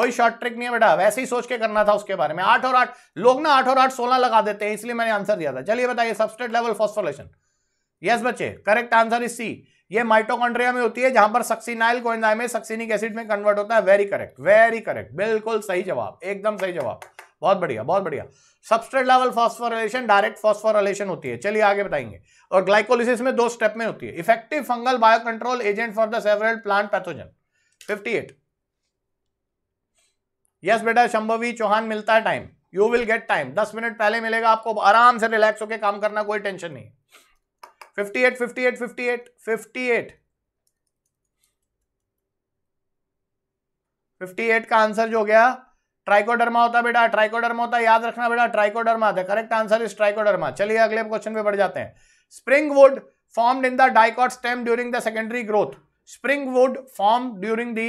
A: कोई शॉर्ट ट्रिक नहीं है बेटा वैसे ही सोच के करना था उसके बारे में आठ और आठ लोग ना आठ और आठ सोलह लगा देते हैं इसलिए मैंने आंसर दिया था चलिए बताइए सबस्ट्रेट लेवल फॉस्फोरलेशन यस बच्चे करेक्ट आंसर इज सी ये माइटोकॉन्ड्रिया में होती है जहां पर सक्सीनाइल को सक्सीनिक एसिड में कन्वर्ट होता है वेरी करेक्ट वेरी करेक्ट बिल्कुल सही जवाब एकदम सही जवाब बहुत बढ़िया बहुत बढ़िया substrate level phosphorylation direct phosphorylation होती है चलिए आगे बताएंगे और ग्लाइकोलिसिस में दो स्टेप में होती है effective fungal biocontrol agent for the several plant pathogen 58 yes बेटा शंभवी चौहान मिलता है time you will get time दस मिनट पहले मिलेगा आपको आराम से रिलैक्स होकर काम करना कोई टेंशन नहीं fifty eight fifty eight fifty eight fifty eight fifty eight का आंसर जो हो गया ट्राइकोडर्मा होता बेटा ट्राइकोडर्मा होता याद रखना बेटा ट्राइकोडर्मा था करेक्ट आंसर इज ट्राइकोडर्मा चलिए अगले क्वेश्चन पे बढ़ जाते हैं spring wood form in the dicot stem during the secondary growth spring wood form during the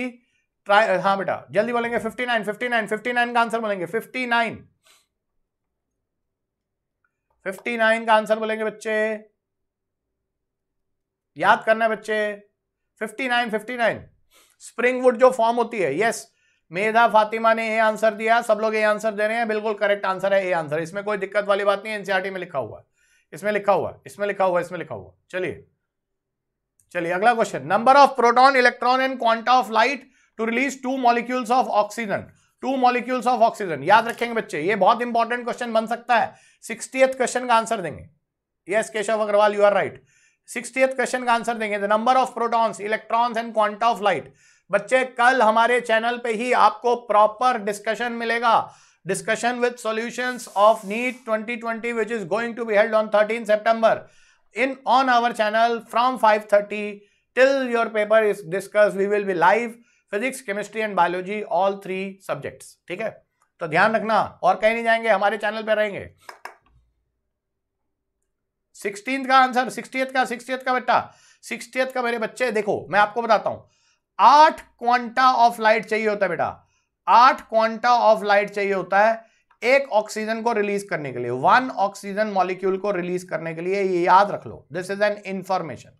A: हाँ बेटा जल्दी बोलेंगे fifty fifty nine nine fifty nine का आंसर बोलेंगे फिफ्टी नाइन फिफ्टी नाइन का आंसर बोलेंगे बच्चे याद करना बच्चे 59 59 स्प्रिंग वुड जो फॉर्म होती है यस मेधा फातिमा ने ये आंसर दिया सब लोग ये आंसर दे रहे हैं बिल्कुल करेक्ट आंसर है ये आंसर इसमें कोई दिक्कत वाली बात नहीं है एनसीआरटी e में लिखा हुआ है इसमें लिखा हुआ है इसमें लिखा हुआ है इसमें लिखा हुआ चलिए चलिए अगला question number of proton electron and quanta of light to release two molecules of oxygen two molecules of oxygen याद रखेंगे बच्चे ये बहुत इंपॉर्टेंट क्वेश्चन बन सकता है सिक्सटी क्वेश्चन का आंसर देंगे yes Keshav Agarwal you are right right. Sixty question का आंसर देंगे the number of protons electrons and quanta of light बच्चे कल हमारे चैनल पे ही आपको प्रॉपर डिस्कशन मिलेगा discussion with solutions of NEET 2020 which is going to be held on thirteen September in on our channel from five till your paper is discuss we will be live physics chemistry and biology all three subjects ठीक है तो ध्यान रखना और कहीं नहीं जाएंगे हमारे चैनल पर रहेंगे सिक्सटीन का आंसर सिक्सटी का सिक्सटी का बेटा सिक्सटी का मेरे बच्चे देखो मैं आपको बताता हूं आठ क्वांटा ऑफ लाइट चाहिए होता है बेटा आठ क्वांटा ऑफ लाइट चाहिए होता है एक ऑक्सीजन को रिलीज करने के लिए वन ऑक्सीजन मॉलिक्यूल को रिलीज करने के लिए ये याद रख लो दिस इज एन इंफॉर्मेशन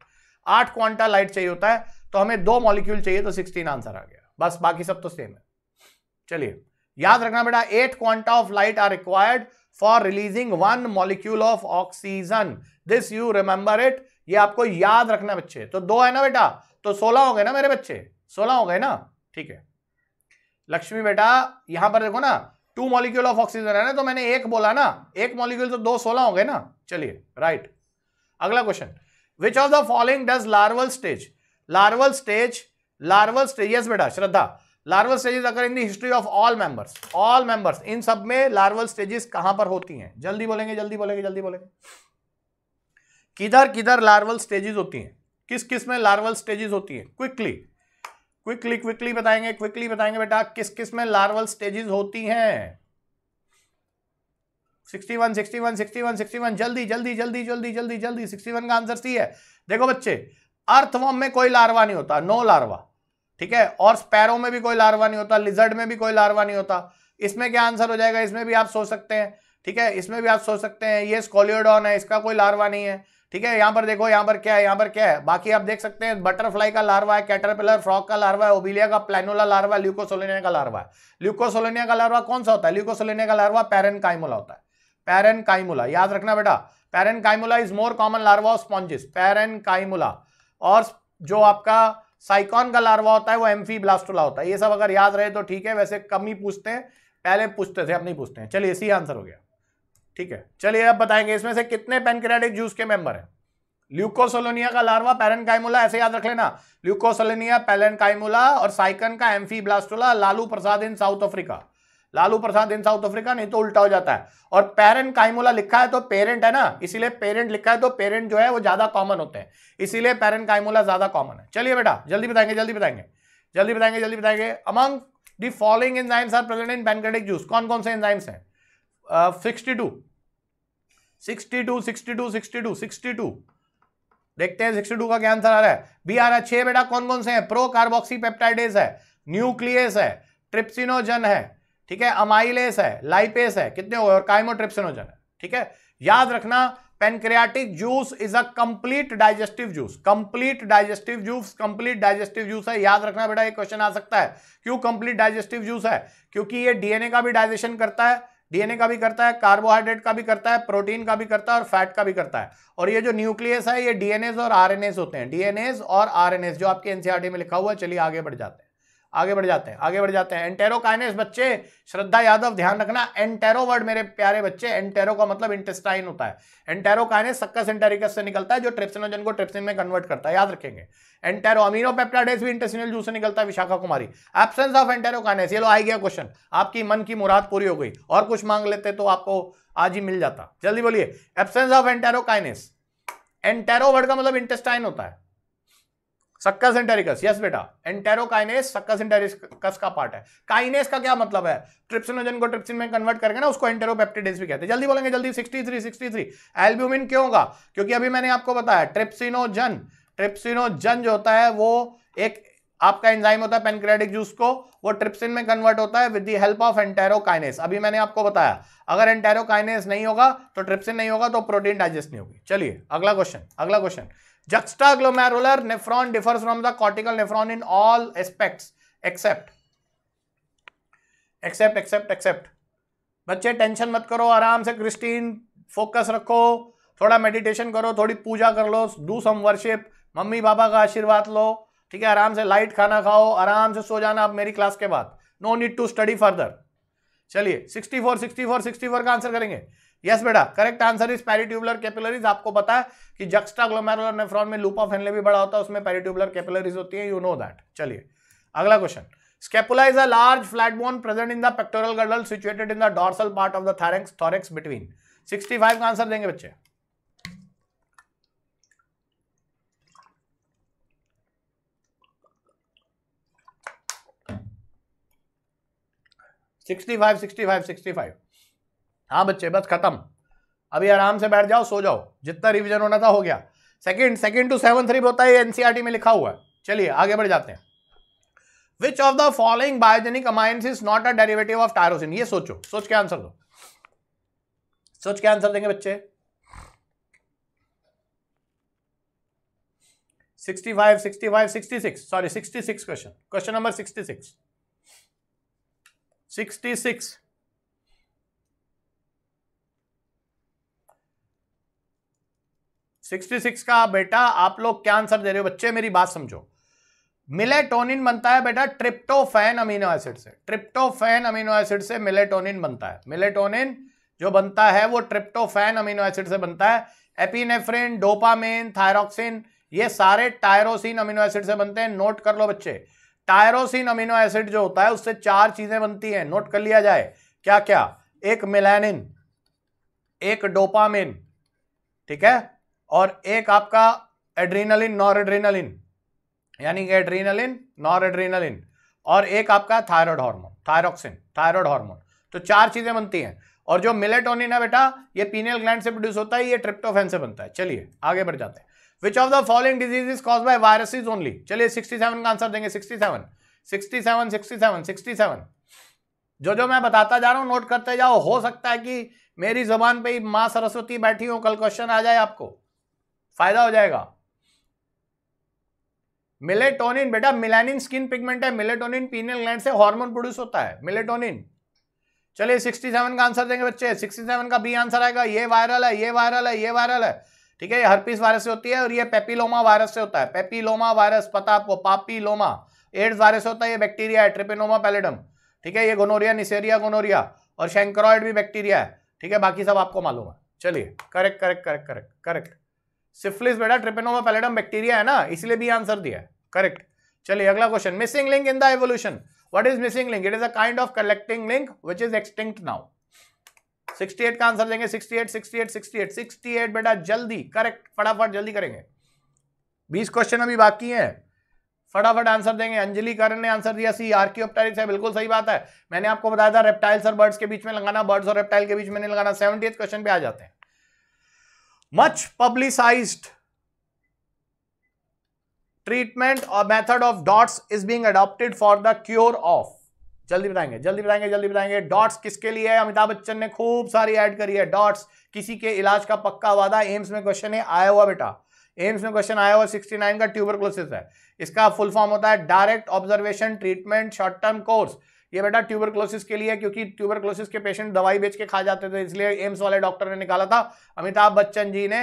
A: आठ क्वांटा लाइट चाहिए होता है तो हमें दो मॉलिक्यूल चाहिए तो सिक्सटीन आंसर आ गया बस बाकी सब तो सेम है चलिए याद रखना बेटा eight quanta of light are required for releasing one molecule of oxygen this you remember it ये आपको याद रखना बच्चे तो दो है ना बेटा तो सोलह हो गए ना मेरे बच्चे सोलह हो गए ना ठीक है लक्ष्मी बेटा यहां पर देखो ना टू मॉलिक्यूल ऑफ ऑक्सीजन है ना तो मैंने एक बोला ना एक मॉलिक्यूल तो दो सोलह हो गए ना चलिए राइट अगला question which of the following does larval stage larval stage larval stage yes बेटा श्रद्धा लार्वल स्टेजेस अगर in the history of all members all members इन सब में लार्वल स्टेजेस कहां पर होती हैं जल्दी बोलेंगे जल्दी बोलेंगे जल्दी बोलेंगे किधर किधर लार्वल स्टेजेस होती हैं किस किस में लार्वल स्टेजेस होती हैं क्विकली क्विकली क्विकली बताएंगे क्विकली बताएंगे बेटा किस किस में लार्वल स्टेजेस होती हैं 61 61 61 61 जल्दी जल्दी जल्दी जल्दी जल्दी जल्दी 61 का आंसर सी है देखो बच्चे अर्थवॉर्म में कोई लार्वा नहीं होता नो लार्वा ठीक है और स्पैरो में भी कोई लार्वा नहीं होता लिजर्ड में भी कोई लार्वा नहीं होता इसमें क्या आंसर हो जाएगा इसमें भी आप सोच सकते हैं ठीक है इसमें भी आप सोच सकते हैं ये स्कोलियोडॉन है इसका कोई लार्वा नहीं है ठीक है यहाँ पर देखो यहाँ पर क्या है यहाँ पर क्या है बाकी आप देख सकते हैं बटरफ्लाई का लार्वा है कैटरपिलर फ्रॉक का लार्वा है ओबिलिया का प्लानोला लार्वा ल्यूकोसोलोनिया का लार्वा है ल्यूकोसोलोनिया का लार्वा कौन सा होता है ल्यूकोसोलिनिया का लार्वा पैरन काइमुला होता है पैरन काइमुला याद रखना बेटा parenchymula is more common larva of sponges parenchymula और जो आपका साइकॉन का लार्वा होता है वो एम्फी ब्लास्टोला होता है ये सब अगर याद रहे तो ठीक है वैसे कम ही पूछते हैं पहले पूछते थे अब नहीं पूछते हैं चलिए सी आंसर हो गया ठीक है चलिए अब बताएंगे इसमें से कितने पेनक्रेटिक जूस के मेंबर हैं ल्यूकोसोलोनिया का लार्वा पेरन ऐसे याद रख लेना ल्यूकोसोलोनिया पैरनकाइमुला और साइकन का amphiblastula Lalu Prasad in South Africa Lalu Prasad in South Africa नहीं तो उल्टा हो जाता है और पेरेंट काइमोला लिखा है तो पेरेंट है ना इसीलिए पेरेंट लिखा है तो पेरेंट जो है वो ज्यादा कॉमन होते हैं इसीलिए पेरेंट काइमोला ज्यादा कॉमन है चलिए बेटा जल्दी बताएंगे जल्दी बताएंगे जल्दी बताएंगे जल्दी बताएंगे among the following enzymes are present in pancreatic juice कौन कौन से एंजाइम्स हैं sixty two sixty two sixty two sixty two sixty two देखते हैं सिक्सटी टू का क्या आंसर आ रहा है बी आ रहा है छह बेटा कौन कौन से हैं प्रो कार्बोक्सी पेप्टाइडेज है न्यूक्लियस है ट्रिप्सिनोजन है ठीक है अमाइलेस है लाइपेस है कितने हो गए और काइमोट्रिप्सिनोजन है ठीक है याद रखना pancreatic juice is a complete digestive juice complete digestive juice complete digestive juice है याद रखना बेटा ये क्वेश्चन आ सकता है क्यों कंप्लीट डाइजेस्टिव जूस है क्योंकि ये डीएनए का भी डाइजेशन करता है डीएनए का भी करता है कार्बोहाइड्रेट का भी करता है प्रोटीन का भी करता है और फैट का भी करता है और ये जो न्यूक्लियस है ये डीएनएस और आरएनएस होते हैं डीएनएस और आरएनएस जो आपके एनसीआरटी e में लिखा हुआ है चलिए आगे बढ़ जाते हैं आगे बढ़ जाते हैं आगे बढ़ जाते हैं एंटेरो काइनेस बच्चे श्रद्धा यादव ध्यान रखना एंटेरो वर्ड मेरे प्यारे बच्चे एंटेरो का मतलब इंटेस्टाइन होता है एंटेरो काइनेस सक्कस एंटेरिकस से निकलता है जो ट्रिप्सिनोजन को ट्रिप्सिन में कन्वर्ट करता है याद रखेंगे एंटेरो अमीनो भी इंटेस्टिनल जूस से निकलता है Vishakha Kumari absence of enterokinase ये लो आ गया क्वेश्चन आपकी मन की मुराद पूरी हो गई और कुछ मांग लेते तो आपको आज ही मिल जाता जल्दी बोलिए absence of enterokinase entero word का मतलब इंटेस्टाइन होता है सक्का यस बेटा एंटेरोकाइनेस का पार्ट है काइनेस का क्या मतलब है ट्रिप्सिनोजन को ट्रिप्सिन में कन्वर्ट ना उसको एंटेरोपेप्टिडेज भी कहते हैं जल्दी बोलेंगे जल्दी 63 63 एल्ब्यूमिन क्यों होगा क्योंकि अभी मैंने आपको बताया ट्रिप्सिनोजन ट्रिप्सिनोजन जो होता है वो एक आपका एंजाइम होता है पेनक्रेटिक जूस को वो ट्रिप्सिन में कन्वर्ट होता है with the help of enterokinase अभी मैंने आपको बताया अगर एंटेरोकाइनेस नहीं होगा तो ट्रिप्सिन नहीं होगा तो प्रोटीन डाइजेस्ट नहीं होगी चलिए अगला क्वेश्चन अगला question Juxtaglomerular nephron differs from the cortical nephron in all aspects except except except except बच्चे टेंशन मत करो आराम से क्रिस्टीन फोकस रखो थोड़ा मेडिटेशन करो थोड़ी पूजा कर लो do some worship mummy papa का आशीर्वाद लो ठीक है आराम से लाइट खाना खाओ आराम से सो जाना अब मेरी क्लास के बाद no need to study further चलिए 64 64 64 का आंसर करेंगे यस बेटा correct answer is peritubular capillaries आपको पता है कि जक्स्टा ग्लोमेरुलर नेफ्रॉन में लूप ऑफ हेनले भी बड़ा होता है उसमें पेरिट्यूबुलर कैपिलरीज होती है यू नो दैट चलिए अगला question scapula is a large flat bone present in the pectoral girdle situated in the dorsal part of the thorax thorax between 65 का आंसर देंगे बच्चे sixty five sixty five sixty five हाँ बच्चे बस खत्म अभी आराम से बैठ जाओ सो जाओ जितना रिवीजन होना था हो गया second second two seven three होता है एनसीईआरटी e में लिखा हुआ है चलिए आगे बढ़ जाते हैं which of the following biogenic amines is not a derivative of tyrosine ये सोचो सोच के आंसर दो सोच के आंसर देंगे बच्चे 65, 65, 66, sorry, 66 question. Question number 66. 66. 66 का बेटा आप लोग क्या आंसर दे रहे हो बच्चे मेरी बात समझो मिलेटोनिन बनता है बेटा ट्रिप्टोफैन अमीनो एसिड से ट्रिप्टोफैन अमीनो एसिड से मिलेटोनिन बनता है मिलेटोनिन जो बनता है वो ट्रिप्टोफैन अमीनो एसिड से बनता है एपिनेफ्रिन डोपामिन थायरोक्सिन ये सारे टायरोसिन अमीनो एसिड से बनते हैं नोट कर लो बच्चे टायरोसिन अमीनो एसिड जो होता है उससे चार चीजें बनती हैं नोट कर लिया जाए क्या क्या एक मिलेनिन एक डोपामिन ठीक है और एक आपका एड्रीनलिन नॉर एड्रीनलिन यानी कि एड्रीनलिन नॉर एड्रीनलिन और एक आपका thyroid hormone thyroxine thyroid hormone तो चार चीजें बनती हैं और जो मिलेटोनिन है बेटा ये पीनियल ग्लैंड से प्रोड्यूस होता है ये ट्रिप्टोफेन से बनता है चलिए आगे बढ़ जाते हैं which of the following disease is cause by viruses only चलिए सेवन का आंसर देंगे सिक्सटी सेवन सिक्सटी जो जो मैं बताता जा रहा हूँ नोट करते जाओ हो सकता है कि मेरी जबान पे ही माँ सरस्वती बैठी हो कल क्वेश्चन आ जाए आपको फायदा हो जाएगा मिलेटोनिन बेटा मिलानिन स्किन पिगमेंट है मिलेटोनिन पीनियल ग्लैंड से हार्मोन प्रोड्यूस होता है मिलेटोनिन चलिए 67 का आंसर देंगे बच्चे 67 का बी आंसर आएगा ये वायरल है ये वायरल है ये वायरल है ठीक है ये हरपीस वायरस से होती है और ये पेपीलोमा वायरस से होता है पेपीलोमा वायरस पता आपको पापीलोमा एड्स वायरस होता है ये बैक्टीरिया है ट्रिपेनोमा पैलेडम ठीक है ये गोनोरिया निसेरिया गोनोरिया और शेंक्रोइड भी बैक्टीरिया है ठीक है बाकी सब आपको मालूम है चलिए correct correct correct correct correct syphilis बेटा ट्रिपेनोमा पैलेडम बैक्टीरिया है ना इसलिए भी आंसर दिया है करेक्ट चलिए अगला question missing link in the evolution what is missing link it is a kind of collecting link which is extinct now 68 का आंसर देंगे 68 68 68 68 बेटा जल्दी करेक्ट फटाफट जल्दी करेंगे 20 क्वेश्चन अभी बाकी हैं फटाफट आंसर देंगे अंजलि करण ने आंसर दिया सी आर्कियोप्टेरिक्स है बिल्कुल सही बात है मैंने आपको बताया था रेप्टाइल्स और बर्ड्स के बीच में लगाना बर्ड्स और रेप्टाइल के बीच में नहीं लगाना 70th क्वेश्चन पे आ जाते हैं मच पब्लिसाइज ट्रीटमेंट और method of DOTS is being adopted for the cure of जल्दी बताएंगे जल्दी बताएंगे जल्दी बताएंगे डॉट्स किसके लिए है अमिताभ बच्चन ने खूब सारी ऐड करी है डॉट्स किसी के इलाज का पक्का वादा एम्स में क्वेश्चन है आया हुआ बेटा एम्स में क्वेश्चन आया हुआ 69 का ट्यूबर है इसका फुल फॉर्म होता है direct observation treatment short term course ये बेटा ट्यूबरक्लोसिस के लिए क्योंकि ट्यूबरक्लोसिस के पेशेंट दवाई बेच के खा जाते थे इसलिए एम्स वाले डॉक्टर ने निकाला था अमिताभ बच्चन जी ने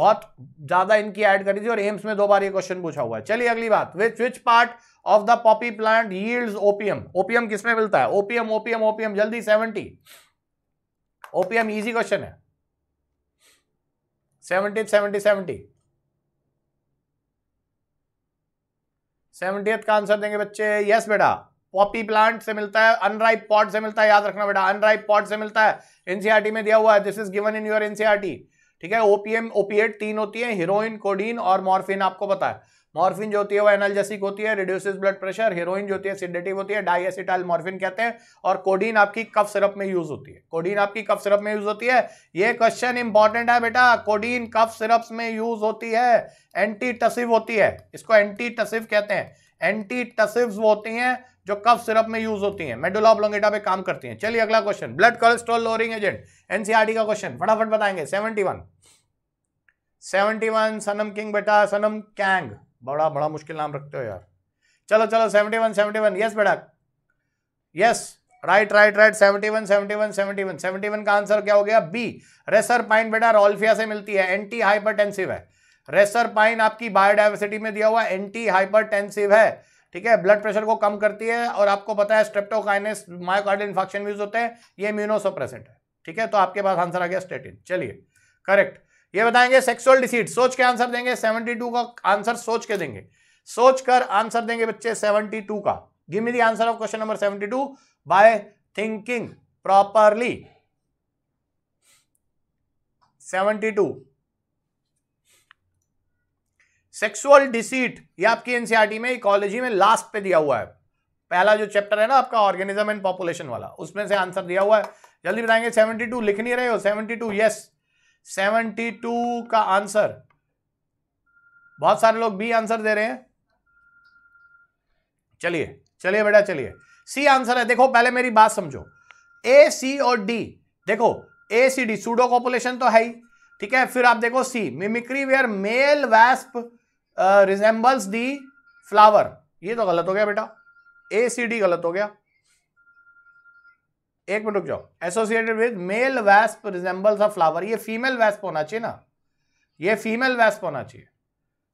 A: बहुत ज्यादा इनकी ऐड करी थी और एम्स में दो बार ये क्वेश्चन पूछा हुआ है चलिए अगली बात which which part of the poppy plant yields opium opium किसमें मिलता है ओपीएम ओपीएम ओपीएम जल्दी सेवेंटी ओपीएम इजी क्वेश्चन है सेवेंटी सेवेंटी सेवेंटी सेवेंटी का आंसर देंगे बच्चे यस बेटा पॉपी प्लांट से मिलता है अनराइप पॉट से मिलता है याद रखना बेटा अनराइप पॉट से मिलता है एनसीआरटी e में दिया हुआ है this is given in your NCERT ठीक है ओपीएम ओपीएट तीन होती है हीरोइन कोडीन और मॉर्फिन आपको पता है मॉर्फिन जो होती है वो एनालजेसिक होती है रिड्यूसेस ब्लड प्रेशर हीरोइन जो होती है सिडेटिव होती है डाइएसिटाइल मॉर्फिन कहते हैं और कोडीन आपकी कफ सिरप में यूज होती है कोडीन आपकी कफ सिरप में यूज होती है ये क्वेश्चन इंपॉर्टेंट है बेटा कोडीन कफ सिरप्स में यूज होती है एंटी टसिव होती है इसको एंटी टसिव कहते हैं एंटी टसिव होती हैं जो कफ सिरप में यूज होती हैं मेडुला ऑब्लोंगेटा पे काम करती हैं चलिए अगला question blood cholesterol lowering agent NCERT का क्वेश्चन फटाफट बताएंगे वन 71 वन सनम किंग बेटा सनम कैंग बड़ा बड़ा मुश्किल नाम रखते हो यार चलो चलो वन 71 वन यस बेटा yes right right right one one 71 one 71 one का आंसर क्या हो गया बी रेसर पाइन बेटा रोल्फिया से मिलती है एंटी हाइपरटेंसिव है रेसर पाइन आपकी बायोडाइवर्सिटी में दिया हुआ एंटी हाइपरटेंसिव है ठीक है ब्लड प्रेशर को कम करती है और आपको पता है स्ट्रेप्टोकाइनस मायोकार्डियल इन्फेक्शन यूज होते हैं ये इम्यूनोसोप्रेसेंट है ठीक है तो आपके पास आंसर आ गया स्टेटिन चलिए करेक्ट ये बताएंगे सेक्सुअल डिसीड सोच के आंसर देंगे 72 का आंसर सोच के देंगे सोच कर आंसर देंगे बच्चे 72 का give me the answer of question number 72 by thinking properly 72 sexual deceit ये आपकी एनसीईआरटी e में इकोलॉजी में लास्ट पे दिया हुआ है पहला जो चैप्टर है ना आपका ऑर्गेनिज्म एंड पॉपुलेशन वाला उसमें से आंसर दिया हुआ है जल्दी बताएंगे सेवनटी टू लिख नहीं रहे हो seventy two yes seventy two का आंसर बहुत सारे लोग बी आंसर दे रहे हैं चलिए चलिए बेटा चलिए सी आंसर है देखो पहले मेरी बात समझो ए सी और डी देखो A C D pseudo population तो है ही ठीक है फिर आप देखो C mimicry where male wasp resembles the flower ये तो गलत हो गया बेटा ए सी डी गलत हो गया एक मिनट रुक जाओ associated with male wasp resembles a flower ये फीमेल वैस्प होना चाहिए ना ये फीमेल वैस्प होना चाहिए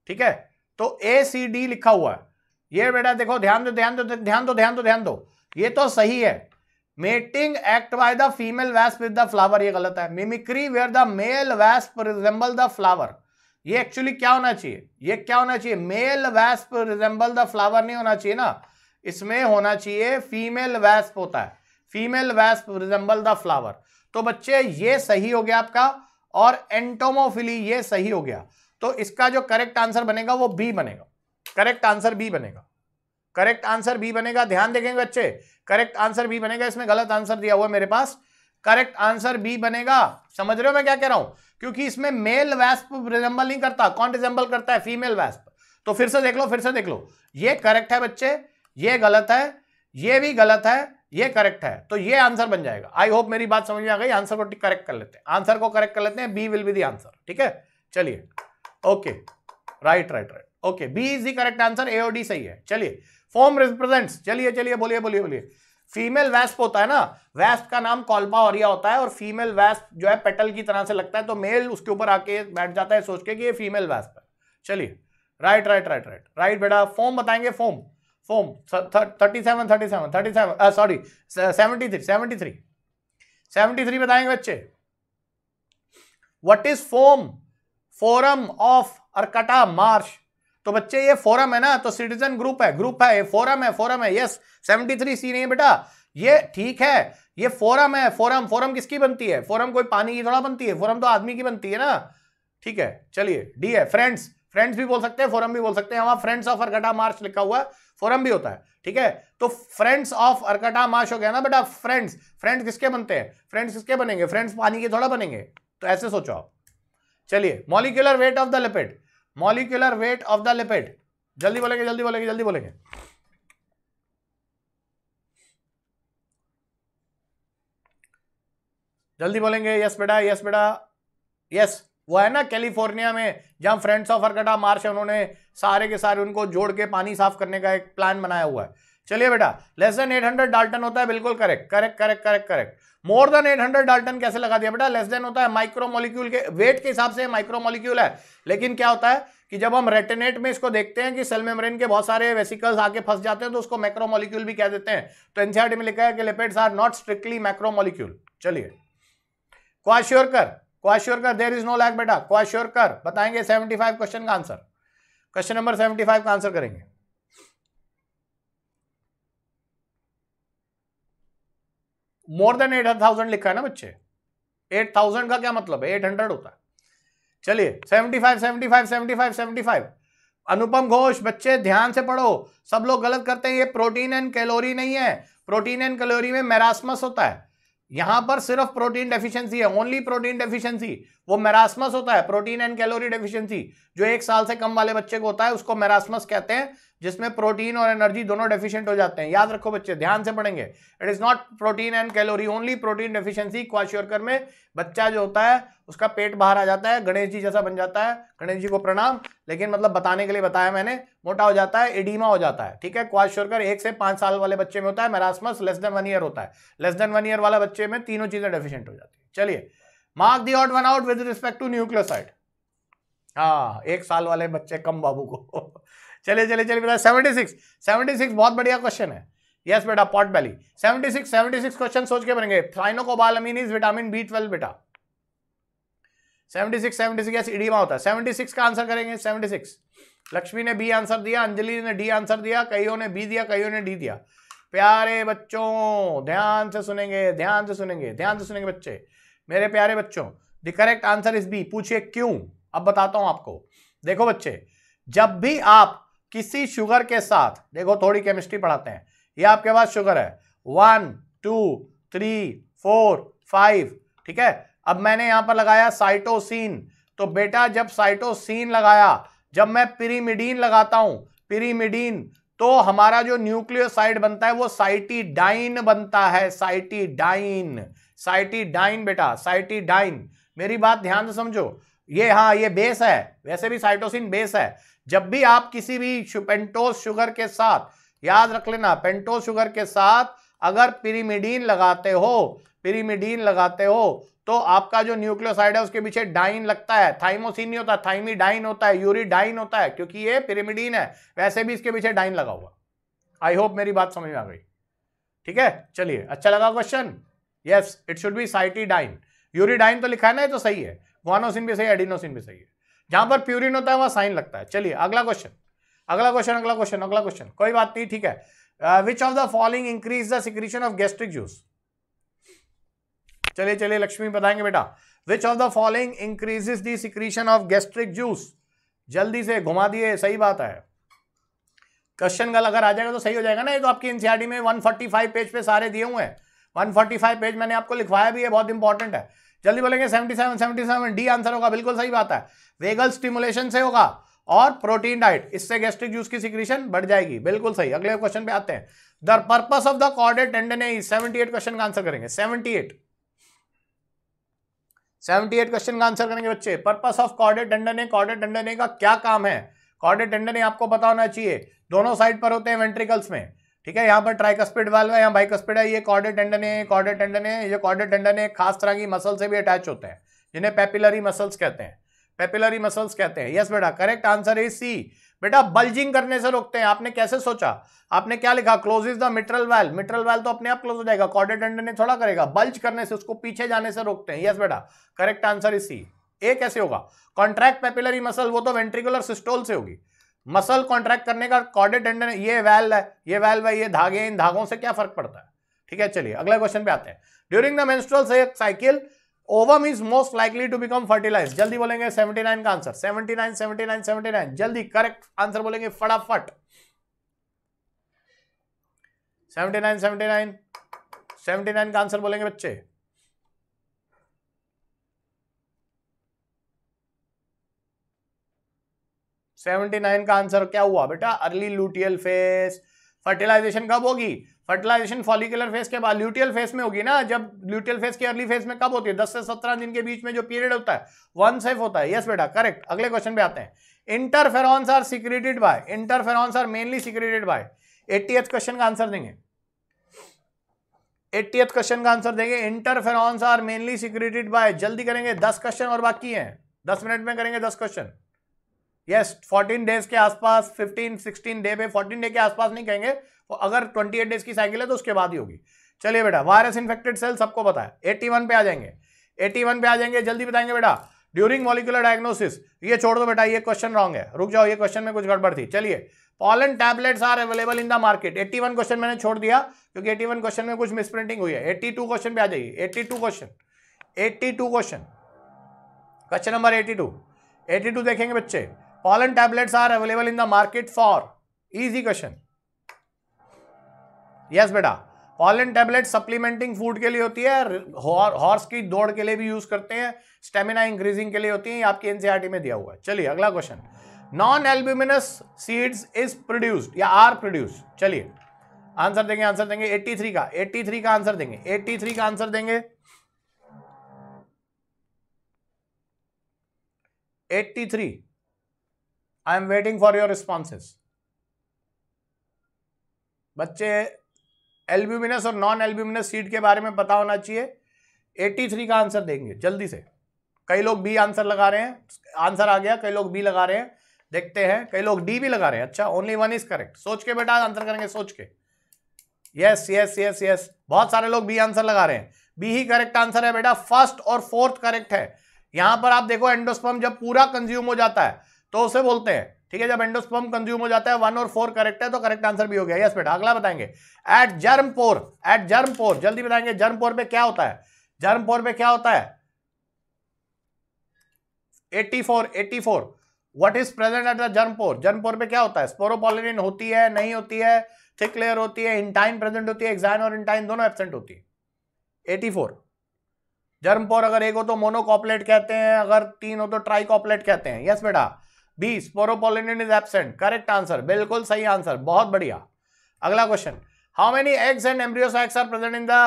A: ठीक है तो ए सी डी लिखा हुआ है ये बेटा देखो ध्यान दो ध्यान दो ध्यान दो ध्यान दो ध्यान दो ये तो सही है mating act by the female wasp with the flower ये गलत है mimicry where the male wasp resemble the flower ये एक्चुअली क्या होना चाहिए ये क्या होना चाहिए male wasp resemble the flower नहीं होना चाहिए ना इसमें होना चाहिए फीमेल वैस्प होता है female wasp resemble the flower तो बच्चे ये सही हो गया आपका और एंटोमोफिली ये सही हो गया तो इसका जो करेक्ट आंसर बनेगा वो बी बनेगा करेक्ट आंसर बी बनेगा करेक्ट आंसर बी बनेगा ध्यान देखेंगे बच्चे करेक्ट आंसर बी बनेगा इसमें गलत आंसर दिया हुआ मेरे पास करेक्ट आंसर बी बनेगा समझ रहे हो मैं क्या कह रहा हूं क्योंकि इसमें मेल वैस्प रिजेंबल नहीं करता कौन रिजेंबल करता है फीमेल वैस्प तो फिर से देख लो फिर से देख लो ये करेक्ट है बच्चे ये गलत है ये भी गलत है ये करेक्ट है तो ये आंसर बन जाएगा आई होप मेरी बात समझ में आ गई आंसर को करेक्ट कर लेते हैं आंसर को करेक्ट कर लेते हैं B will be the answer ठीक है चलिए okay right right right okay B is the correct answer AOD सही है चलिए फॉर्म रिप्रेजेंट्स चलिए चलिए बोलिए बोलिए बोलिए फीमेल वैस्प होता है ना वैस्प का नाम कॉल्पा औरिया होता है और फीमेल वैस्प जो है पेटल की तरह से लगता है तो मेल उसके ऊपर आके बैठ जाता है सोच के कि ये फीमेल वैस्प है चलिए right right right right right बेटा फॉर्म बताएंगे form form thirty seven thirty seven thirty seven sorry seventy three seventy three seventy three बताएंगे बच्चे what is foam forum of Arcata Marsh तो बच्चे ये फोरम है ना तो सिटीजन ग्रुप है ग्रुप है ये फोरम है फोरम है यस सेवेंटी थ्री सी नहीं है बेटा ये ठीक है ये फोरम है फोरम फोरम किसकी बनती है फोरम कोई पानी की थोड़ा बनती है फोरम तो आदमी की बनती है ना ठीक है चलिए डी है फ्रेंड्स फ्रेंड्स भी बोल सकते हैं फोरम भी बोल सकते हैं वहां फ्रेंड्स ऑफ अरकटा मार्च लिखा हुआ है फोरम भी होता है ठीक है तो फ्रेंड्स ऑफ अरकटा मार्च हो गया ना बेटा फ्रेंड्स फ्रेंड्स किसके बनते हैं फ्रेंड्स किसके बनेंगे फ्रेंड्स पानी के थोड़ा बनेंगे तो ऐसे सोचो आप चलिए molecular weight of the lipid molecular weight of the lipid जल्दी बोलेंगे जल्दी बोलेंगे जल्दी बोलेंगे जल्दी बोलेंगे यस बेटा यस बेटा यस वो है ना कैलिफोर्निया में जहां फ्रेंड्स ऑफ अर्कटा मार्च है उन्होंने सारे के सारे उनको जोड़ के पानी साफ करने का एक प्लान बनाया हुआ है चलिए बेटा लेस देन 800 डाल्टन होता है बिल्कुल correct correct correct correct correct more than 800 dalton कैसे लगा दिया बेटा लेस देन होता है माइक्रोमोलिक्यूल के वेट के हिसाब से माइक्रोमोलिक्यूल है लेकिन क्या होता है कि जब हम रेटेनेट में इसको देखते हैं कि सेल मेम्ब्रेन के बहुत सारे वेसिकल्स आके फंस जाते हैं तो उसको मैक्रोमोलिक्यूल भी कह देते हैं तो एनसीआरटी में लिखा है कि lipids are not strictly macromolecule चलिए क्वाश्योर कर क्वाश्योर कर देर इज नो लैक बेटा क्वाश्योर कर बताएंगे सेवेंटी क्वेश्चन का आंसर क्वेश्चन नंबर सेवेंटी का आंसर करेंगे मोर देन एट थाउजेंड लिखा है ना बच्चे एट थाउजेंड का क्या मतलब है एट हंड्रेड होता है चलिए seventy five seventy five seventy five seventy five Anupam Ghosh बच्चे ध्यान से पढ़ो सब लोग गलत करते हैं ये प्रोटीन एंड कैलोरी नहीं है प्रोटीन एंड कैलोरी में मैरासमस होता है यहां पर सिर्फ प्रोटीन डेफिशिएंसी है ओनली प्रोटीन डेफिशिएंसी वो मैरासमस होता है प्रोटीन एंड कैलोरी डेफिशिएंसी जो एक साल से कम वाले बच्चे को होता है उसको मैरासमस कहते हैं जिसमें प्रोटीन और एनर्जी दोनों डेफिशिएंट हो जाते हैं याद रखो बच्चे ध्यान से पढ़ेंगे it is not protein and calorie only protein deficiency kwashiorkor में बच्चा जो होता है उसका पेट बाहर आ जाता है गणेश जी जैसा बन जाता है गणेश जी को प्रणाम लेकिन मतलब बताने के लिए बताया मैंने मोटा हो जाता है एडीमा हो जाता है ठीक है क्वाश्योरकर एक से पांच साल वाले बच्चे में होता है marasmus less than one year होता है लेस देन वन ईयर वाला बच्चे में तीनों चीज़ें डेफिशियंट हो जाती है चलिए mark the odd one out with respect to nucleoside हाँ एक साल वाले बच्चे कम बाबू को चलिए चलिए चलिए बेटा सेवेंटी सिक्स सेवेंटी सिक्स बहुत बढ़िया क्वेश्चन है यस बेटा pot belly seventy six seventy six question सोच के बनेंगे cyanocobalamin is vitamin B twelve बेटा seventy six seventy six oedema होता है सेवेंटी सिक्स का आंसर करेंगे सेवेंटी सिक्स लक्ष्मी ने बी आंसर दिया अंजलि ने डी आंसर दिया कईयों ने बी दिया कईयों ने डी दिया प्यारे बच्चों ध्यान से सुनेंगे ध्यान से सुनेंगे ध्यान से सुनेंगे बच्चे मेरे प्यारे बच्चों the correct answer is B पूछिए क्यों अब बताता हूं आपको देखो बच्चे जब भी आप किसी शुगर के साथ देखो थोड़ी केमिस्ट्री पढ़ाते हैं ये आपके पास शुगर है one two three four five ठीक है अब मैंने यहां पर लगाया साइटोसिन तो बेटा जब साइटोसिन लगाया जब मैं पिरीमिडीन लगाता हूं पिरीमिडीन तो हमारा जो न्यूक्लियोसाइड बनता है वो साइटीडाइन बनता है साइटीडाइन साइटीडाइन बेटा साइटीडाइन मेरी बात ध्यान से समझो ये हाँ ये बेस है वैसे भी साइटोसिन बेस है जब भी आप किसी भी पेंटोस शुगर के साथ याद रख लेना पेंटोस शुगर के साथ अगर पिरीमिडीन लगाते हो पिरीमिडीन लगाते हो तो आपका जो न्यूक्लियोसाइड है उसके पीछे डाइन लगता है थाइमोसिन नहीं होता डाइन होता है यूरीडाइन होता है क्योंकि ये पिरीमिडीन है वैसे भी इसके पीछे डाइन लगा हुआ आई होप मेरी बात समझ में आ गई ठीक है चलिए अच्छा लगा question yes it should be cytidine डाइन तो लिखा है ना ये तो सही है वानोसिन भी सही है एडिनोसिन भी सही है जहां पर प्यूरिन होता है वहां साइन लगता है चलिए अगला क्वेश्चन अगला क्वेश्चन अगला क्वेश्चन अगला क्वेश्चन कोई बात नहीं ठीक है which of the following increase the secretion of gastric juice चलिए चलिए लक्ष्मी बताएंगे बेटा which of the following increases the secretion of gastric juice जल्दी से घुमा दिए सही बात है क्वेश्चन गल अगर आ जाएगा तो सही हो जाएगा ना ये तो आपकी एनसीआरटी e में 145 पेज पे सारे दिए हुए हैं 145 पेज मैंने आपको लिखवाया भी है बहुत इंपॉर्टेंट है जल्दी बोलेंगे 77 77 डी आंसर होगा बिल्कुल सही बात है वेगल स्टिमुलेशन से होगा और प्रोटीन डाइट इससे गैस्ट्रिक जूस की सिक्रीशन बढ़ जाएगी बिल्कुल सही अगले क्वेश्चन पे आते हैं the purpose of the chordate tendon seventy eight question का आंसर करेंगे seventy eight seventy eight question का आंसर करेंगे बच्चे purpose of chordate tendon chordate tendon का क्या काम है कॉर्डेट टेंडन आपको पता होना चाहिए दोनों साइड पर होते हैं वेंट्रिकल्स में ठीक है यहाँ पर ट्राइकस्पिड वाल्व है यहाँ बाइकस्पिड है ये कॉर्डेट टेंडन कॉर्डेट कॉर्डेड ये कॉर्डेट टेंडन खास तरह की मसल से भी अटैच होते हैं जिन्हें पेपिलरी मसल्स कहते हैं पेपिलरी मसल्स कहते हैं यस बेटा करेक्ट आंसर इज सी बेटा बल्जिंग करने से रोकते हैं आपने कैसे सोचा आपने क्या लिखा close is the mitral valve mitral valve तो अपने आप क्लोज हो जाएगा कॉर्डेड ने थोड़ा करेगा बल्ज करने से उसको पीछे जाने से रोकते हैं यस बेटा correct answer is C A कैसे होगा कॉन्ट्रैक्ट पेपिलरी मसल वो तो वेंट्रिकुलर सिस्टोल से होगी मसल कॉन्ट्रैक्ट करने का कॉर्डेड अंडर ये वैल है ये वैल है ये धागे इन धागों से क्या फर्क पड़ता है ठीक है चलिए अगला क्वेश्चन पे आते हैं during the menstrual cycle ovum is most likely to become fertilize जल्दी बोलेंगे 79 का आंसर 79 79 79 जल्दी करेक्ट आंसर बोलेंगे फटाफट 79 79 79 का आंसर बोलेंगे बच्चे सेवेंटी नाइन का आंसर क्या हुआ बेटा अर्ली लूटियल फेस फर्टिलाइजेशन कब होगी फर्टिलाइजेशन फॉलिकुलर फेज के बाद ल्यूटियल फेज में होगी ना जब ल्यूटियल फेज के अर्ली फेज में कब होती है दस से सत्रह दिन के बीच में जो पीरियड होता है वन सेफ होता है यस बेटा करेक्ट अगले क्वेश्चन पे आते हैं interferons are secreted by interferons are mainly secreted by eighty question का आंसर देंगे एट्टी क्वेश्चन का आंसर देंगे interferons are mainly secreted by जल्दी करेंगे दस क्वेश्चन और बाकी है दस मिनट में करेंगे दस क्वेश्चन यस फोर्टीन डेज के आसपास फिफ्टीन सिक्सटीन डे पे फोर्टीन डे के आसपास नहीं कहेंगे और अगर ट्वेंटी एट डेज की साइकिल है तो उसके बाद ही होगी चलिए बेटा वायरस इन्फेक्टेड सेल सबको पता है एट्टी वन पे आ जाएंगे एट्टी वन पे आ जाएंगे जल्दी बताएंगे बेटा ड्यूरिंग मॉलिकुलर डायग्नोसिस ये छोड़ दो बेटा ये क्वेश्चन रॉन्ग है रुक जाओ ये क्वेश्चन में कुछ गड़बड़ थी चलिए pollen tablets are available in the market 81 question मैंने छोड़ दिया क्योंकि 81 क्वेश्चन में कुछ मिसप्रिंटिंग हुई है 82 क्वेश्चन पे आ जाइए 82 क्वेश्चन 82 क्वेश्चन क्वेश्चन नंबर 82 82 देखेंगे बच्चे pollen tablets are available in the market for easy question yes बेटा पॉलन टेबलेट सप्लीमेंटिंग फूड के लिए होती है हॉर्स की दौड़ के लिए भी यूज करते हैं स्टेमिना इंक्रीजिंग के लिए होती है आपकी एनसीआरटी में दिया हुआ है चलिए अगला question non albuminous seeds is produced या आर प्रोड्यूस्ड चलिए आंसर देंगे आंसर देंगे 83 का 83 का आंसर देंगे 83 का आंसर देंगे 83 I am waiting for your responses बच्चे एल्ब्यूमिनस और नॉन एल्ब्यूमिनस सीड के बारे में पता होना चाहिए एट्टी थ्री का आंसर देंगे जल्दी से कई लोग बी आंसर लगा रहे हैं आंसर आ गया कई लोग बी लगा रहे हैं देखते हैं कई लोग डी भी लगा रहे हैं अच्छा ओनली वन इज करेक्ट सोच के बेटा आंसर करेंगे सोच के यस यस यस यस बहुत सारे लोग बी आंसर लगा रहे हैं बी ही करेक्ट आंसर है बेटा फर्स्ट और फोर्थ करेक्ट है यहां पर आप देखो एंडोस्पर्म जब पूरा कंज्यूम हो जाता है तो उसे बोलते हैं ठीक है जब एंडोस्पर्म कंज्यूम हो जाता है वन और फोर करेक्ट है तो करेक्ट आंसर भी हो गया यस बेटा अगला बताएंगे at germ pore at germ pore जल्दी बताएंगे जर्म पोर में क्या होता है जर्म पोर में क्या होता है eighty four what is present at the germ pore germ pore क्या होता है स्पोरोपोलिन होती है नहीं होती है थिक लेयर होती है इंटाइन प्रेजेंट होती है एग्जाइन और इंटाइन दोनों एबसेंट होती है एटी जर्म पोर अगर एक हो तो मोनोकॉपलेट कहते हैं अगर तीन हो तो ट्राइकॉपलेट कहते हैं यस बेटा B sporopollenin is absent correct answer बिल्कुल सही आंसर बहुत बढ़िया अगला question how many eggs and embryo sacs are present in the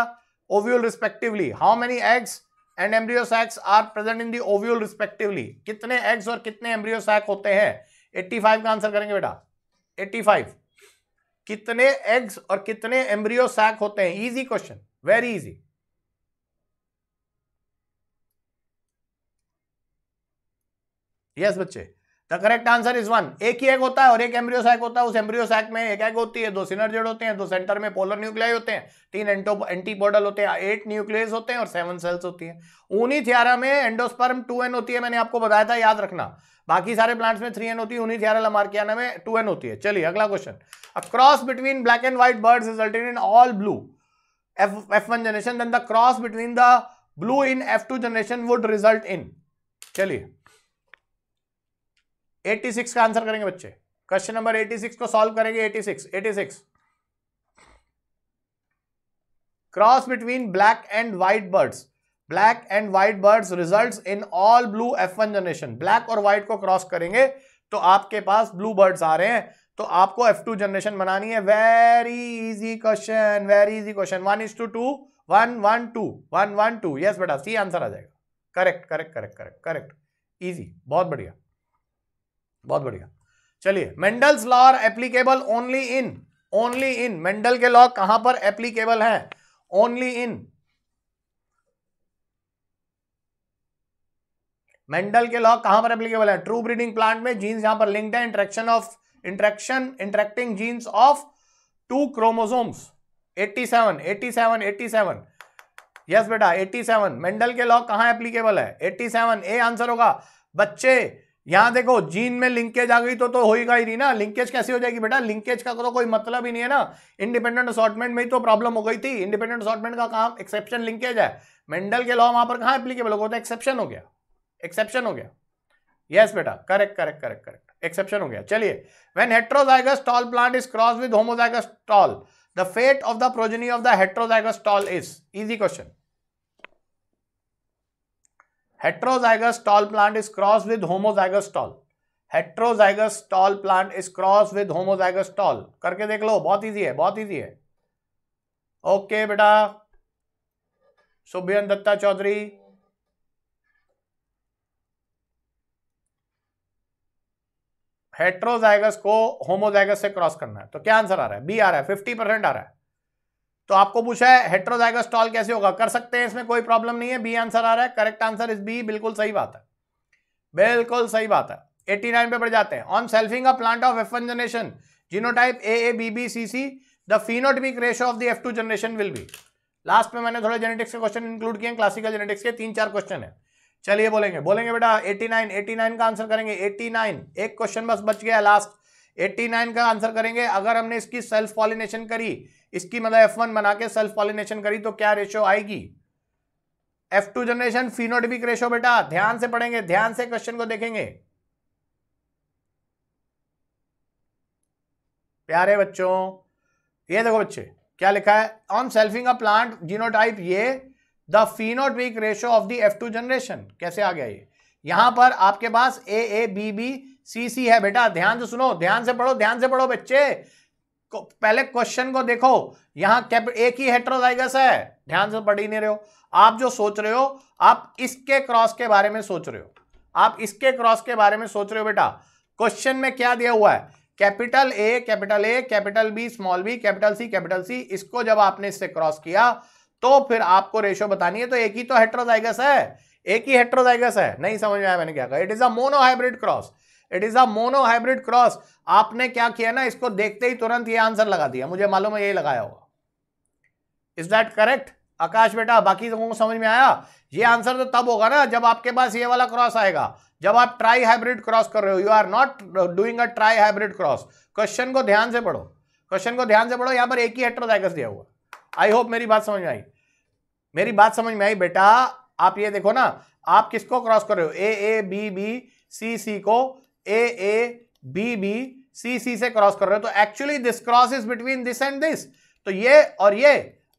A: ovule respectively how many eggs and embryo sacs are present in the ovule respectively कितने एग्स और कितने एम्ब्रियोसैक होते हैं 85 का आंसर करेंगे बेटा 85 कितने एग्स और कितने एम्ब्रियोसैक होते हैं easy question very easy yes बच्चे the correct answer is one एक ही एग होता है और एक एम्ब्रियो सैक होता है उस एम्ब्रियो सैक में एक एग होती है दो सिनर्जेड होते हैं दो सेंटर में पोलर न्यूक्लियाई होते हैं तीन एंटो एंटीपोडल होते हैं एट न्यूक्लियस होते हैं और सेवन सेल्स होती है हैं थियारा में एंडोस्पर्म टू एन होती है मैंने आपको बताया था याद रखना बाकी सारे प्लांट्स में थ्री एन होती है थियारा लमार्कियाना में टू एन होती है चलिए अगला question a cross between black and white bird resulted in all blue F F one generation then the cross between the blue in F two generation would result in चलिए सिक्स का आंसर करेंगे बच्चे क्वेश्चन नंबर एटी सिक्स को सॉल्व करेंगे eighty six cross between black and white birds black and white birds results in all blue F one generation black और व्हाइट को क्रॉस करेंगे तो आपके पास ब्लू बर्ड्स आ रहे हैं तो आपको एफ टू जनरेशन बनानी है very easy question very easy question one is two two one one two one one two yes बेटा सी आंसर आ जाएगा correct correct correct correct correct easy बहुत बढ़िया बहुत बढ़िया चलिए Mendel's law are applicable only in only in Mendel के लॉ कहां पर एप्लीकेबल है ओनली इन मेंडल के लॉ कहां पर एप्लीकेबल है ट्रू ब्रीडिंग प्लांट में जीन्स यहां पर लिंक्ड है interaction of interaction interacting genes of two chromosomes 87 87 87 yes बेटा 87 मेंडल के लॉ कहां एप्लीकेबल है 87 ए आंसर होगा बच्चे यहां देखो जीन में लिंकेज आ गई तो तो होगा ही नहीं ना लिंकेज कैसे हो जाएगी बेटा लिंकेज का तो कोई मतलब ही नहीं है ना इंडिपेंडेंट असॉटमेंट में ही तो प्रॉब्लम हो गई थी इंडिपेंडेंट असॉटमेंट का काम एक्सेप्शन लिंकेज है मेंडल के लॉ वहां पर कहा एप्लीकेबल होगा तो एक्सेप्शन हो गया एक्सेप्शन तो हो गया यस बेटा correct correct correct correct exception हो गया चलिए when heterozygous tall plant is cross with homozygous tall the fate of the progeny of the heterozygous tall is easy question heterozygous tall plant is cross with homozygous tall heterozygous tall plant is cross with homozygous tall करके देख लो बहुत ईजी है बहुत ईजी है ओके okay, बेटा सुभियन दत्ता चौधरी हेट्रोजाइगस को होमोजाइगस से क्रॉस करना है तो क्या आंसर आ रहा है बी आ रहा है फिफ्टी परसेंट आ रहा है तो आपको पूछा है हेट्रोजाइगस स्टॉल कैसे होगा कर सकते हैं इसमें कोई प्रॉब्लम नहीं है बी आंसर आ रहा है करेक्ट आंसर इज बी बिल्कुल सही बात है बिल्कुल सही बात है एट्टी नाइन पे बढ़ जाते हैं on selfing a plant of F one generation genotype A A B B C C the phenotypic ratio of the F two generation will be last में मैंने थोड़े जेनेटिक्स के क्वेश्चन इंक्लूड किए क्लासिकल जेनेटिक्स के तीन चार क्वेश्चन है चलिए बोलेंगे बोलेंगे बेटा 89 89 का आंसर करेंगे 89 एक क्वेश्चन बस बच गया लास्ट 89 का आंसर करेंगे अगर हमने इसकी सेल्फ पॉलिनेशन करी इसकी मतलब वन बना के सेल्फ पॉलिनेशन करी तो क्या रेशियो आएगी F two generation phenotypic ratio बेटा ध्यान से पढ़ेंगे ध्यान से क्वेश्चन को देखेंगे प्यारे बच्चों ये देखो बच्चे क्या लिखा है on selfing a plant genotype ये the phenotypic ratio of the two generation कैसे आ गया ये यहां पर आपके पास ए ए बी बी सी सी है बेटा ध्यान से सुनो ध्यान से पढ़ो ध्यान से पढ़ो बच्चे पहले क्वेश्चन को देखो यहां एक ही हेट्रोजाइगस है ध्यान से पढ़ ही नहीं रहे हो आप जो सोच रहे हो आप इसके क्रॉस के बारे में सोच रहे हो आप इसके क्रॉस के बारे में सोच रहे हो बेटा क्वेश्चन में क्या दिया हुआ है capital A capital A capital B small B capital C capital C इसको जब आपने इससे क्रॉस किया तो फिर आपको रेशियो बतानी है तो एक ही तो हेट्रोजाइगस है एक ही हेट्रोजाइगस है नहीं समझ में आया मैंने क्या कहा it is a monohybrid cross it is a monohybrid cross आपने क्या किया ना इसको देखते ही तुरंत ये आंसर लगा दिया मुझे मालूम है यही लगाया होगा इज दैट करेक्ट आकाश बेटा बाकी लोगों को समझ में आया ये आंसर तो तब होगा ना जब आपके पास ये वाला क्रॉस आएगा जब आप ट्राई हाइब्रिड क्रॉस कर रहे हो you are not doing a trihybrid cross question को ध्यान से पढ़ो क्वेश्चन को ध्यान से पढ़ो यहां पर एक ही हेट्रोजाइगस दिया हुआ आई होप मेरी बात समझ में आई मेरी बात समझ में आई बेटा आप ये देखो ना आप किसको क्रॉस कर रहे हो ए ए बी बी सी सी को ए ए बी बी सी सी से क्रॉस कर रहे हो तो actually this cross is between this and this तो ये और ये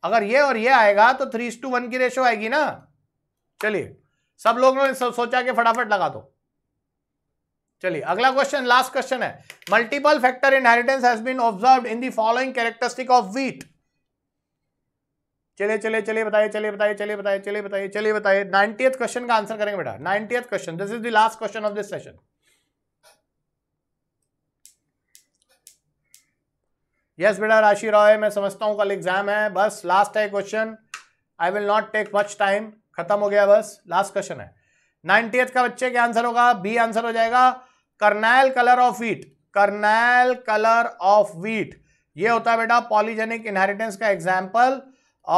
A: अगर ये और ये आएगा तो थ्री टू वन की रेशो आएगी ना चलिए सब लोगों ने सोचा कि फटाफट लगा दो चलिए अगला क्वेश्चन लास्ट क्वेश्चन है multiple factor inheritance has been observe in the following characteristic of wheat चलिए चलिए चलिए बताइए चलिए बताइए चलिए बताइए चलिए बताइए चलिए बताइए नाइनटीएथ क्वेश्चन का आंसर करेंगे बेटा ninetieth question this is the last question of this session yes बेटा राशि रॉय मैं समझता हूँ कल एग्जाम है बस लास्ट है question I will not take much time खत्म हो गया बस लास्ट क्वेश्चन है नाइनटीएथ का बच्चे क्या आंसर होगा बी आंसर हो जाएगा kernel colour of wheat kernel colour of wheat ये होता है बेटा पॉलीजेनिक इनहेरिटेंस का एग्जाम्पल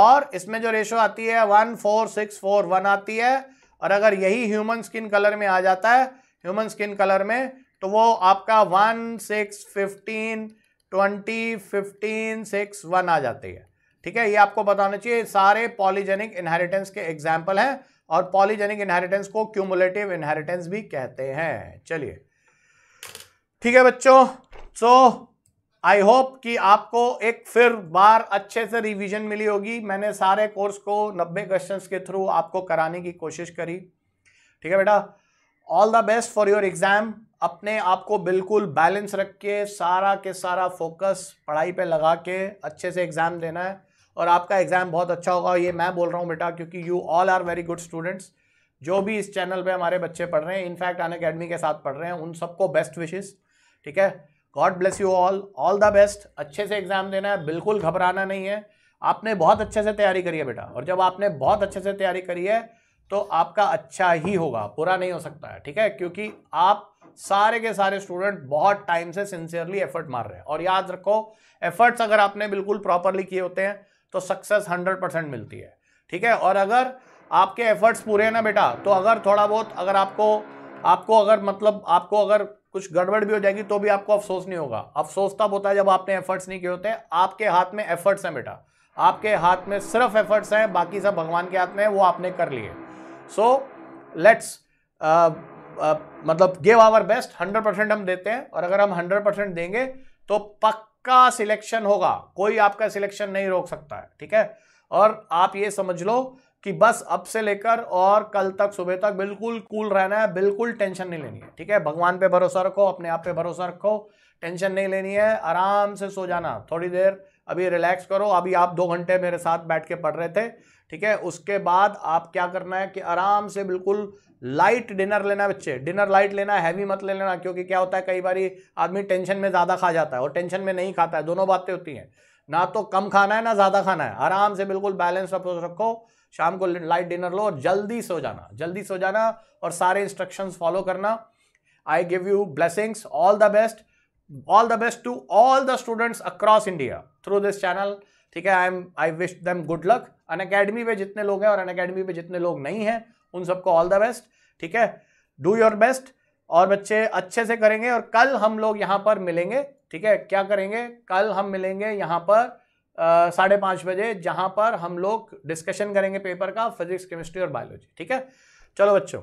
A: और इसमें जो रेशो आती है one four six four one आती है और अगर यही ह्यूमन स्किन कलर में आ जाता है ह्यूमन स्किन कलर में तो वो आपका one six fifteen twenty fifteen six one आ जाती है ठीक है ये आपको बताना चाहिए सारे पॉलीजेनिक इनहेरिटेंस के एग्जाम्पल हैं और पॉलीजेनिक इनहेरिटेंस को क्यूमुलेटिव इनहेरिटेंस भी कहते हैं चलिए ठीक है बच्चों सो आई होप कि आपको एक फिर बार अच्छे से रिवीजन मिली होगी मैंने सारे कोर्स को 90 क्वेश्चंस के थ्रू आपको कराने की कोशिश करी ठीक है बेटा all the best for your exam अपने आप को बिल्कुल बैलेंस रख के सारा के सारा फोकस पढ़ाई पे लगा के अच्छे से एग्ज़ाम देना है और आपका एग्ज़ाम बहुत अच्छा होगा ये मैं बोल रहा हूँ बेटा क्योंकि you all are very good students जो भी इस चैनल पे हमारे बच्चे पढ़ रहे हैं इनफैक्ट अन अकेडमी के साथ पढ़ रहे हैं उन सबको बेस्ट विशेष ठीक है God bless you all all the best अच्छे से एग्ज़ाम देना है बिल्कुल घबराना नहीं है आपने बहुत अच्छे से तैयारी करी है बेटा और जब आपने बहुत अच्छे से तैयारी करी है तो आपका अच्छा ही होगा पूरा नहीं हो सकता है ठीक है क्योंकि आप सारे के सारे स्टूडेंट बहुत टाइम से सिंसियरली एफर्ट मार रहे हैं और याद रखो एफर्ट्स अगर आपने बिल्कुल प्रॉपरली किए होते हैं तो सक्सेस हंड्रेड परसेंट मिलती है ठीक है और अगर आपके एफर्ट्स पूरे हैं ना बेटा तो अगर थोड़ा बहुत अगर आपको आपको अगर मतलब आपको अगर कुछ गड़बड़ भी हो जाएगी तो भी आपको अफसोस नहीं होगा अफसोस तब होता है जब आपने एफर्ट्स नहीं किए होते आपके हाथ में एफर्ट्स हैं बेटा आपके हाथ में सिर्फ एफर्ट्स हैं बाकी सब भगवान के हाथ में वो आपने कर लिए सो लेट्स मतलब give our best hundred percent हम देते हैं और अगर हम हंड्रेड परसेंट देंगे तो पक्का सिलेक्शन होगा कोई आपका सिलेक्शन नहीं रोक सकता है ठीक है और आप ये समझ लो कि बस अब से लेकर और कल तक सुबह तक बिल्कुल कूल रहना है बिल्कुल टेंशन नहीं लेनी है ठीक है भगवान पे भरोसा रखो अपने आप पे भरोसा रखो टेंशन नहीं लेनी है आराम से सो जाना थोड़ी देर अभी रिलैक्स करो अभी आप दो घंटे मेरे साथ बैठ के पढ़ रहे थे ठीक है उसके बाद आप क्या करना है कि आराम से बिल्कुल लाइट डिनर लेना बच्चे डिनर लाइट लेना हैवी मत ले लेना क्योंकि क्या होता है कई बार आदमी टेंशन में ज़्यादा खा जाता है और टेंशन में नहीं खाता है दोनों बातें होती हैं ना तो कम खाना है ना ज़्यादा खाना है आराम से बिल्कुल बैलेंस अप्रोच रखो शाम को लाइट डिनर लो और जल्दी सो जाना जल्दी सो जाना और सारे इंस्ट्रक्शंस फॉलो करना I give you blessings all the best all the best to all the students across India through this channel ठीक है I am I wish them good luck Unacademy पे जितने लोग हैं और अन अकेडमी पे जितने लोग नहीं हैं उन सबको ऑल द बेस्ट ठीक है डू योर बेस्ट और बच्चे अच्छे से करेंगे और कल हम लोग यहाँ पर मिलेंगे ठीक है क्या करेंगे कल हम मिलेंगे यहाँ पर साढ़े पाँच बजे जहाँ पर हम लोग डिस्कशन करेंगे पेपर का फिजिक्स केमिस्ट्री और बायोलॉजी ठीक है चलो बच्चों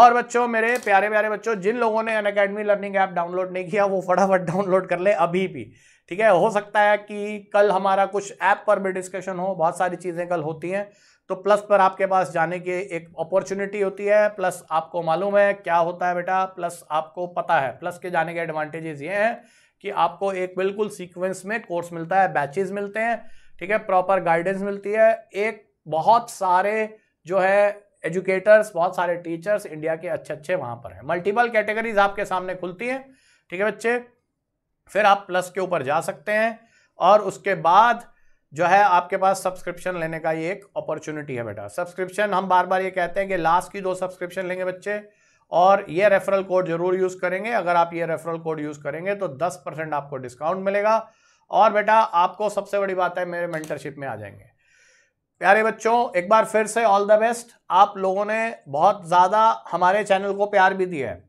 A: और बच्चों मेरे प्यारे प्यारे बच्चों जिन लोगों ने अन अकेडमी लर्निंग ऐप डाउनलोड नहीं किया वो फटाफट डाउनलोड कर ले अभी भी ठीक है हो सकता है कि कल हमारा कुछ ऐप पर भी डिस्कशन हो बहुत सारी चीज़ें कल होती हैं तो प्लस पर आपके पास जाने की एक अपॉर्चुनिटी होती है प्लस आपको मालूम है क्या होता है बेटा प्लस आपको पता है प्लस के जाने के एडवांटेजेस ये हैं कि आपको एक बिल्कुल सीक्वेंस में कोर्स मिलता है बैचेज मिलते हैं ठीक है प्रॉपर गाइडेंस मिलती है एक बहुत सारे जो है एजुकेटर्स बहुत सारे टीचर्स इंडिया के अच्छे अच्छे वहाँ पर हैं मल्टीपल कैटेगरीज आपके सामने खुलती हैं ठीक है बच्चे फिर आप प्लस के ऊपर जा सकते हैं और उसके बाद जो है आपके पास सब्सक्रिप्शन लेने का ये एक अपॉर्चुनिटी है बेटा सब्सक्रिप्शन हम बार बार ये कहते हैं कि लास्ट की दो सब्सक्रिप्शन लेंगे बच्चे और ये रेफरल कोड जरूर यूज़ करेंगे अगर आप ये रेफरल कोड यूज़ करेंगे तो 10 परसेंट आपको डिस्काउंट मिलेगा और बेटा आपको सबसे बड़ी बात है मेरे मेंटरशिप में आ जाएंगे प्यारे बच्चों एक बार फिर से ऑल द बेस्ट आप लोगों ने बहुत ज़्यादा हमारे चैनल को प्यार भी दिया है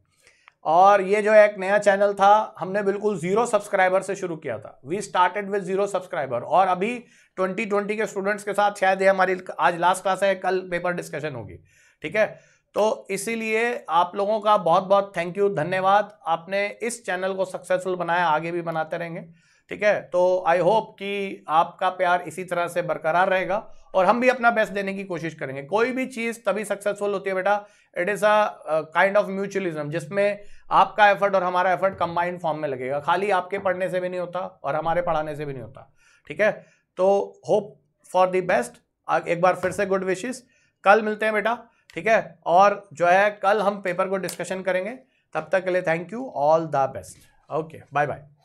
A: और ये जो एक नया चैनल था हमने बिल्कुल जीरो सब्सक्राइबर से शुरू किया था we started with zero subscriber और अभी 2020 के स्टूडेंट्स के साथ शायद ये हमारी आज लास्ट क्लास है कल पेपर डिस्कशन होगी ठीक है तो इसीलिए आप लोगों का बहुत बहुत थैंक यू धन्यवाद आपने इस चैनल को सक्सेसफुल बनाया आगे भी बनाते रहेंगे ठीक है तो आई होप कि आपका प्यार इसी तरह से बरकरार रहेगा और हम भी अपना बेस्ट देने की कोशिश करेंगे कोई भी चीज़ तभी सक्सेसफुल होती है बेटा it is a kind of mutualism जिसमें आपका एफर्ट और हमारा एफर्ट कंबाइंड फॉर्म में लगेगा खाली आपके पढ़ने से भी नहीं होता और हमारे पढ़ाने से भी नहीं होता ठीक है तो होप फॉर द बेस्ट एक बार फिर से गुड विशेस कल मिलते हैं बेटा ठीक है और जो है कल हम पेपर को डिस्कशन करेंगे तब तक के लिए thank you all the best okay bye bye